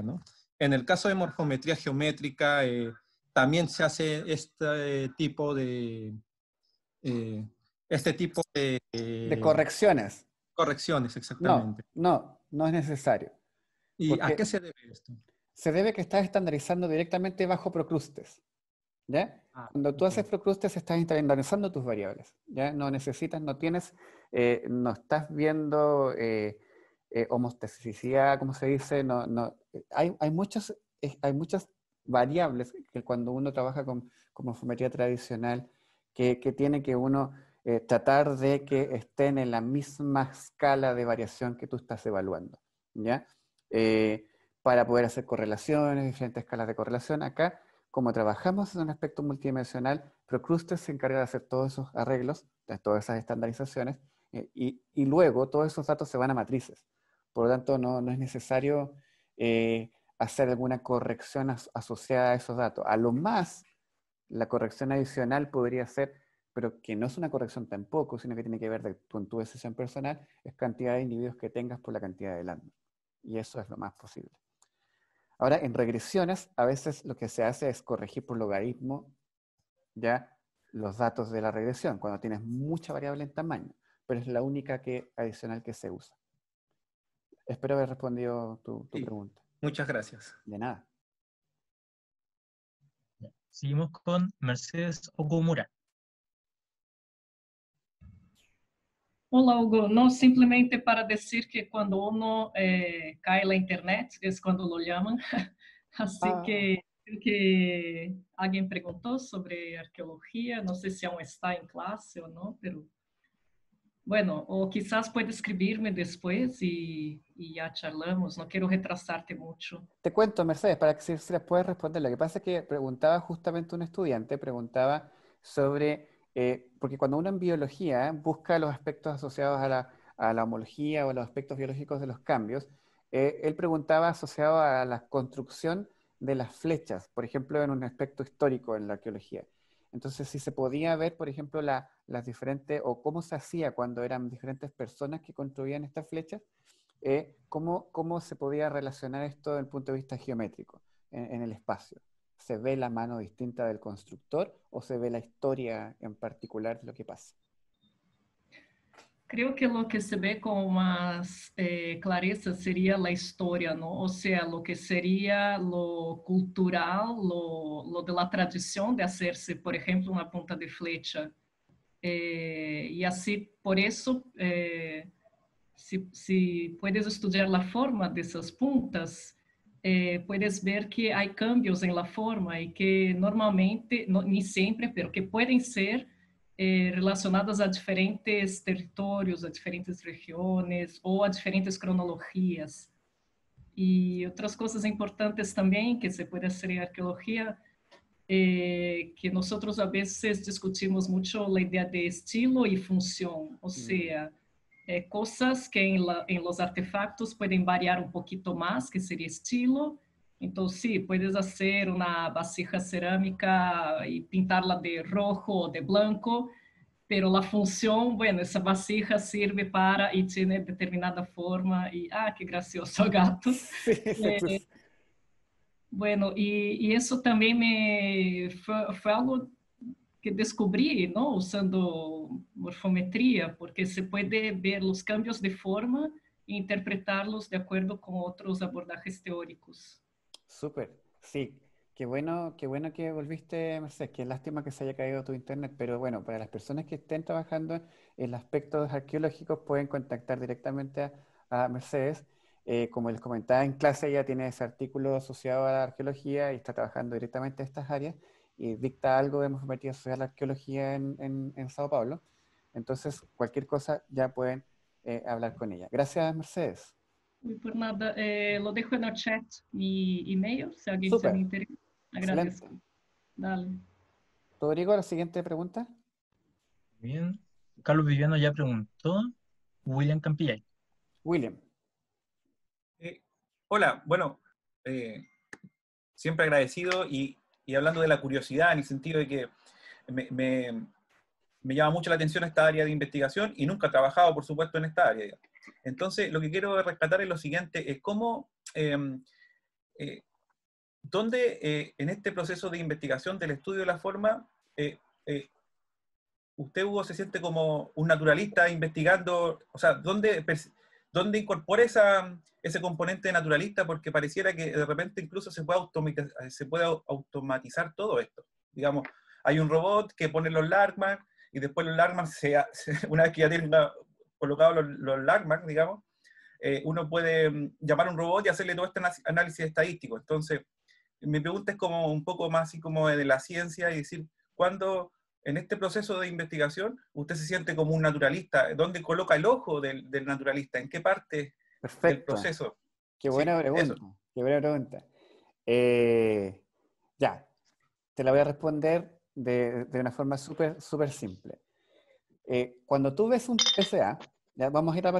En el caso de morfometría geométrica, eh, también se hace este tipo de eh, este tipo de, eh, de correcciones. Correcciones, exactamente. No, no, es necesario. ¿Y a qué se debe esto? Se debe que estás estandarizando directamente bajo Procrustes, ¿ya? Ah, Cuando tú haces Procrustes, estás estandarizando tus variables. ¿ya? No necesitas, no tienes, eh, no estás viendo homostasicidad, como se dice, no, no. Hay, hay, muchos, hay muchas variables que cuando uno trabaja con, como tradicional, que, tiene que uno eh, tratar de que estén en la misma escala de variación que tú estás evaluando, ¿ya? Eh, para poder hacer correlaciones, diferentes escalas de correlación. Acá, como trabajamos en un aspecto multidimensional, Procrustes se encarga de hacer todos esos arreglos, de todas esas estandarizaciones, eh, y, luego todos esos datos se van a matrices. Por lo tanto, no, no es necesario hacer alguna corrección asociada a esos datos. A lo más, la corrección adicional podría ser, pero que no es una corrección tampoco, sino que tiene que ver con tu decisión personal, es cantidad de individuos que tengas por la cantidad de lambda. Y eso es lo más posible. Ahora, en regresiones, a veces lo que se hace es corregir por logaritmo ya los datos de la regresión, cuando tienes mucha variable en tamaño, pero es la única que, adicional que se usa. Espero haber respondido tu, pregunta. Muchas gracias. De nada. Seguimos con Mercedes Ogumura. Hola, Hugo. No simplemente para decir que cuando uno eh, cae la la internet es cuando lo llaman. <laughs> Así ah. que que, que alguien preguntó sobre arqueología. No sé si aún está en clase o no, pero... Bueno, o quizás puedes escribirme después y, ya charlamos. No quiero retrasarte mucho. Te cuento, Mercedes, para que si, las puedes responder. Lo que pasa es que preguntaba justamente un estudiante, preguntaba sobre, eh, porque cuando uno en biología busca los aspectos asociados a la, homología o a los aspectos biológicos de los cambios, eh, él preguntaba asociado a la construcción de las flechas, por ejemplo, en un aspecto histórico en la arqueología. Entonces, si se podía ver, por ejemplo, las diferentes, o cómo se hacía cuando eran diferentes personas que construían estas flechas, eh, cómo, cómo, se podía relacionar esto desde el punto de vista geométrico en, en, el espacio. ¿Se ve la mano distinta del constructor o se ve la historia en particular de lo que pasa? Creio que o que se vê com mais eh, clareza sería la historia, ¿no? O que seria cultural, o lo de la de hacerse, por exemplo, uma ponta de flecha. Eh, assim, por isso, eh, si, si, puedes forma dessas pontas, puntas, eh, puedes ver que há cambios em la forma e que normalmente, nem sempre, siempre, que podem ser eh, relacionadas a diferentes territórios, a diferentes regiões ou a diferentes cronologias. E outras coisas importantes também que se pode fazer em arqueologia, eh, que nós a vezes discutimos muito a ideia de estilo e função, ou hum. seja, eh, coisas que em, em los artefactos podem variar um pouquinho mais, que seria estilo, então, sim, pode fazer uma vasija e pintá pintarla de rojo ou de blanco, pero a função, bueno, essa vasija serve para e tem determinada forma e ah, que gracioso <laughs> gato. eh, bueno, e isso também me foi algo que descobri, não Usando morfometria, porque se pode ver os cambios de forma e interpretá-los de acordo com outros abordagens teóricos. Súper, sí. Qué bueno, qué bueno que volviste, Mercedes. Qué lástima que se haya caído tu internet, pero bueno, para las personas que estén trabajando en aspectos arqueológicos pueden contactar directamente a, Mercedes. Eh, como les comentaba en clase, ella tiene ese artículo asociado a la arqueología y está trabajando directamente en estas áreas y dicta algo de metido social a la arqueología en, en, Sao Paulo. Entonces, cualquier cosa ya pueden eh, hablar con ella. Gracias, Mercedes por Eh, lo dejo en el chat mi email, si alguien se me interesa. Agradezco. Dale. Rodrigo, la siguiente pregunta. Bien. Carlos Viviano ya preguntó. William Campillay. William. Eh, hola, bueno, eh, siempre agradecido y, hablando de la curiosidad en el sentido de que me, llama mucho la atención esta área de investigación y nunca he trabajado, por supuesto, en esta área. Entonces, lo que quiero rescatar es lo siguiente, es cómo, em, eh, dónde eh, en este proceso de investigación del estudio de la forma, eh, usted, Hugo, se siente como un naturalista investigando, o sea, dónde, dónde incorpora ese componente naturalista, porque pareciera que de repente incluso se puede, automatizar, se puede automatizar todo esto. Digamos, hay un robot que pone los Larkman, y después los Larkman, se, <laughs> una vez que ya tiene una, colocados los, los digamos, eh, uno puede mm, llamar a un robot y hacerle todo este análisis estadístico. Entonces, mi pregunta es como un poco más así como de la ciencia y decir, ¿cuándo en este proceso de investigación usted se siente como un naturalista? ¿Dónde coloca el ojo del, naturalista? ¿En qué parte del proceso? Qué buena pregunta. Qué buena pregunta. Eh, ya, te la voy a responder de, una forma súper, súper simple. Eh, cuando tú ves un PCA, vamos a ir a la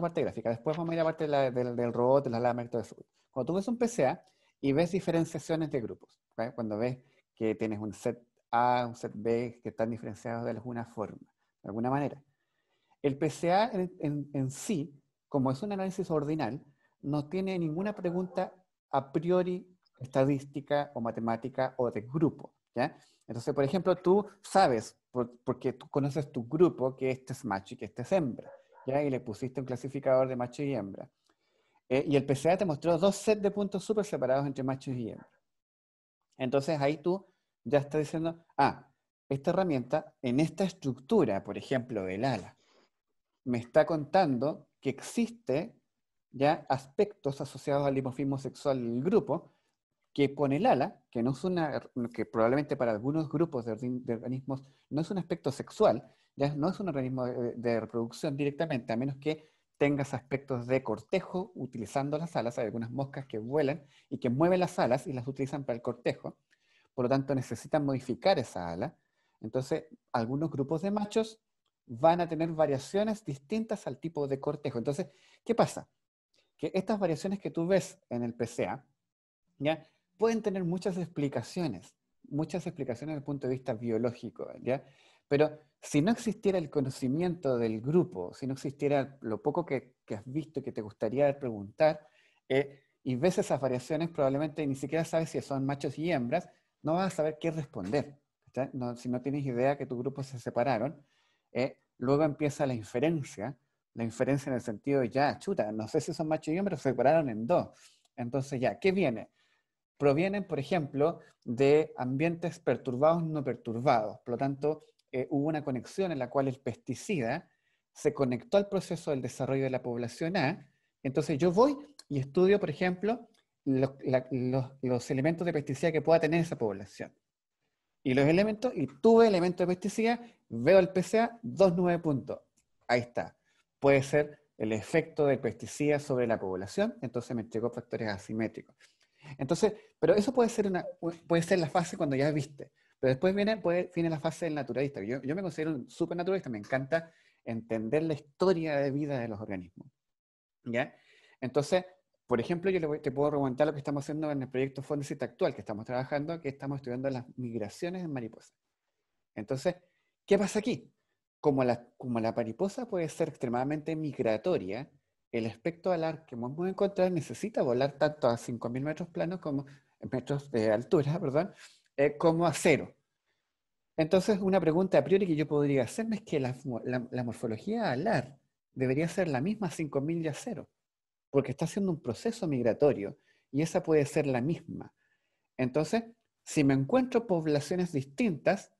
parte, gráfica, después vamos a ir a la parte del, robot, de la lámina y todo eso. Cuando tú ves un PCA y ves diferenciaciones de grupos, cuando ves que tienes un set A, un set B, que están diferenciados de alguna forma, de alguna manera. El PCA en, sí, como es un análisis ordinal, no tiene ninguna pregunta a priori estadística o matemática o de grupo. Entonces, por ejemplo, tú sabes, porque tú conoces tu grupo, que este es macho y que este es hembra y le pusiste un clasificador de macho y hembra. Eh, y el PCA te mostró dos sets de puntos súper separados entre machos y hembras. Entonces ahí tú ya estás diciendo, ah, esta herramienta en esta estructura, por ejemplo, del ala, me está contando que existe ya aspectos asociados al dimorfismo sexual del grupo que pone el ala, que no es una, que probablemente para algunos grupos de, organismos no es un aspecto sexual, ya no es un organismo de, reproducción directamente, a menos que tengas aspectos de cortejo utilizando las alas. Hay algunas moscas que vuelan y que mueven las alas y las utilizan para el cortejo. Por lo tanto, necesitan modificar esa ala. Entonces, algunos grupos de machos van a tener variaciones distintas al tipo de cortejo. Entonces, ¿qué pasa? Que estas variaciones que tú ves en el PCA, ¿ya? Pueden tener muchas explicaciones, muchas explicaciones desde el punto de vista biológico, ¿ya? Pero si no existiera el conocimiento del grupo, si no existiera lo poco que, has visto y que te gustaría preguntar, eh, y ves esas variaciones, probablemente ni siquiera sabes si son machos y hembras, no vas a saber qué responder. si no tienes idea que tu grupo se separaron, eh, luego empieza la inferencia, la inferencia en el sentido de, ya, chuta, no sé si son machos y hembras, se separaron en dos. Entonces, ya, ¿qué viene? Provienen, por ejemplo, de ambientes perturbados no perturbados. Por lo tanto, eh, hubo una conexión en la cual el pesticida se conectó al proceso del desarrollo de la población A. Entonces yo voy y estudio, por ejemplo, los, elementos de pesticida que pueda tener esa población. Y los elementos, y tuve elementos de pesticida, veo el PCA, 2,9 puntos. Ahí está. Puede ser el efecto del pesticida sobre la población, entonces me entregó factores asimétricos. Entonces, pero eso puede ser, puede ser la fase cuando ya viste. Pero después viene, pues, viene la fase del naturalista. Yo, yo me considero un supernaturalista, me encanta entender la historia de vida de los organismos. ¿Ya? Entonces, por ejemplo, yo te puedo recomendar lo que estamos haciendo en el proyecto Fondecita actual que estamos trabajando, que estamos estudiando las migraciones en mariposas. Entonces, ¿qué pasa aquí? Como la, como la mariposa puede ser extremadamente migratoria, el aspecto alar que hemos encontrado necesita volar tanto a 5.000 metros planos como metros de altura, perdón, eh, como a cero. Entonces, una pregunta a priori que yo podría hacerme es que la, morfología alar debería ser la misma 5000 y a cero, porque está haciendo un proceso migratorio y esa puede ser la misma. Entonces, si me encuentro poblaciones distintas,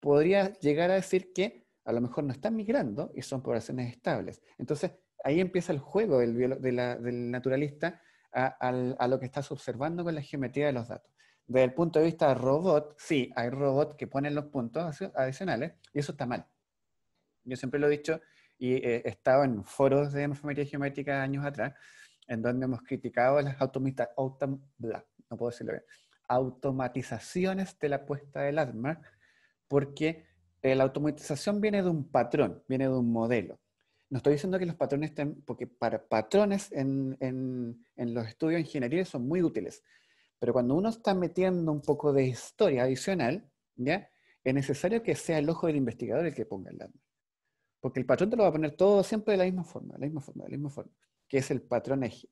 podría llegar a decir que a lo mejor no están migrando y son poblaciones estables. Entonces, ahí empieza el juego del, naturalista a lo que estás observando con la geometría de los datos. Desde el punto de vista robot, sí, hay robots que ponen los puntos adicionales y eso está mal. Yo siempre lo he dicho y he estado en foros de enfermería geométrica años atrás, en donde hemos criticado las automatizaciones de la puesta del ADMAR, porque la automatización viene de un patrón, viene de un modelo. No estoy diciendo que los patrones estén, porque para patrones en, en los estudios de ingeniería son muy útiles. Pero cuando uno está metiendo un poco de historia adicional, ¿ya? Es necesario que sea el ojo del investigador el que ponga el lambda. Porque el patrón te lo va a poner todo siempre de la misma forma, la misma forma, de la misma forma, que es el patrón eje,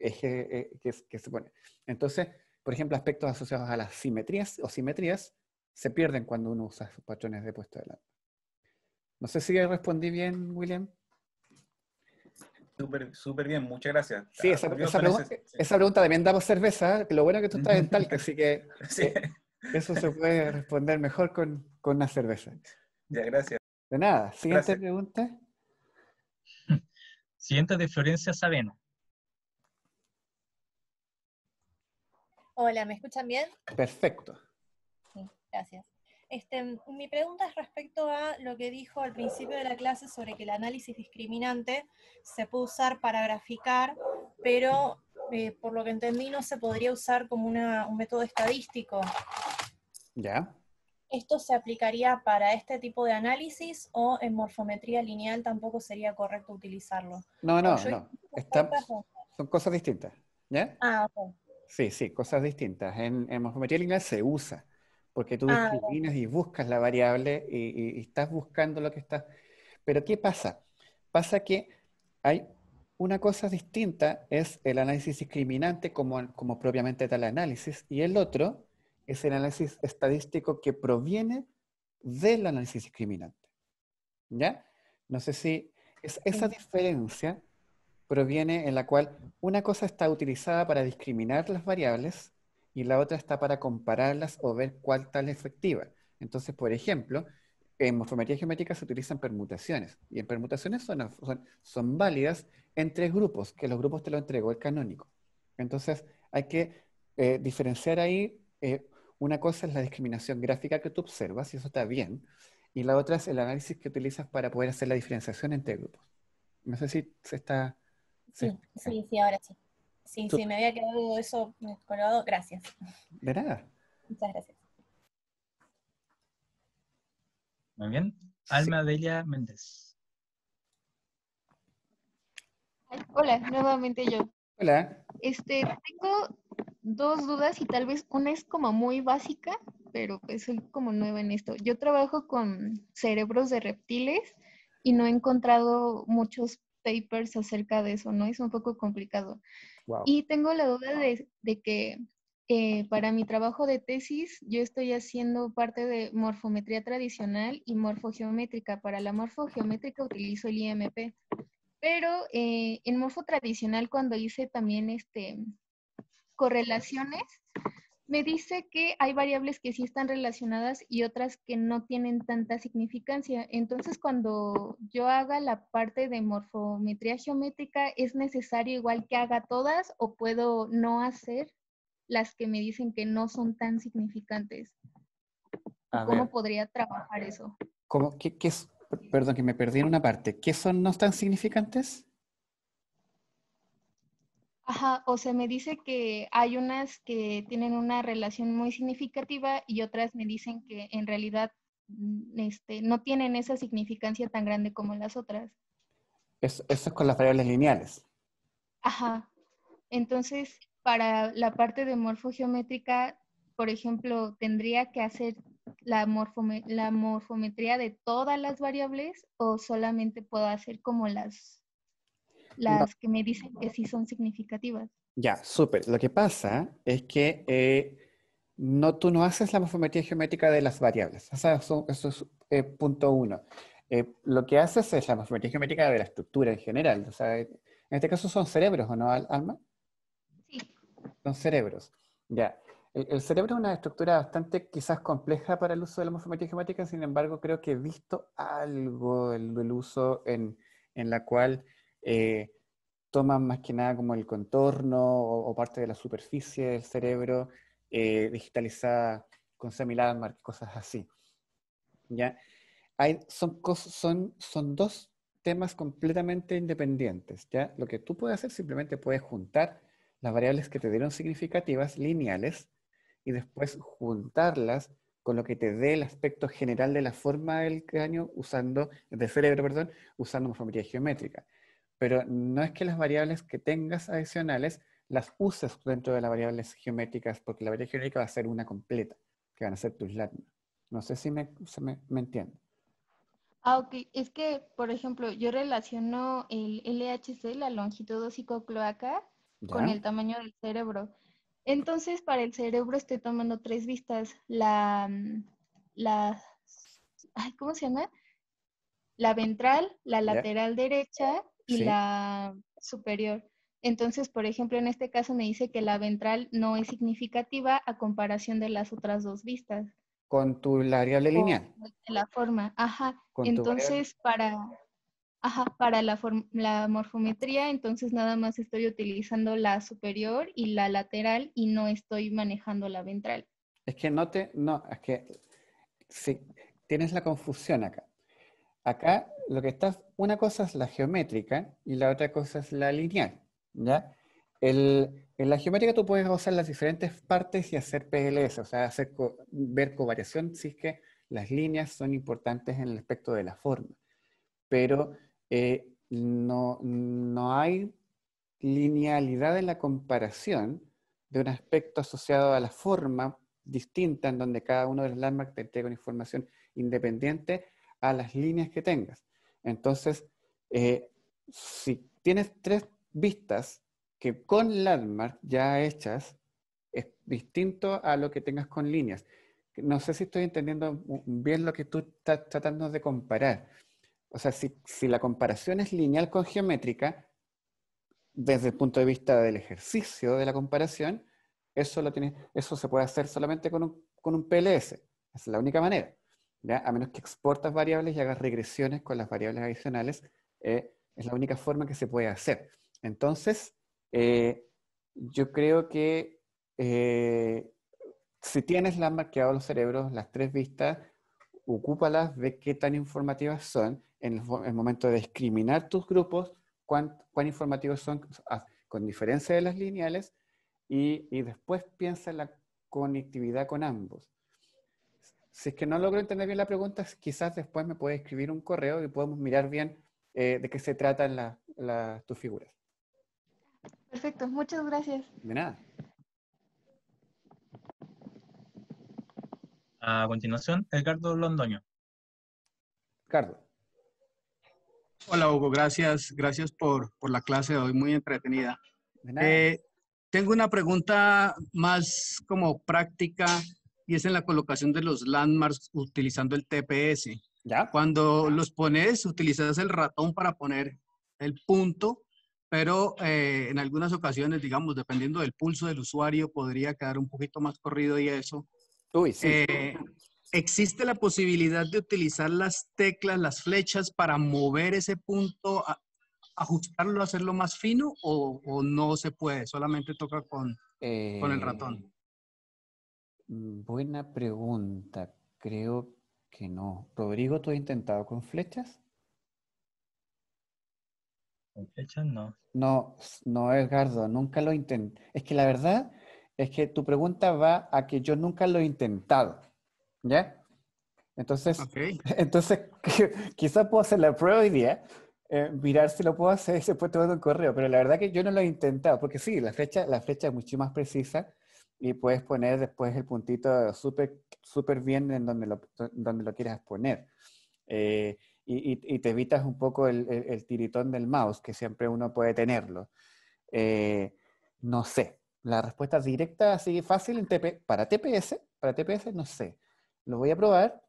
eh, que, se pone. Entonces, por ejemplo, aspectos asociados a las simetrías o simetrías se pierden cuando uno usa sus patrones de puesta de lambda. No sé si respondí bien, William. Súper, bien, muchas gracias. Sí, esa, pregunta, también damos cerveza, lo bueno que tú estás en Talca, así que <laughs> eh, eso se puede responder mejor con, con, una cerveza. Ya, gracias. De nada, siguiente pregunta. <laughs> Siguiente de Florencia Sabena. Hola, ¿me escuchan bien? Perfecto. gracias. Este, mi pregunta es respecto a lo que dijo al principio de la clase sobre que el análisis discriminante se puede usar para graficar, pero eh, por lo que entendí no se podría usar como un método estadístico. ¿Ya? ¿Esto se aplicaría para este tipo de análisis o en morfometría lineal tampoco sería correcto utilizarlo? No, no, no. son cosas distintas. ¿Ya? Ah, Sí, sí, cosas distintas. en morfometría lineal se usa porque tú ah. y buscas la variable y, estás buscando lo que estás. Pero ¿qué pasa? Pasa que hay una cosa distinta, es el análisis discriminante como, como propiamente tal análisis, y el otro es el análisis estadístico que proviene del análisis discriminante. ¿Ya? No sé si esa diferencia proviene en la cual una cosa está utilizada para discriminar las variables y la otra está para compararlas o ver cuál tal es efectiva. Entonces, por ejemplo, en morfometría geométrica se utilizan permutaciones y en permutaciones son, son, válidas en tres grupos, que los grupos te lo entregó el canónico. Entonces, hay que eh, diferenciar ahí, eh, una cosa es la discriminación gráfica que tú observas, y eso está bien, y la otra es el análisis que utilizas para poder hacer la diferenciación entre grupos. No sé si se está... sí, sí, sí ahora sí. Sí, sí, me había quedado eso eh, colgado. Gracias. De Muchas gracias. Muy bien. Alma Adelia Méndez. Hola, nuevamente yo. Hola. Este, tengo dos dudas y tal vez una es como muy básica, pero pues soy como nueva en esto. Yo trabajo con cerebros de reptiles y no he encontrado muchos papers acerca de eso, ¿no? Es un poco complicado. Y tengo la duda de, que eh, para mi trabajo de tesis yo estoy haciendo parte de morfometría tradicional y morfogeométrica. Para la morfogeométrica utilizo el IMP, pero eh, en morfo tradicional cuando hice también este, correlaciones, me dice que hay variables que sí están relacionadas y otras que no tienen tanta significancia. Entonces, cuando yo haga la parte de morfometría geométrica, ¿es necesario igual que haga todas o puedo no hacer las que me dicen que no son tan significantes? ¿Cómo podría trabajar eso? ¿Cómo, qué, qué, perdón, que me perdí en una parte. ¿Qué son no tan significantes? Ajá, o se me dice que hay unas que tienen una relación muy significativa y otras me dicen que en realidad mm, este, no tienen esa significancia tan grande como las otras. eso es con las variables lineales. Ajá. Entonces, para la parte de morfogeométrica, por ejemplo, tendría que hacer la morfometría de todas las variables o solamente puedo hacer como las las que me dicen que sí son significativas. Ya, súper. Lo que pasa es que eh, no, tú no haces la morfometría geométrica de las variables. eso, eso es eh, punto uno. Eh, lo que haces es la morfometría geométrica de la estructura en general. O sea, en este caso son cerebros, ¿o no, Alma? Sí. Son cerebros. Ya. El, cerebro es una estructura bastante quizás compleja para el uso de la morfometría geométrica, sin embargo, creo que he visto algo del, uso en, en la cual eh, toman más que nada como el contorno o, parte de la superficie del cerebro, eh, digitalizada con semilandmark, cosas así. ¿Ya? son, dos temas completamente independientes. ¿ya? Lo que tú puedes hacer simplemente puedes juntar las variables que te dieron significativas, lineales, y después juntarlas con lo que te dé el aspecto general de la forma del cráneo usando, una cerebro, perdón, usando familia geométrica pero no es que las variables que tengas adicionales las uses dentro de las variables geométricas, porque la variable geométrica va a ser una completa, que van a ser tus láminas. No sé si me, se me, entiende. Ah, ok. Es que, por ejemplo, yo relaciono el LHC, la longitud acá con el tamaño del cerebro. Entonces, para el cerebro estoy tomando tres vistas. La, mm, la ¿cómo se llama? La ventral, la lateral derecha y la superior. Entonces, por ejemplo, en este caso me dice que la ventral no es significativa a comparación de las otras dos vistas. Con tu variable lineal. De la forma, ajá. Entonces, para, para la, la morfometría, entonces nada más estoy utilizando la superior y la lateral y no estoy manejando la ventral. Es que no te, no, es que tienes la confusión acá. Acá lo que está, una cosa es la geométrica y la otra cosa es la lineal, ¿ya? en la geométrica tú puedes usar las diferentes partes y hacer PLS, o sea, hacer ver covariación si es que las líneas son importantes en el aspecto de la forma. Pero eh, no, no hay linealidad en la comparación de un aspecto asociado a la forma distinta en donde cada uno de los landmarks te entrega una información independiente a las líneas que tengas. Entonces, eh, si tienes tres vistas que con landmark ya hechas, es distinto a lo que tengas con líneas. No sé si estoy entendiendo bien lo que tú estás tratando de comparar. O sea, si, la comparación es lineal con geométrica, desde el punto de vista del ejercicio de la comparación, eso, lo tiene, eso se puede hacer solamente con un, con un PLS. es la única manera a menos que exportas variables y hagas regresiones con las variables adicionales, eh, es la única forma que se puede hacer. Entonces, eh, yo creo que eh, si tienes la de los cerebros, las tres vistas, ocúpalas, ve qué tan informativas son en el, momento de discriminar tus grupos, cuán, cuán informativos son ah, con diferencia de las lineales, y, y después piensa en la conectividad con ambos si es que no logro entender bien la pregunta, quizás después me puede escribir un correo y podemos mirar bien eh, de qué se tratan la, la, tus figuras. Perfecto, muchas gracias. De nada. A continuación, Edgardo Londoño. Edgardo. Hola Hugo, gracias, gracias por, la clase de hoy, muy entretenida. Eh, tengo una pregunta más como práctica y es en la colocación de los landmarks utilizando el TPS. ¿Ya? Cuando los pones, utilizas el ratón para poner el punto, pero eh, en algunas ocasiones, digamos, dependiendo del pulso del usuario, podría quedar un poquito más corrido y eso. Eh, existe la posibilidad de utilizar las teclas, las flechas para mover ese punto, ajustarlo, hacerlo más fino o, no se puede, solamente toca con, con el eh, ratón. Mm, buena pregunta. Creo que no. Rodrigo, ¿tú has intentado con flechas? Con flechas no. No, no, Edgardo, nunca lo intenté. Es que la verdad es que tu pregunta va a que yo nunca lo he intentado. ¿Ya? Entonces, <laughs> entonces quizás puedo hacer la prueba hoy día, eh, mirar si lo puedo hacer y después te mando un correo, pero la verdad que yo no lo he intentado, porque sí, la fecha la flecha es mucho más precisa y puedes poner después el puntito súper super bien en donde lo, donde lo quieras poner. Eh, y, te evitas un poco el, tiritón del mouse, que siempre uno puede tenerlo. Eh, no sé. La respuesta directa, así fácil, para TPS, para TPS no sé. Lo voy a probar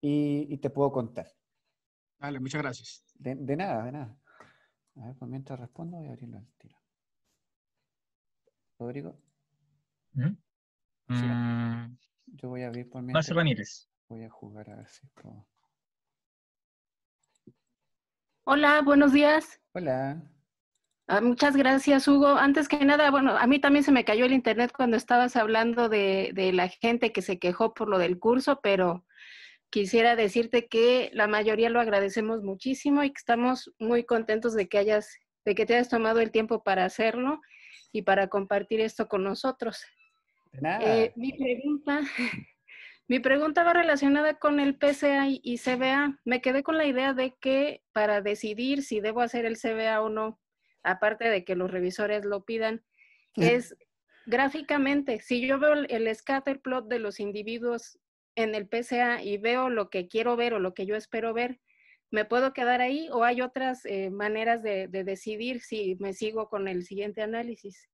y, te puedo contar. Vale, muchas gracias. De, nada, de nada. A ver, mientras respondo voy a abrirlo al tiro. Rodrigo. Mm, Yo voy a abrir por mi. Voy a jugar a Hola, buenos días. Hola. Ah, muchas gracias, Hugo. Antes que nada, bueno, a mí también se me cayó el internet cuando estabas hablando de, de la gente que se quejó por lo del curso, pero quisiera decirte que la mayoría lo agradecemos muchísimo y que estamos muy contentos de que hayas, de que te hayas tomado el tiempo para hacerlo y para compartir esto con nosotros. Eh, mi pregunta, <laughs> mi pregunta va relacionada con el PCA y CBA. Me quedé con la idea de que para decidir si debo hacer el CBA o no, aparte de que los revisores lo pidan, es gráficamente, si yo veo el scatter plot de los individuos en el PCA y veo lo que quiero ver o lo que yo espero ver, ¿me puedo quedar ahí o hay otras eh, maneras de decidir si me sigo con el siguiente análisis?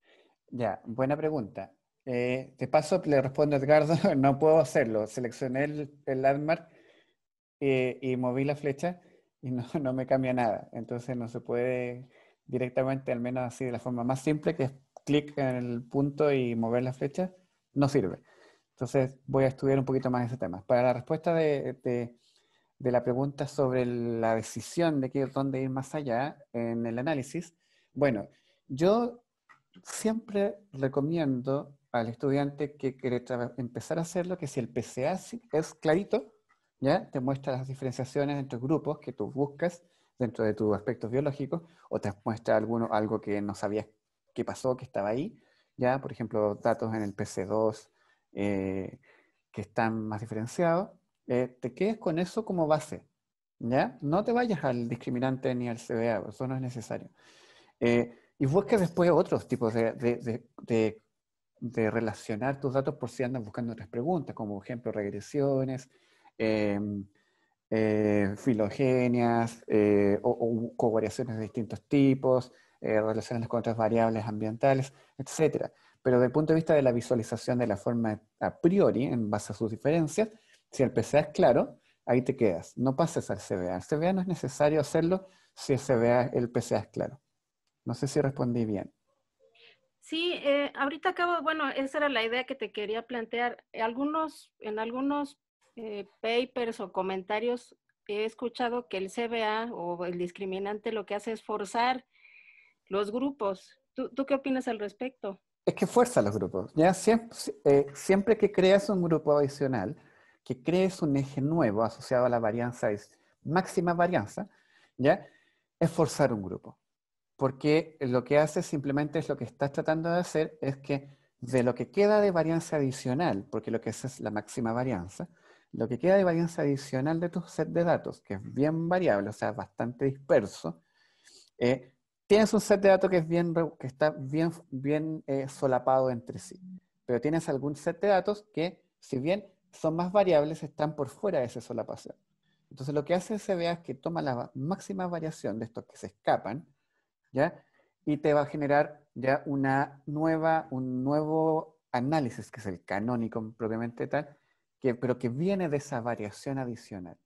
Ya, buena pregunta. Eh, de paso, le respondo a Edgardo, <laughs> no puedo hacerlo. Seleccioné el, landmark eh, y moví la flecha y <laughs> no, me cambia nada. Entonces no se puede directamente, al menos así de la forma más simple, que es clic en el punto y mover la flecha, no sirve. Entonces voy a estudiar un poquito más ese tema. Para la respuesta de, la pregunta sobre la decisión de dónde ir más allá en el análisis, bueno, yo siempre recomiendo al estudiante que quiere empezar a hacerlo, que si el PCA es clarito, ¿ya? Te muestra las diferenciaciones entre grupos que tú buscas dentro de tus aspectos biológicos, o te muestra alguno, algo que no sabías que pasó, que estaba ahí, ¿ya? Por ejemplo, datos en el PC2 eh, que están más diferenciados. Eh, te quedes con eso como base, ¿ya? No te vayas al discriminante ni al CBA, eso no es necesario. Eh, y busques después otros tipos de, de de relacionar tus datos por si andas buscando otras preguntas, como por ejemplo regresiones, em, eh, filogenias eh, o, covariaciones de distintos tipos, eh, relaciones con otras variables ambientales, etc. Pero desde el punto de vista de la visualización de la forma a priori, en base a sus diferencias, si el PCA es claro, ahí te quedas. No pases al CBA. El CBA no es necesario hacerlo si el PCA es claro. No sé si respondí bien. Sí, eh, ahorita acabo, bueno, esa era la idea que te quería plantear. Eh, algunos, en algunos eh, papers o comentarios he escuchado que el CBA o el discriminante lo que hace es forzar los grupos. ¿Tú, qué opinas al respecto? Es que fuerza los grupos. Ya siempre, siempre que creas un grupo adicional, que crees un eje nuevo asociado a la varianza, es máxima varianza, ¿ya? Es forzar un grupo porque lo que hace simplemente es lo que estás tratando de hacer es que de lo que queda de varianza adicional, porque lo que es es la máxima varianza, lo que queda de varianza adicional de tu set de datos, que es bien variable, o sea, bastante disperso, eh, tienes un set de datos que, es bien, que está bien, bien eh, solapado entre sí, pero tienes algún set de datos que, si bien son más variables, están por fuera de esa solapación. Entonces lo que hace SBA es que toma la máxima variación de estos que se escapan, y te va a generar ya una nueva, un nuevo análisis, que es el canónico propiamente tal, pero que viene de esa variación adicional,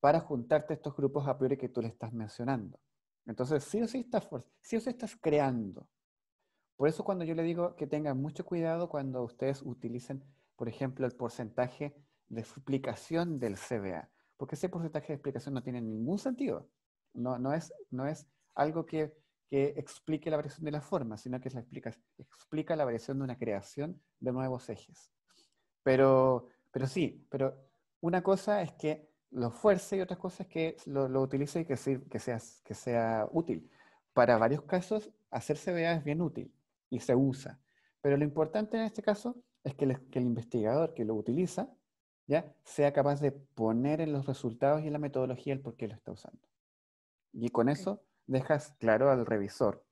para juntarte estos grupos a priori que tú le estás mencionando. Entonces, sí o sí estás, creando. Por eso cuando yo le digo que tengan mucho cuidado cuando ustedes utilicen, por ejemplo, el porcentaje de explicación del CBA, porque ese porcentaje de explicación no tiene ningún sentido. No, es, no es algo que, explique la variación de la forma, sino que la explica, la variación de una creación de nuevos ejes. Pero, sí, pero una cosa es que lo fuerce y otra cosa es que lo, utilice y que, sea, que sea útil. Para varios casos, hacer CBA es bien útil y se usa. Pero lo importante en este caso es que el, investigador que lo utiliza ¿ya? sea capaz de poner en los resultados y en la metodología el por qué lo está usando. Y con eso dejas claro al revisor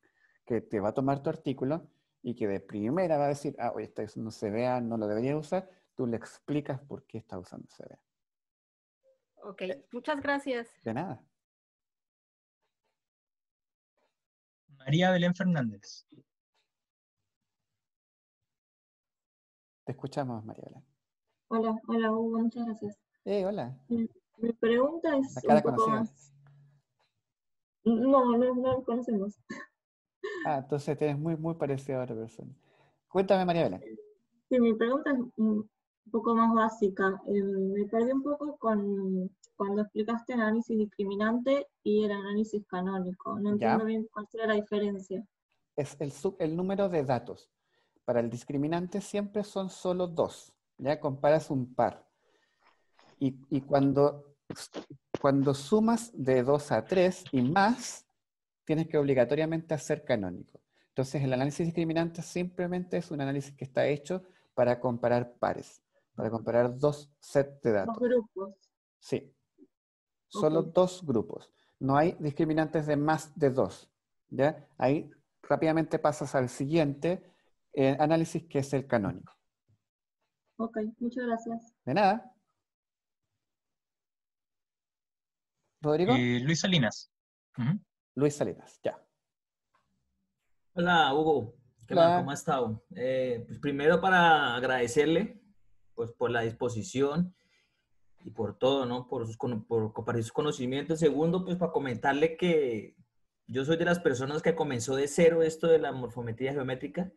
que te va a tomar tu artículo y que de primera va a decir, ah, oye, está usando CBA, no lo debería usar, tú le explicas por qué está usando CBA. Ok, eh, muchas gracias. De nada. María Belén Fernández. Te escuchamos, María Belén. Hola, hola Hugo, muchas gracias. Eh, hola. Mi pregunta es un poco más no, no, no conocemos. Ah, entonces te muy, muy parecido a otra persona. Cuéntame, María Belén. Sí, mi pregunta es un poco más básica. Eh, me perdí un poco con cuando explicaste el análisis discriminante y el análisis canónico. No entiendo bien cuál será la diferencia. Es el, el número de datos. Para el discriminante siempre son solo dos. Ya comparas un par. y cuando cuando sumas de 2 a 3 y más, tienes que obligatoriamente hacer canónico. Entonces, el análisis discriminante simplemente es un análisis que está hecho para comparar pares, para comparar dos sets de datos. Dos grupos. Sí. Solo dos grupos. No hay discriminantes de más de dos. ¿ya? Ahí rápidamente pasas al siguiente eh, análisis que es el canónico. Ok, muchas gracias. De nada. ¿Rodrigo? Eh, Luis Salinas. Luis Salinas, ya. Hola, Hugo. ¿Cómo has estado? Eh, pues primero para agradecerle pues, por la disposición y por todo, ¿no? Por, por compartir sus conocimientos. Segundo, pues para comentarle que yo soy de las personas que comenzó de cero esto de la morfometría geométrica.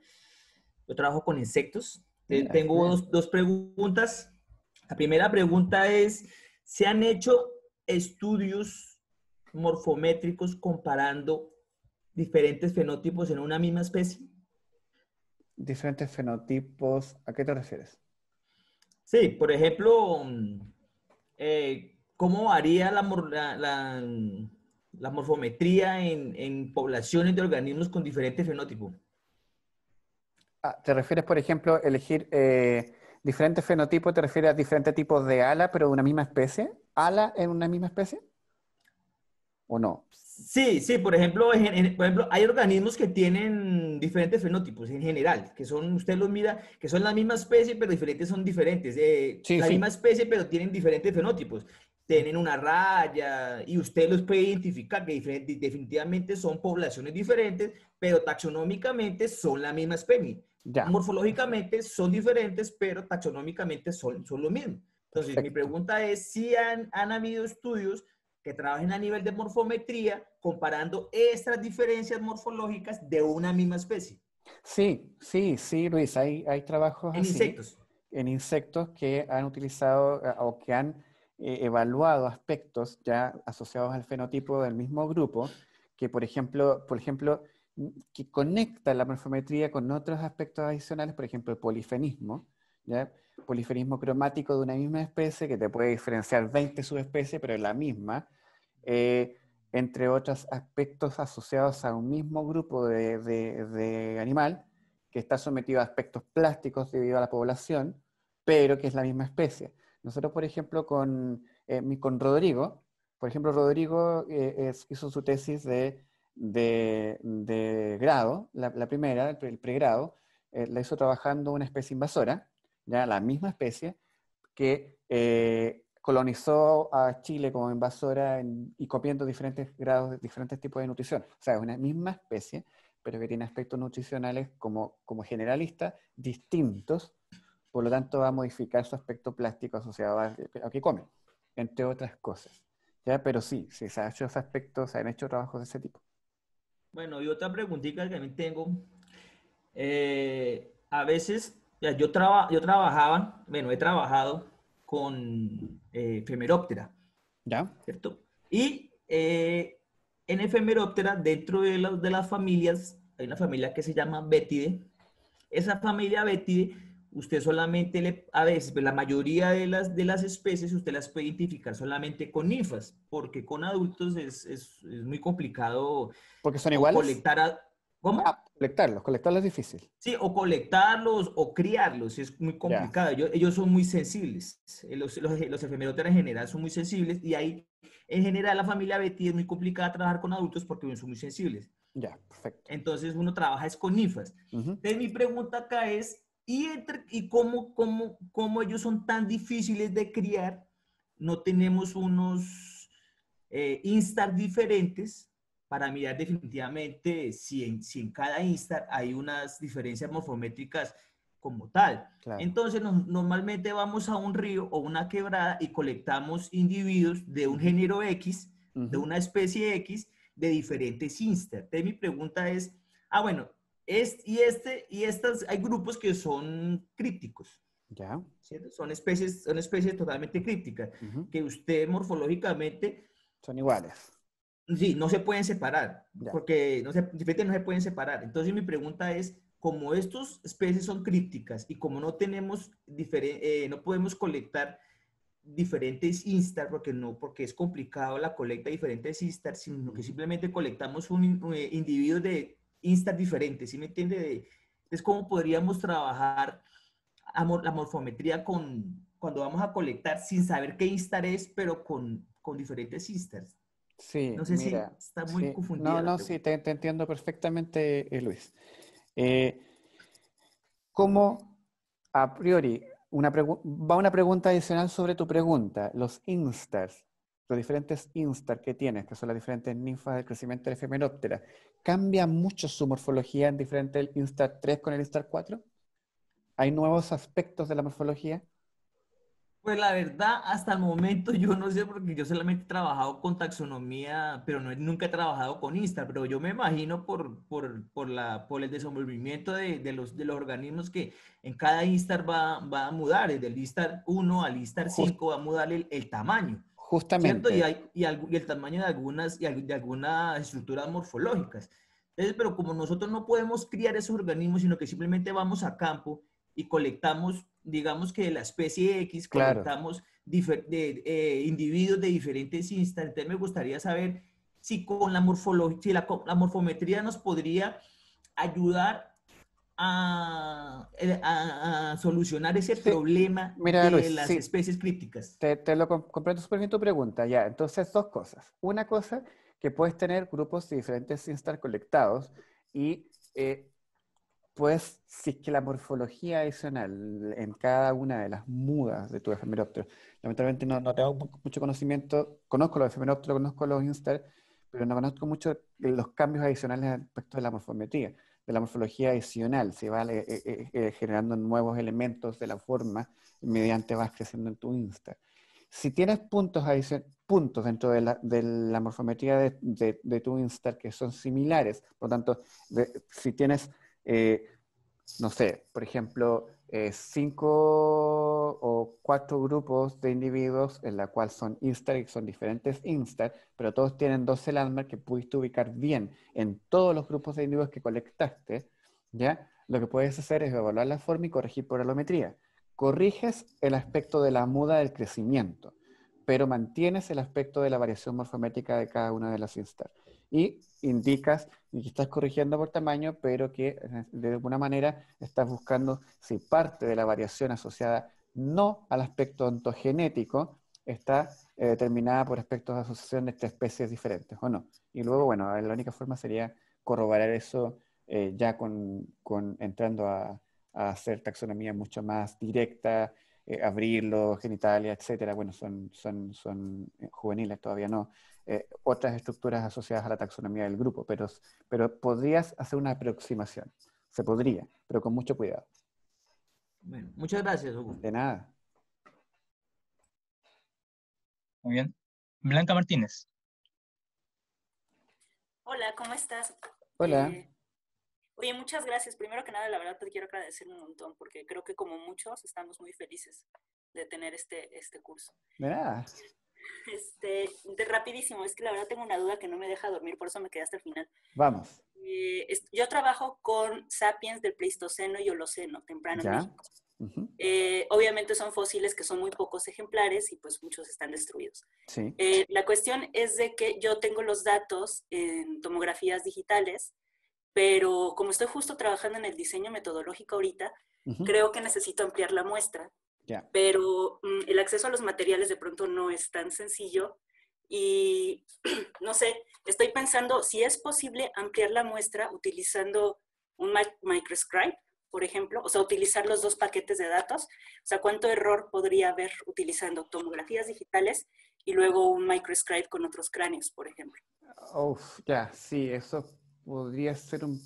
Yo trabajo con insectos. Eh, tengo dos, dos preguntas. La primera pregunta es, ¿se han hecho estudios morfométricos comparando diferentes fenotipos en una misma especie? Diferentes fenotipos, ¿a qué te refieres? Sí, por ejemplo, eh, ¿cómo varía la, morfometría en, poblaciones de organismos con diferentes fenotipo? Ah, ¿Te refieres, por ejemplo, elegir eh, diferentes fenotipos? ¿Te refieres a diferentes tipos de ala, pero de una misma especie? ¿Hala en una misma especie? ¿O no? Sí, sí, por ejemplo, ejemplo, hay organismos que tienen diferentes fenotipos en general, que son, usted los mira, que son la misma especie, pero diferentes son diferentes. Eh, la misma especie, pero tienen diferentes fenotipos. Tienen una raya y usted los puede identificar, que definitivamente son poblaciones diferentes, pero taxonómicamente son la misma especie. Morfológicamente son diferentes, pero taxonómicamente son, son lo mismo. Entonces, mi pregunta es si han, han habido estudios que trabajen a nivel de morfometría comparando estas diferencias morfológicas de una misma especie. Sí, sí, sí, Luis, hay, hay trabajos en insectos. En insectos que han utilizado eh, o que han eh, evaluado aspectos ya asociados al fenotipo del mismo grupo, que por ejemplo, por ejemplo, que conecta la morfometría con otros aspectos adicionales, por ejemplo, el polifenismo, ¿ya? poliferismo cromático de una misma especie, que te puede diferenciar 20 subespecies, pero es la misma, eh, entre otros aspectos asociados a un mismo grupo de, animal, que está sometido a aspectos plásticos debido a la población, pero que es la misma especie. Nosotros, por ejemplo, con, eh, con Rodrigo, por ejemplo, Rodrigo eh, hizo su tesis de, de, grado, la, primera, el, pregrado, eh, la hizo trabajando una especie invasora, la misma especie, que eh, colonizó a Chile como invasora y copiando diferentes grados, diferentes tipos de nutrición. O sea, es una misma especie, pero que tiene aspectos nutricionales como, como generalista distintos, por lo tanto va a modificar su aspecto plástico asociado a, a que come. entre otras cosas. ¿Ya? Pero sí, se han hecho esos aspectos, se han hecho trabajos de ese tipo. Bueno, y otra preguntita que también tengo. Eh, a veces yo, yo trabajaba, bueno, he trabajado con eh, ¿Ya? ¿Cierto? Y eh, en Efemeróptera, dentro de, de, las familias, hay una familia que se llama Betide. Esa familia Betide, usted solamente le, a veces, pues, la mayoría de las, de las especies, usted las puede identificar solamente con ninfas, porque con adultos es, es, es muy complicado. Porque son iguales. Colectar a, ¿Cómo? Ah, colectarlos, colectarlos es difícil. Sí, o colectarlos o criarlos, es muy complicado. Ellos, son muy sensibles, los, los, en general son muy sensibles y ahí en general la familia Betty es muy complicada trabajar con adultos porque son muy sensibles. Ya, perfecto. Entonces uno trabaja es con ninfas. Entonces mi pregunta acá es, ¿y, y cómo, cómo, cómo ellos son tan difíciles de criar? No tenemos unos eh, instar diferentes para mirar definitivamente si en, si en cada instar hay unas diferencias morfométricas como tal. Entonces, normalmente vamos a un río o una quebrada y colectamos individuos de un género X, de una especie X, de diferentes instar. Entonces, mi pregunta es, ah, bueno, es y este y estas, hay grupos que son crípticos. Ya. Son especies, son especies totalmente crípticas, que usted morfológicamente... Son iguales Sí, no se pueden separar, porque no se, no se pueden separar. Entonces mi pregunta es, como estas especies son crípticas y como no tenemos, eh, no podemos colectar diferentes instars porque no, porque es complicado la colecta de diferentes instars, sino que simplemente colectamos un, eh, individuo de instars diferentes, ¿sí me entiende? Es ¿cómo podríamos trabajar la morfometría con, cuando vamos a colectar sin saber qué instar es, pero con, con diferentes instars. Sí, no si está muy confundido. No, no, sí, te, entiendo perfectamente, eh, Luis. Eh, ¿Cómo a priori una va una pregunta adicional sobre tu pregunta? Los instars, los diferentes instars que tienes, que son las diferentes ninfas del crecimiento de la efemeróptera, ¿cambia mucho su morfología en diferente el instar 3 con el instar 4? ¿Hay nuevos aspectos de la morfología? Pues la verdad, hasta el momento yo no sé porque yo solamente he trabajado con taxonomía, pero no, nunca he trabajado con instar. pero yo me imagino por, por, por la, por el desenvolvimiento de, de, los, de los organismos que en cada Instar va, va a mudar, desde el Instar 1 al Instar 5 va a mudar el, el tamaño. Justamente. Y, hay, y, el tamaño de algunas, y de algunas estructuras morfológicas. Entonces, pero como nosotros no podemos criar esos organismos, sino que simplemente vamos a campo y colectamos, digamos que de la especie X, colectamos eh, individuos de diferentes instantes, me gustaría saber si con la morfología, si la, morfometría nos podría ayudar a, eh, solucionar ese problema de las especies crípticas. Te, lo comprendo súper bien tu pregunta, ya. Entonces, dos cosas. Una cosa, que puedes tener grupos de diferentes instantes colectados y eh, pues si es que la morfología adicional en cada una de las mudas de tu efemeróptero, lamentablemente no, tengo mucho conocimiento, conozco los efemerópteros, conozco los instar, pero no conozco mucho los cambios adicionales respecto de la morfometría, de la morfología adicional, si va eh, eh, eh, generando nuevos elementos de la forma mediante vas creciendo en tu instar. Si tienes puntos, puntos dentro de la, morfometría de, tu instar que son similares, por lo tanto, si tienes eh, no sé, por ejemplo, eh, cinco o cuatro grupos de individuos en la cual son instar y son diferentes instar, pero todos tienen 12 landmarks que pudiste ubicar bien en todos los grupos de individuos que colectaste, ¿ya? Lo que puedes hacer es evaluar la forma y corregir por alometría. Corriges el aspecto de la muda del crecimiento, pero mantienes el aspecto de la variación morfométrica de cada una de las instar y indicas y que estás corrigiendo por tamaño, pero que eh, de alguna manera estás buscando si parte de la variación asociada no al aspecto ontogenético está eh, determinada por aspectos de asociación entre especies diferentes, ¿o no? Y luego, bueno, la única forma sería corroborar eso eh, ya con, entrando a, hacer taxonomía mucho más directa, abrirlo, genitalia, etcétera. Bueno, son, son juveniles, todavía no, eh, otras estructuras asociadas a la taxonomía del grupo, pero, pero podrías hacer una aproximación. Se podría, pero con mucho cuidado. Bueno, muchas gracias, Hugo. De nada. Muy bien. Blanca Martínez. Hola, ¿cómo estás? Hola. Eh, oye, muchas gracias. Primero que nada, la verdad te quiero agradecer un montón porque creo que como muchos estamos muy felices de tener este, este curso. De nada. Este, de rapidísimo, es que la verdad tengo una duda que no me deja dormir, por eso me quedé hasta el final. Vamos. Eh, yo trabajo con sapiens del Pleistoceno y Holoceno, temprano México. Eh, obviamente son fósiles que son muy pocos ejemplares y pues muchos están destruidos. Eh, la cuestión es de que yo tengo los datos en tomografías digitales, pero como estoy justo trabajando en el diseño metodológico ahorita, creo que necesito ampliar la muestra pero mm, el acceso a los materiales de pronto no es tan sencillo y <clears throat> no sé, estoy pensando si es posible ampliar la muestra utilizando un microscribe, por ejemplo, o sea, utilizar los dos paquetes de datos, o sea, cuánto error podría haber utilizando tomografías digitales y luego un microscribe con otros cráneos, por ejemplo. ya, sí, eso podría ser un...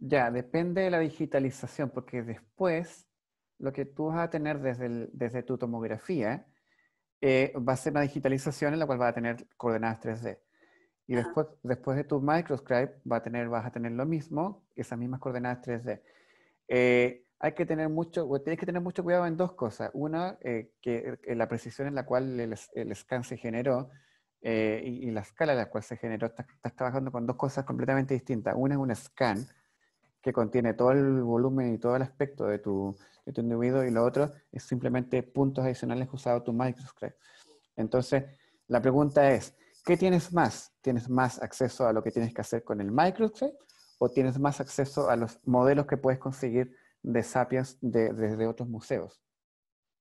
Ya, depende de la digitalización, porque después lo que tú vas a tener desde, desde tu tomografía eh, va a ser una digitalización en la cual va a tener coordenadas 3D. Y después, después de tu microscribe va a tener, vas a tener lo mismo, esas mismas coordenadas 3D. Eh, hay que tener mucho, tienes que tener mucho cuidado en dos cosas. Una, eh, que la precisión en la cual el, scan se generó y, la escala en la cual se generó, estás trabajando con dos cosas completamente distintas. Una es un scan, que contiene todo el volumen y todo el aspecto de tu, de tu individuo y lo otro es simplemente puntos adicionales usados tu Microsoft. Entonces, la pregunta es, ¿qué tienes más? ¿Tienes más acceso a lo que tienes que hacer con el Microsoft o tienes más acceso a los modelos que puedes conseguir de Sapiens desde de, otros museos?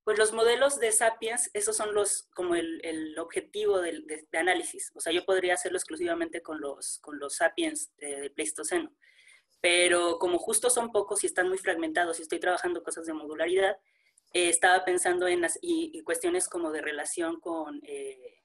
Pues los modelos de Sapiens, esos son los, como el, el objetivo de, análisis. O sea, yo podría hacerlo exclusivamente con los, con los Sapiens de Pleistoceno pero como justo son pocos y están muy fragmentados y estoy trabajando cosas de modularidad, eh, estaba pensando en las y, cuestiones como de relación con eh,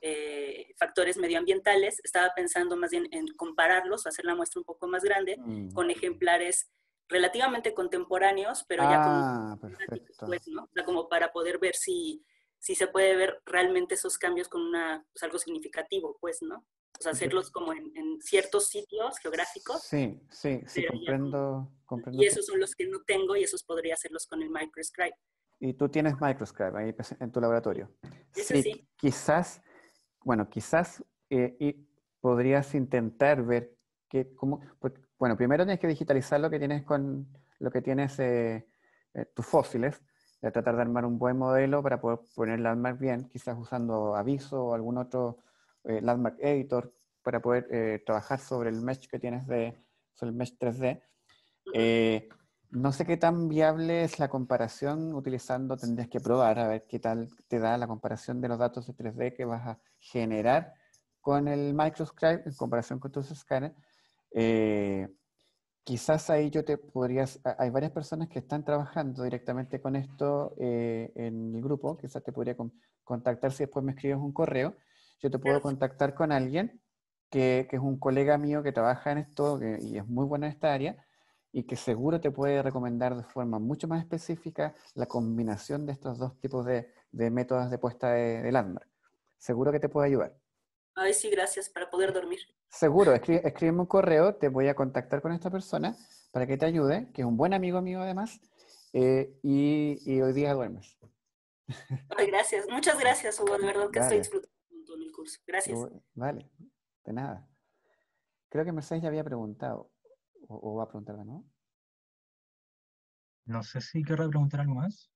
eh, factores medioambientales, estaba pensando más bien en compararlos, hacer la muestra un poco más grande, mm. con ejemplares relativamente contemporáneos, pero ya como, ah, como para poder ver si, si se puede ver realmente esos cambios con una, pues, algo significativo, pues, ¿no? Pues, hacerlos como en, ciertos sitios geográficos. Sí, sí, sí, comprendo, comprendo, Y esos son los que no tengo y esos podría hacerlos con el microscribe. Y tú tienes microscribe ahí pues, en tu laboratorio. sí. sí. Quizás, bueno, quizás eh, y podrías intentar ver qué, cómo, bueno, primero tienes que digitalizar lo que tienes con lo que tienes eh, eh, tus fósiles, tratar de armar un buen modelo para poder ponerlo más bien, quizás usando aviso o algún otro eh, Landmark Editor para poder eh, trabajar sobre el mesh que tienes de sobre el mesh 3D. Eh, no sé qué tan viable es la comparación utilizando, tendrías que probar a ver qué tal te da la comparación de los datos de 3D que vas a generar con el MicroScribe en comparación con tu Scanner quizás ahí yo te podrías, hay varias personas que están trabajando directamente con esto en el grupo, quizás te podría contactar si después me escribes un correo yo te puedo contactar con alguien que, es un colega mío que trabaja en esto y es muy bueno en esta área y que seguro te puede recomendar de forma mucho más específica la combinación de estos dos tipos de, métodos de puesta de, de, Seguro que te puede ayudar. Ay, sí, gracias, para poder dormir. Seguro, escríbeme un correo, te voy a contactar con esta persona para que te ayude, que es un buen amigo mío además, eh, y, hoy día duermes. Ay, gracias, muchas gracias, Hugo, de verdad que estoy disfrutando. Gracias. Vale, de nada. Creo que Mercedes ya había preguntado, o, va a preguntar ¿no? No sé si querrá preguntar algo más.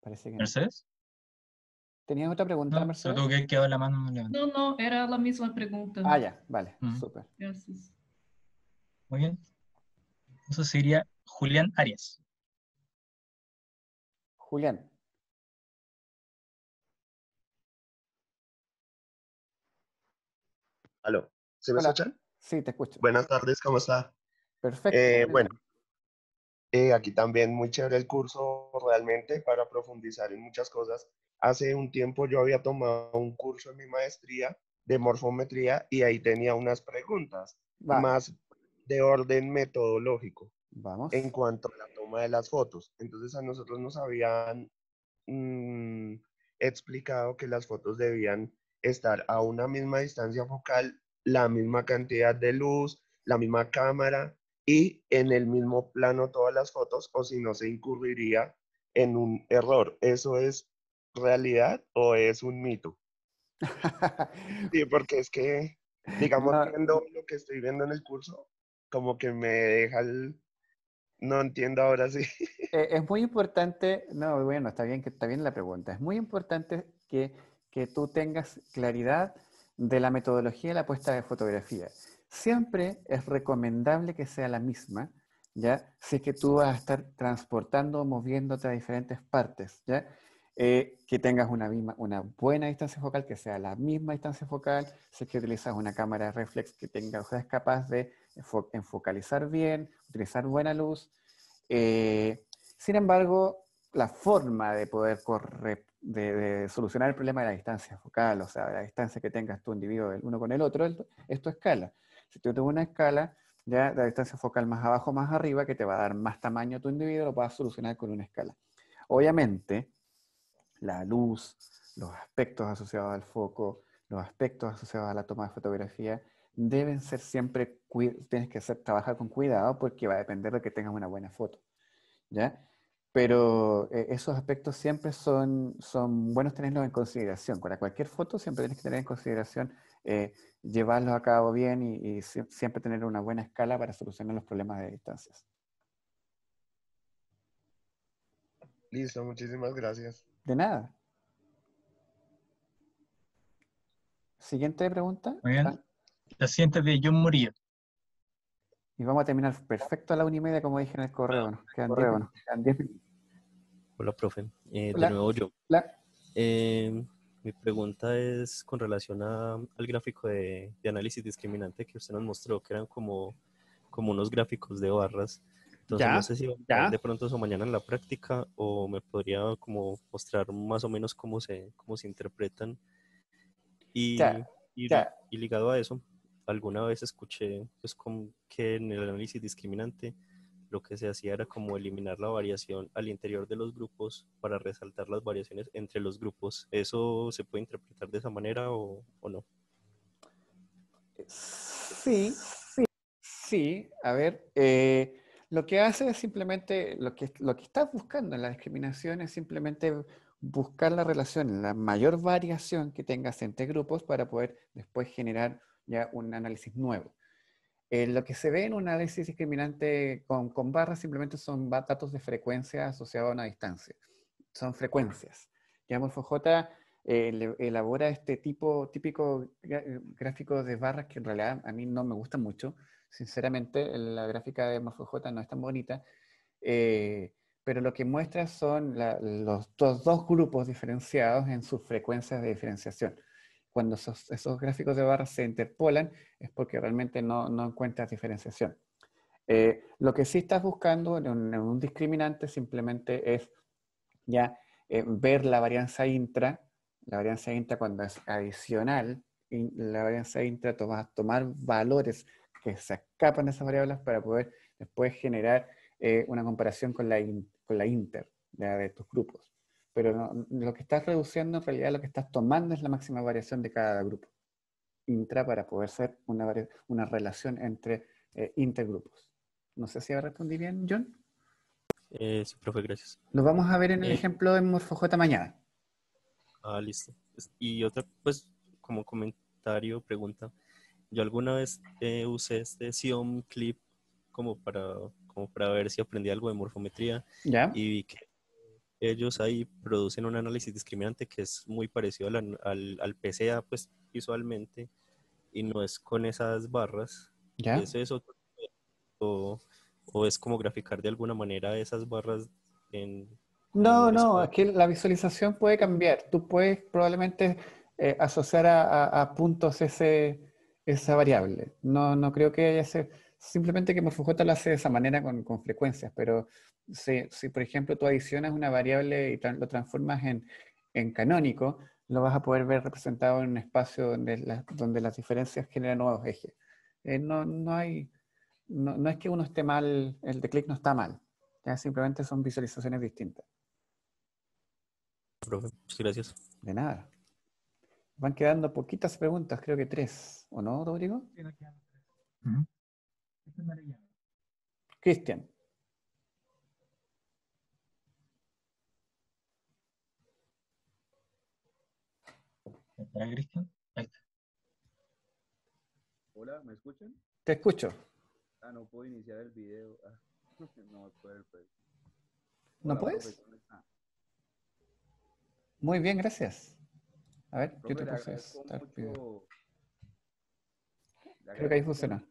Parece que ¿Mercedes? tenía otra pregunta, no, Mercedes? la mano No, no, era la misma pregunta. Ah, ya, vale, súper. Gracias. Muy bien. Eso sería Julián Arias. Julián. Aló, ¿se me escuchan? Sí, te escucho. Buenas tardes, ¿cómo está? Perfecto. Eh, bueno, eh, aquí también muy chévere el curso realmente para profundizar en muchas cosas. Hace un tiempo yo había tomado un curso en mi maestría de morfometría y ahí tenía unas preguntas más de orden metodológico. Vamos. En cuanto a la toma de las fotos. Entonces a nosotros nos habían mm, explicado que las fotos debían estar a una misma distancia focal, la misma cantidad de luz, la misma cámara y en el mismo plano todas las fotos o si no se incurriría en un error. ¿Eso es realidad o es un mito? <laughs> sí, porque es que, digamos, viendo lo que estoy viendo en el curso, como que me deja el, no entiendo ahora sí. <laughs> Eh, es muy importante, no, bueno, está bien, que, está bien la pregunta. Es muy importante que, tú tengas claridad de la metodología de la puesta de fotografía. Siempre es recomendable que sea la misma, ¿ya? Si es que tú vas a estar transportando moviéndote a diferentes partes, ¿ya? Eh, que tengas una, una buena distancia focal, que sea la misma distancia focal, si es que utilizas una cámara reflex que tenga, o sea, es capaz de en focalizar bien, utilizar buena luz. Eh, sin embargo, la forma de poder solucionar el problema de la distancia focal, o sea, la distancia que tengas tu individuo el uno con el otro, esto es tu escala. Si tú tienes una escala, ya la distancia focal más abajo, más arriba, que te va a dar más tamaño a tu individuo, lo vas solucionar con una escala. Obviamente, la luz, los aspectos asociados al foco, los aspectos asociados a la toma de fotografía, deben ser siempre, tienes que trabajar con cuidado porque va a depender de que tengas una buena foto, ¿ya? Pero eh, esos aspectos siempre son, son buenos tenerlos en consideración. Para cualquier foto siempre tienes que tener en consideración llevarlo eh, llevarlos a cabo bien y, siempre tener una buena escala para solucionar los problemas de distancias. Listo, muchísimas gracias. De nada. Siguiente pregunta. Muy bien. Ah. La siguiente de John Murillo. Y vamos a terminar perfecto a la una y media, como dije en el correo. Hola, profe. Eh, de nuevo yo. Eh, mi pregunta es con relación a, al gráfico de, de, análisis discriminante que usted nos mostró, que eran como, como unos gráficos de barras. Entonces, no sé si de pronto eso mañana en la práctica o me podría como mostrar más o menos cómo se, cómo se interpretan. y, y ligado a eso, alguna vez escuché pues, como que en el análisis discriminante lo que se hacía era como eliminar la variación al interior de los grupos para resaltar las variaciones entre los grupos. ¿Eso se puede interpretar de esa manera o, no? Sí, sí, sí. A ver, eh, lo que hace es simplemente, lo que, lo que estás buscando en la discriminación es simplemente buscar la relación, la mayor variación que tengas entre grupos para poder después generar ya un análisis nuevo. Eh, lo que se ve en un análisis discriminante con, con barras simplemente son datos de frecuencia asociados a una distancia. Son frecuencias. Ya J eh, elabora este tipo típico gráfico de barras que en realidad a mí no me gusta mucho. Sinceramente, la gráfica de J no es tan bonita. Eh, pero lo que muestra son los, dos grupos diferenciados en sus frecuencias de diferenciación cuando esos, gráficos de barras se interpolan, es porque realmente no, encuentras diferenciación. Eh, lo que sí estás buscando en un, discriminante simplemente es ya eh, ver la varianza intra, la varianza intra cuando es adicional, la varianza intra va a tomar valores que se escapan de esas variables para poder después generar eh, una comparación con la, la inter de tus grupos pero lo que estás reduciendo en realidad lo que estás tomando es la máxima variación de cada grupo intra para poder ser una, una relación entre eh, intergrupos. No sé si respondí bien, John. Eh, sí, profe, gracias. Nos vamos a ver en el eh, ejemplo de J mañana. Ah, listo. Y otra, pues, como comentario, pregunta. Yo alguna vez usé este Sion Clip como para, como para ver si aprendí algo de morfometría. ¿Ya? Y vi que ellos ahí producen un análisis discriminante que es muy parecido al, al, al PCA, pues visualmente, y no es con esas barras. ¿Ya? Es eso, o, o, es como graficar de alguna manera esas barras en... No, no, aquí la visualización puede cambiar. Tú puedes probablemente eh, asociar a, puntos ese, esa variable. No, no creo que haya ese Simplemente que Morfujota lo hace de esa manera con, frecuencias, pero si, por ejemplo, tú adicionas una variable y lo transformas en, canónico, lo vas a poder ver representado en un espacio donde, las diferencias generan nuevos ejes. Eh, no, hay, no, es que uno esté mal, el de clic no está mal, simplemente son visualizaciones distintas. Profe, gracias. De nada. Van quedando poquitas preguntas, creo que tres, ¿o no, Rodrigo? Sí, no quedan tres. Cristian. ¿Está Cristian? Hola, ¿me escuchan? Te escucho. Ah, no puedo iniciar el video. Ah, <laughs> no, puedo, ¿No puedes? Muy bien, gracias. A ver, yo te puse. Creo que ahí funciona.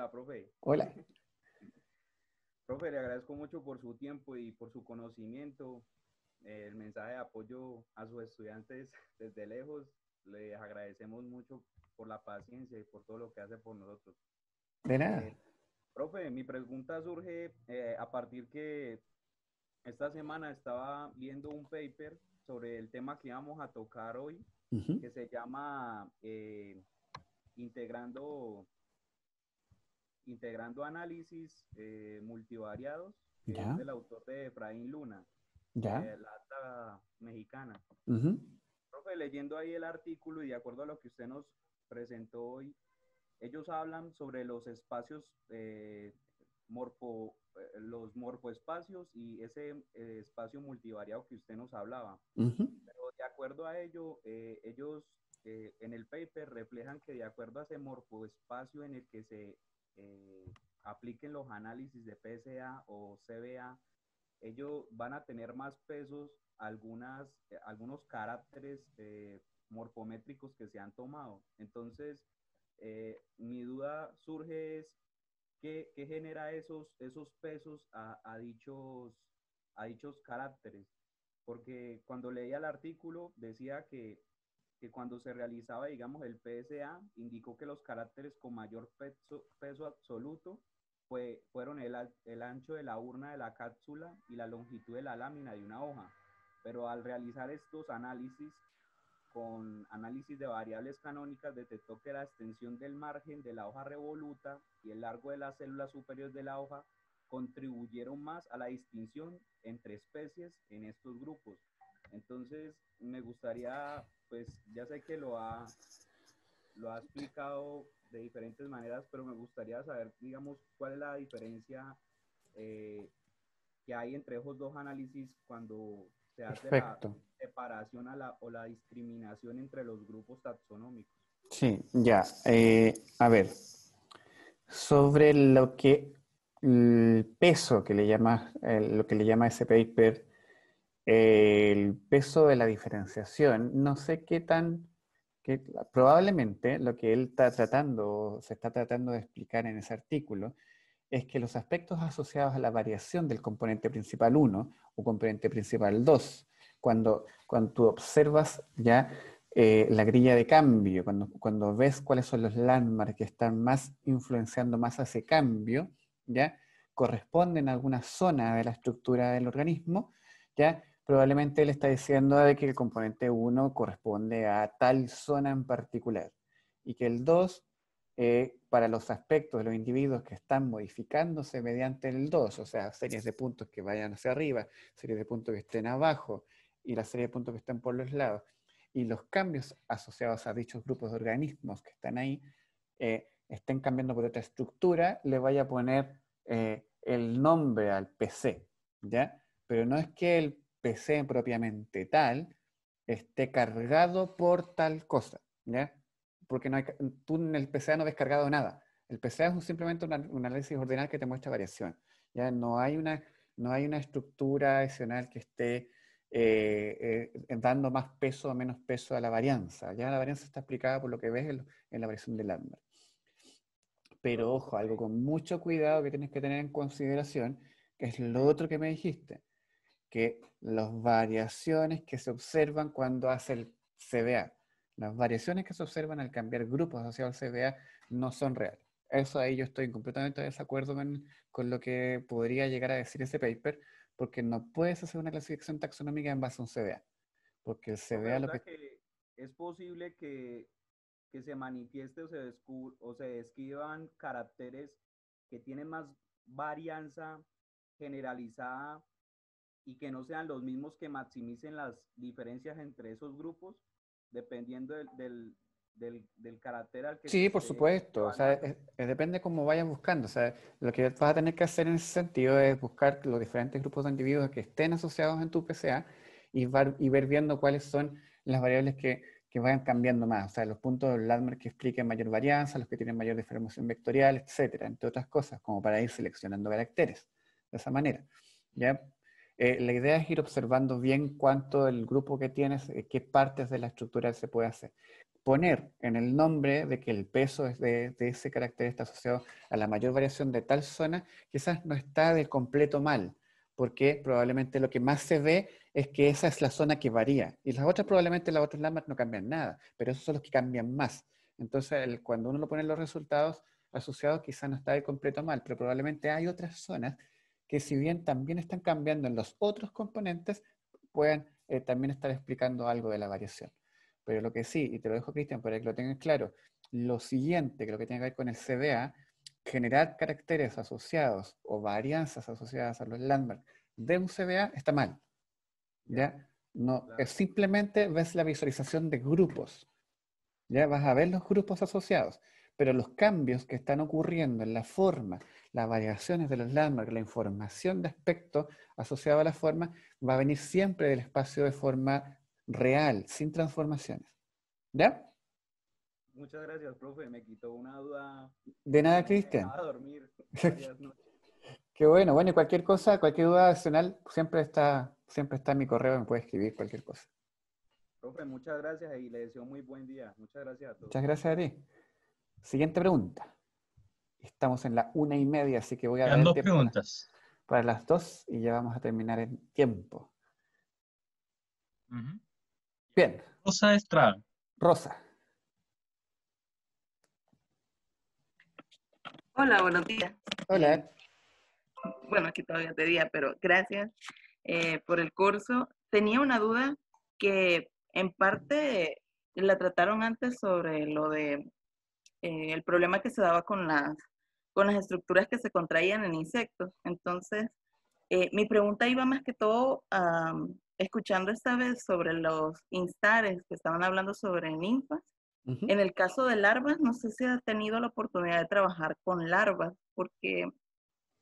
Hola, profe. Hola. <laughs> Profe, le agradezco mucho por su tiempo y por su conocimiento, el mensaje de apoyo a sus estudiantes desde lejos. Les agradecemos mucho por la paciencia y por todo lo que hace por nosotros. De nada. Eh, profe, mi pregunta surge eh, a partir que esta semana estaba viendo un paper sobre el tema que íbamos a tocar hoy, que se llama eh, Integrando integrando análisis eh, multivariados, que es del autor de Efraín Luna, ¿Ya? de la alta mexicana. Profe, leyendo ahí el artículo y de acuerdo a lo que usted nos presentó hoy, ellos hablan sobre los espacios eh, morfo, eh, los morfoespacios y ese eh, espacio multivariado que usted nos hablaba. Pero de acuerdo a ello, ellos en el paper reflejan que de acuerdo a ese morfoespacio en el que se eh, apliquen los análisis de PSA o CBA, ellos van a tener más pesos algunas, eh, algunos caracteres eh, morfométricos que se han tomado. Entonces, mi duda surge es, ¿qué, genera esos, esos pesos a, dichos, a dichos caracteres? Porque cuando leía el artículo decía que que cuando se realizaba, digamos, el PSA, indicó que los caracteres con mayor peso, absoluto fueron el, el ancho de la urna de la cápsula y la longitud de la lámina de una hoja. Pero al realizar estos análisis con análisis de variables canónicas, detectó que la extensión del margen de la hoja revoluta y el largo de las células superiores de la hoja contribuyeron más a la distinción entre especies en estos grupos, entonces, me gustaría, pues ya sé que lo ha, lo ha explicado de diferentes maneras, pero me gustaría saber, digamos, cuál es la diferencia eh, que hay entre esos dos análisis cuando se hace la separación a la, o la discriminación entre los grupos taxonómicos. Sí, ya. Eh, a ver, sobre lo que el peso que le llama, eh, lo que le llama ese paper el peso de la diferenciación, no sé qué tan, probablemente lo que él está tratando, se está tratando de explicar en ese artículo, es que los aspectos asociados a la variación del componente principal 1 o componente principal 2, cuando, cuando tú observas ya eh, la grilla de cambio, cuando, cuando ves cuáles son los landmarks que están más influenciando más a ese cambio, ya corresponden a alguna zona de la estructura del organismo, ya probablemente él está diciendo de que el componente 1 corresponde a tal zona en particular y que el 2, eh, para los aspectos de los individuos que están modificándose mediante el 2, o sea, series de puntos que vayan hacia arriba, series de puntos que estén abajo y la serie de puntos que estén por los lados, y los cambios asociados a dichos grupos de organismos que están ahí, eh, estén cambiando por otra estructura, le vaya a poner eh, el nombre al PC, ¿ya? Pero no es que el PC propiamente tal esté cargado por tal cosa, ¿ya? Porque tú en el PCA no ves cargado nada. El PCA es simplemente un análisis ordinal que te muestra variación, ¿ya? No hay una, no hay una estructura adicional que esté eh, eh, dando más peso o menos peso a la varianza, ¿ya? La varianza está explicada por lo que ves en, la variación de lambda. Pero ojo, algo con mucho cuidado que tienes que tener en consideración, que es lo otro que me dijiste que las variaciones que se observan cuando hace el CBA, las variaciones que se observan al cambiar grupos asociados al CBA no son reales. Eso ahí yo estoy completamente desacuerdo con, lo que podría llegar a decir ese paper, porque no puedes hacer una clasificación taxonómica en base a un CBA. Porque el CBA lo que... Es posible que, que se manifieste o se, o se describan caracteres que tienen más varianza generalizada y que no sean los mismos que maximicen las diferencias entre esos grupos, dependiendo del, del, del, carácter al que... Sí, por supuesto, o sea, depende cómo vayan buscando, o sea, lo que vas a tener que hacer en ese sentido es buscar los diferentes grupos de individuos que estén asociados en tu PCA y, y ver viendo cuáles son las variables que, que, vayan cambiando más, o sea, los puntos de que expliquen mayor varianza, los que tienen mayor deformación vectorial, etcétera, entre otras cosas, como para ir seleccionando caracteres de esa manera, ¿ya? Eh, la idea es ir observando bien cuánto el grupo que tienes, eh, qué partes de la estructura se puede hacer. Poner en el nombre de que el peso de, ese carácter está asociado a la mayor variación de tal zona, quizás no está del completo mal, porque probablemente lo que más se ve es que esa es la zona que varía. Y las otras, probablemente las otras lamas no cambian nada, pero esos son los que cambian más. Entonces, cuando uno lo pone en los resultados asociados, quizás no está del completo mal, pero probablemente hay otras zonas que si bien también están cambiando en los otros componentes, pueden eh, también estar explicando algo de la variación. Pero lo que sí, y te lo dejo Cristian para que lo tengas claro, lo siguiente, que lo que tiene que ver con el CDA, generar caracteres asociados o varianzas asociadas a los landmarks de un CDA está mal. ¿Ya? No, simplemente ves la visualización de grupos. Ya vas a ver los grupos asociados, pero los cambios que están ocurriendo en la forma las variaciones de los landmarks, la información de aspecto asociada a la forma, va a venir siempre del espacio de forma real, sin transformaciones. ¿Ya? Muchas gracias, profe. Me quitó una duda. De nada, Cristian. <laughs> Qué bueno. Bueno, cualquier cosa, cualquier duda adicional, siempre está, siempre está en mi correo, me puede escribir cualquier cosa. Profe, muchas gracias y le deseo muy buen día. Muchas gracias a todos. Muchas gracias a Siguiente pregunta. Estamos en la una y media, así que voy a dar dos preguntas. Para, las dos y ya vamos a terminar en tiempo. Bien. Rosa Estrada. Rosa. Hola, buenos días. Hola. Eh, bueno, aquí todavía te día, pero gracias eh, por el curso. Tenía una duda que en parte la trataron antes sobre lo de eh, el problema que se daba con las con las estructuras que se contraían en insectos. Entonces, eh, mi pregunta iba más que todo escuchando esta vez sobre los instares que estaban hablando sobre ninfas. En el caso de larvas, no sé si has tenido la oportunidad de trabajar con larvas, porque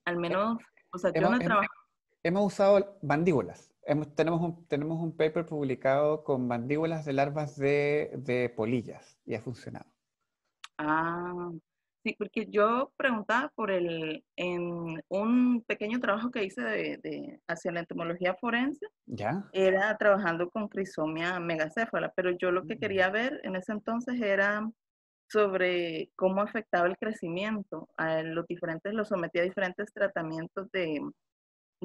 al eh, menos, o sea, hemos, yo no Hemos usado mandíbulas. tenemos, un, tenemos paper publicado con mandíbulas de larvas de, de polillas y ha funcionado. Ah, Sí, porque yo preguntaba por el, en un pequeño trabajo que hice de, de hacia la entomología forense, ¿Ya? era trabajando con crisomia megacéfala, pero yo lo que mm. quería ver en ese entonces era sobre cómo afectaba el crecimiento. A los diferentes, los sometía a diferentes tratamientos de,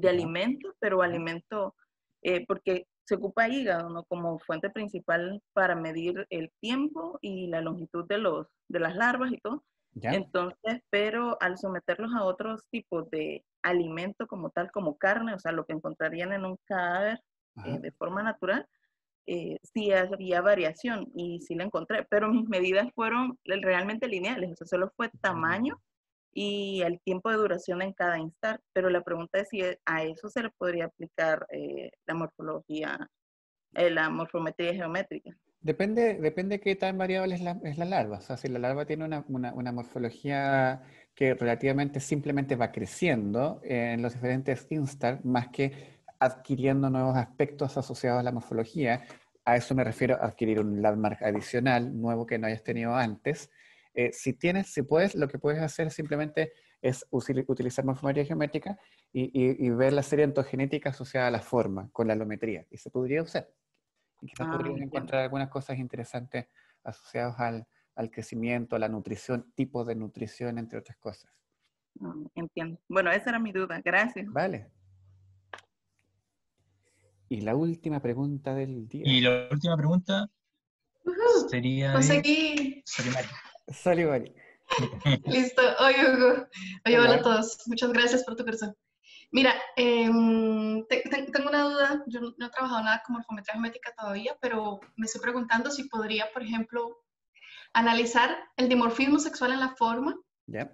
alimentos, pero alimento, eh, porque se ocupa hígado como fuente principal para medir el tiempo y la longitud de, los, de las larvas y todo, entonces, pero al someterlos a otros tipos de alimento como tal, como carne, o sea, lo que encontrarían en un cadáver eh, de forma natural, eh, sí había variación y sí la encontré, pero mis medidas fueron realmente lineales, o sea, solo fue tamaño y el tiempo de duración en cada instar, pero la pregunta es si a eso se le podría aplicar eh, la morfología, la morfometría geométrica. Depende, depende de qué tan variable es la, larva. O sea, si la larva tiene una, morfología que relativamente simplemente va creciendo en los diferentes instar, más que adquiriendo nuevos aspectos asociados a la morfología, a eso me refiero a adquirir un landmark adicional, nuevo que no hayas tenido antes. Eh, si tienes, si puedes, lo que puedes hacer simplemente es utilizar morfología geométrica y, ver la serie ontogenética asociada a la forma con la alometría Y se podría usar y quizás ah, encontrar algunas cosas interesantes asociadas al, crecimiento, a la nutrición, tipos de nutrición, entre otras cosas. Ah, entiendo. Bueno, esa era mi duda. Gracias. Vale. Y la última pregunta del día. Y la última pregunta sería... Conseguí. Pues Solimari. <laughs> Listo. Oye, Hugo. Oye, hola. a todos. Muchas gracias por tu presentación. Mira, em, tengo una duda, yo no, he trabajado nada con morfometría geométrica todavía, pero me estoy preguntando si podría, por ejemplo, analizar el dimorfismo sexual en la forma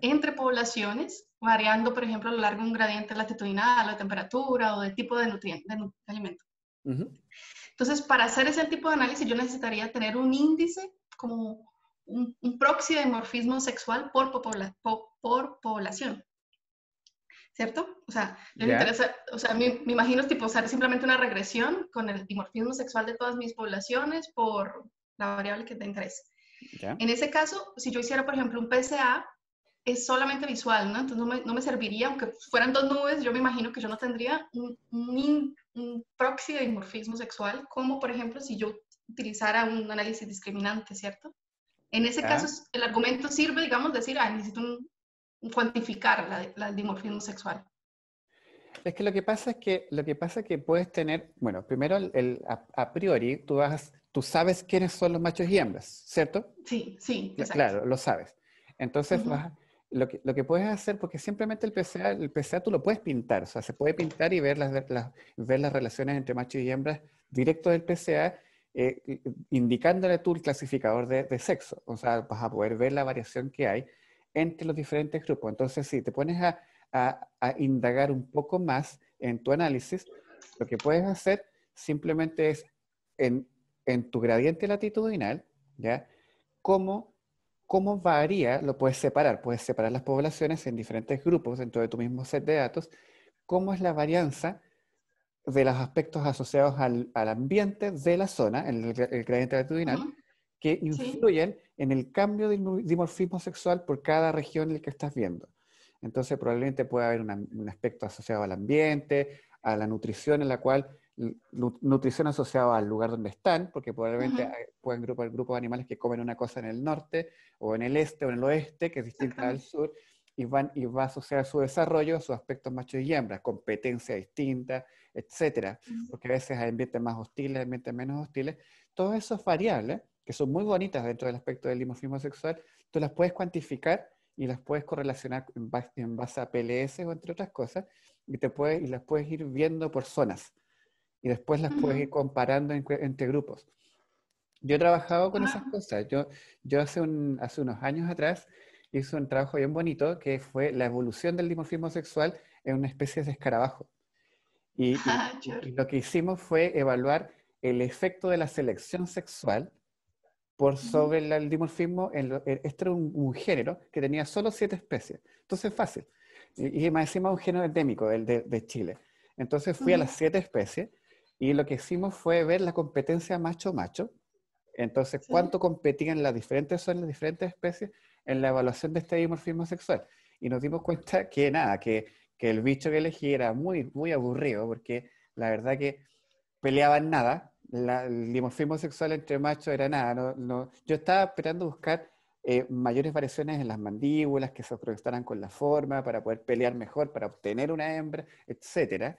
entre poblaciones, variando, por ejemplo, a lo largo de un gradiente latitudinal, o de temperatura, o de tipo de de, alimento. Entonces, para hacer ese tipo de análisis, yo necesitaría tener un índice como un, proxy de dimorfismo sexual por, por población. ¿cierto? O sea, interesa, o sea, me, me imagino tipo usar simplemente una regresión con el dimorfismo sexual de todas mis poblaciones por la variable que te interesa. En ese caso, si yo hiciera, por ejemplo, un PSA, es solamente visual, ¿no? Entonces no me, no me serviría, aunque fueran dos nubes, yo me imagino que yo no tendría un, un, proxy de dimorfismo sexual, como por ejemplo si yo utilizara un análisis discriminante, ¿cierto? En ese caso, el argumento sirve, digamos, decir, ah, necesito un, cuantificar el dimorfismo sexual. Es que lo que pasa es que lo que pasa es que puedes tener, bueno, primero a, priori tú sabes quiénes son los machos y hembras, ¿cierto? Sí, sí, exacto. claro, lo sabes. Entonces lo que, puedes hacer, porque simplemente el PCA, el PCA tú lo puedes pintar, o sea, se puede pintar y ver las, ver las relaciones entre machos y hembras directo del PCA, eh, indicándole tú el clasificador de, sexo, o sea, vas a poder ver la variación que hay entre los diferentes grupos. Entonces, si te pones a, indagar un poco más en tu análisis, lo que puedes hacer simplemente es en, tu gradiente latitudinal, ¿ya? ¿Cómo, ¿Cómo varía? Lo puedes separar. Puedes separar las poblaciones en diferentes grupos dentro de tu mismo set de datos. ¿Cómo es la varianza de los aspectos asociados al, ambiente de la zona, en el, gradiente latitudinal? que influyen en el cambio de dimorfismo sexual por cada región en la que estás viendo. Entonces probablemente puede haber un aspecto asociado al ambiente, a la nutrición en la cual nutrición asociada al lugar donde están, porque probablemente hay, pueden grupos, grupos de animales que comen una cosa en el norte, o en el este, o en el oeste, que es distinta al sur, y, van, y va a asociar su desarrollo a sus aspectos machos y hembras, competencia distinta, etcétera, porque a veces hay ambientes más hostiles, ambientes menos hostiles. Todas esas variables que son muy bonitas dentro del aspecto del dimorfismo sexual, tú las puedes cuantificar y las puedes correlacionar en base, a PLS o entre otras cosas, y, te puedes, y las puedes ir viendo por zonas, y después las puedes ir comparando entre grupos. Yo he trabajado con esas ah. cosas, yo, yo hace, un, hace unos años atrás hice un trabajo bien bonito que fue la evolución del dimorfismo sexual en una especie de escarabajo. y ah, lo que hicimos fue evaluar el efecto de la selección sexual por sobre el dimorfismo, en e-, este era un, género que tenía solo siete especies. Entonces, fácil. Y, más encima un género endémico, el de, Chile. Entonces fui a las siete especies y lo que hicimos fue ver la competencia macho-macho. Entonces, cuánto competían las diferentes zonas, las diferentes especies en la evaluación de este dimorfismo sexual. Y nos dimos cuenta que nada, que, que el bicho que elegí era muy, muy aburrido porque la verdad que peleaban nada, la, el dimorfismo sexual entre machos era nada. No, Yo estaba esperando buscar eh, mayores variaciones en las mandíbulas que se proyectaran con la forma para poder pelear mejor, para obtener una hembra, etc.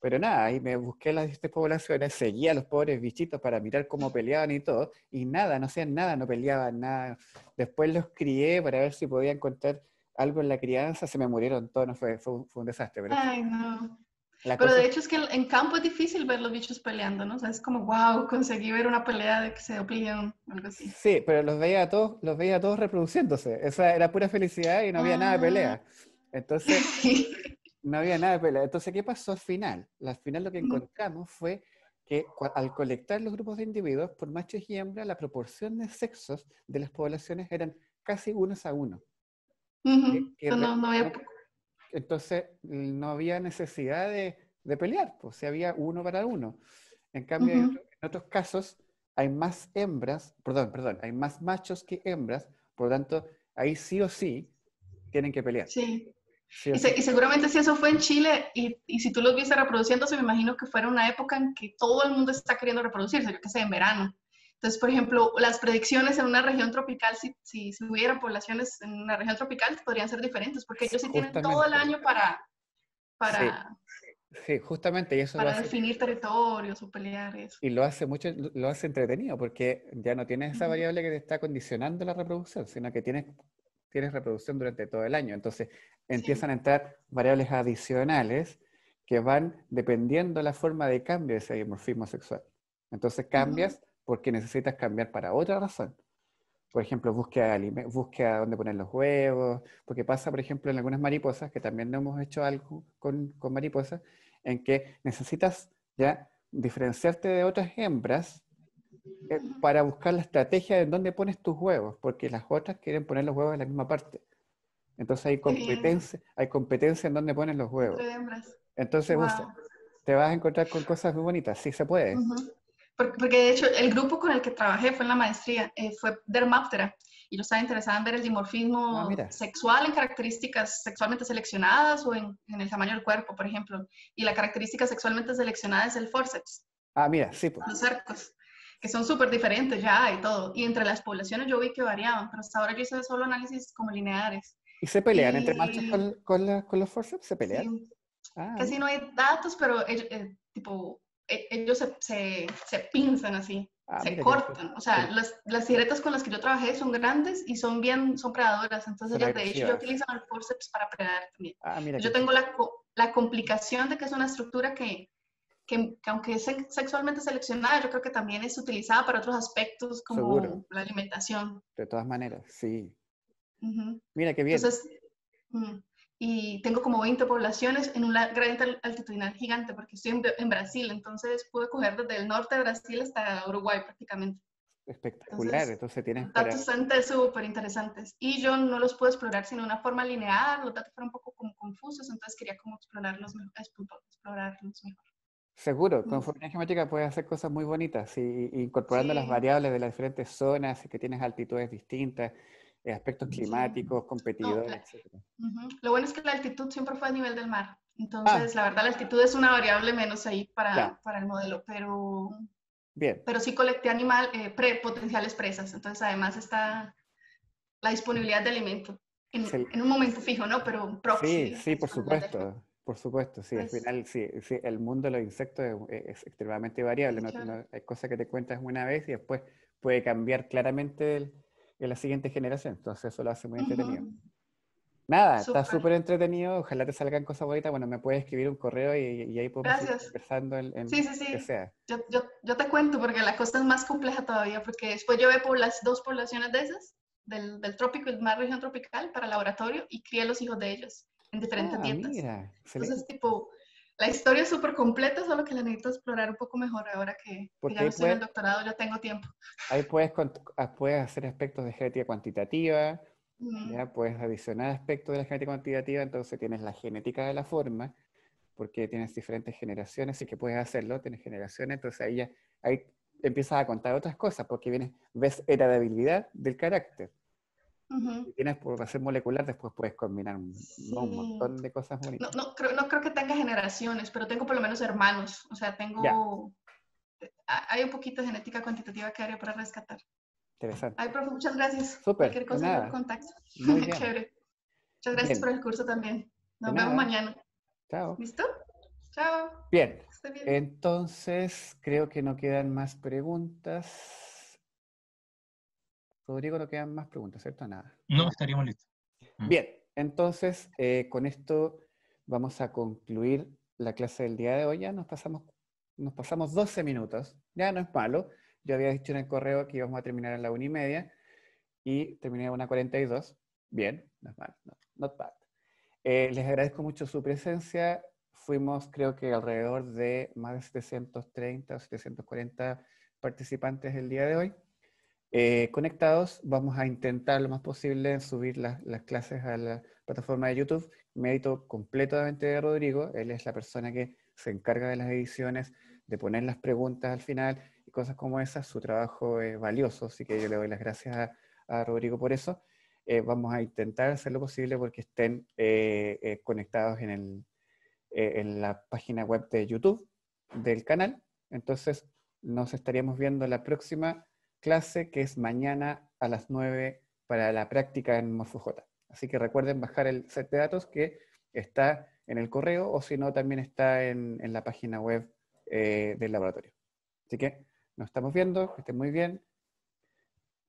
Pero nada, y me busqué las distintas poblaciones, seguía a los pobres bichitos para mirar cómo peleaban y todo, y nada, no hacían nada, no peleaban nada. Después los crié para ver si podía encontrar algo en la crianza, se me murieron todos, fue, un desastre. Ay, no. Pero de hecho es que en campo es difícil ver los bichos peleando, ¿no? O sea, es como, wow, conseguí ver una pelea de que se dio algo así. Sí, pero los veía a todos, los veía todos reproduciéndose. Esa era pura felicidad y no había nada de pelea. Ah. Entonces, <laughs> no había nada de pelea. Entonces, ¿qué pasó al final? Al final lo que encontramos fue que al colectar los grupos de individuos, por machos y hembras, la proporción de sexos de las poblaciones eran casi unos a uno. no había entonces no había necesidad de, pelear, pues si había uno para uno. En cambio, en, otros casos hay más hembras, perdón, perdón, hay más machos que hembras, por lo tanto, ahí sí o sí tienen que pelear. Sí. y, seguramente si eso fue en Chile y, si tú los viste reproduciéndose, me imagino que fuera una época en que todo el mundo está queriendo reproducirse, yo que sé, en verano. Entonces, por ejemplo, las predicciones en una región tropical, si, si, hubiera poblaciones en una región tropical, podrían ser diferentes, porque ellos sí tienen todo el año para... para sí. justamente, y eso para definir territorios o pelear eso. Y lo hace mucho, lo hace entretenido, porque ya no tienes esa variable que te está condicionando la reproducción, sino que tienes, tienes reproducción durante todo el año. Entonces, empiezan a entrar variables adicionales que van dependiendo la forma de cambio de ese dimorfismo sexual. Entonces cambias porque necesitas cambiar para otra razón. Por ejemplo, búsqueda, búsqueda dónde poner los huevos, porque pasa, por ejemplo, en algunas mariposas, que también hemos hecho algo con, con mariposas, en que necesitas ya diferenciarte de otras hembras eh, para buscar la estrategia de dónde pones tus huevos, porque las otras quieren poner los huevos en la misma parte. Entonces hay competencia, hay competencia en dónde pones los huevos. Entonces te vas a encontrar con cosas muy bonitas, sí se puede porque, de hecho el grupo con el que trabajé fue en la maestría, eh, fue Dermaptera, y yo estaba interesada en ver el dimorfismo ah, sexual en características sexualmente seleccionadas o en, el tamaño del cuerpo, por ejemplo. Y la característica sexualmente seleccionada es el forceps. Ah, mira, sí. Pues. Los cercos, que son súper diferentes ya y todo. Y entre las poblaciones yo vi que variaban, pero hasta ahora yo hice solo análisis como lineares. ¿Y se pelean entre machos con, los forceps? ¿Se pelean? Sí. Ah, Casi no hay datos, pero eh, eh, tipo e-, ellos se, se, pinzan así, ah, se cortan. O sea, las, las con las que yo trabajé son grandes y son bien, son predadoras. Entonces de hecho yo utilizo el forceps para predar también. Ah, yo tengo la, la, complicación de que es una estructura que, que, aunque es sexualmente seleccionada, yo creo que también es utilizada para otros aspectos como la alimentación. De todas maneras, sí. Mira qué bien. Entonces, mm y tengo como 20 poblaciones en una gran altitudinal gigante porque estoy en, Brasil, entonces pude coger desde el norte de Brasil hasta Uruguay prácticamente. Espectacular, entonces, tienen Datos súper interesantes y yo no los puedo explorar sin una forma lineal, los datos fueron un poco como confusos, entonces quería como explorarlos, explorarlos mejor. Seguro, mm. con formación geométrica puedes hacer cosas muy bonitas, y, incorporando las variables de las diferentes zonas, que tienes altitudes distintas, eh, aspectos climáticos, competidores, eh, etc. Lo bueno es que la altitud siempre fue a nivel del mar. Ah. Entonces, la verdad, la altitud es una variable menos ahí para, el modelo, pero, Bien. pero sí colecté animal, eh, pre, potenciales presas. Entonces, además está la disponibilidad de alimento en, un momento fijo, ¿no? Pero Sí, sí, por supuesto. Por supuesto, sí, al pues final sí, el mundo de los insectos es, extremadamente variable. ¿no? hay cosas que te cuentas una vez y después puede cambiar claramente el, en la siguiente generación. Entonces eso lo hace muy entretenido. Nada, está súper entretenido. Ojalá te salgan cosas bonitas. Bueno, me puedes escribir un correo y, ahí podemos ir conversando en, lo que sea. Yo, yo, yo, te cuento porque la cosa es más compleja todavía, porque después yo veo las dos poblaciones de esas, del, del trópico y más región tropical, para laboratorio y crié los hijos de ellos en diferentes ah, Mira, Entonces, tipo, la historia es súper completa, solo que la necesito explorar un poco mejor ahora que, ya estoy en el doctorado, ya tengo tiempo. Ahí ah, puedes, hacer aspectos de genética cuantitativa, ya puedes adicionar aspectos de la genética cuantitativa, entonces tienes la genética de la forma, porque tienes diferentes generaciones, y que puedes hacerlo, tienes generaciones, entonces ahí ya ahí empiezas a contar otras cosas, porque vienes, ves heredabilidad del carácter. Si tienes programación molecular, después puedes combinar un, montón de cosas bonitas. No, no, creo, que tenga generaciones, pero tengo por lo menos hermanos. O sea, tengo... Hay un poquito de genética cuantitativa que haría para rescatar. Interesante. Ay, profe, muchas gracias. Súper. contacto. Muy <laughs> Chévere. Muchas gracias por el curso también. Nos vemos mañana. Chao. ¿Listo? Chao. bien. Entonces, creo que no quedan más preguntas. Rodrigo, no quedan más preguntas, ¿cierto? Nada. No, estaríamos listos. Mm. Bien, entonces eh, con esto vamos a concluir la clase del día de hoy. Ya nos pasamos, nos pasamos 12 minutos, ya no es malo. Yo había dicho en el correo que íbamos a terminar a la una y media y terminé a una 42. Bien, no es malo, not bad. Eh, les agradezco mucho su presencia. Fuimos, creo que alrededor de más de 730 o 740 participantes el día de hoy. Eh, conectados. Vamos a intentar lo más posible subir las clases a la plataforma de YouTube. Mérito completamente de Rodrigo. Él es la persona que se encarga de las ediciones, de poner las preguntas al final y cosas como esas. Su trabajo es valioso, así que yo le doy las gracias a, Rodrigo por eso. Eh, vamos a intentar hacer lo posible porque estén eh, conectados en, el, en la página web de YouTube del canal. Entonces, nos estaríamos viendo la próxima clase que es mañana a las 9 para la práctica en mofoj Así que recuerden bajar el set de datos que está en el correo o si no también está en, la página web eh, del laboratorio. Así que nos estamos viendo, que estén muy bien.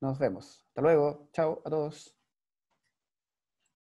Nos vemos. Hasta luego. Chao a todos.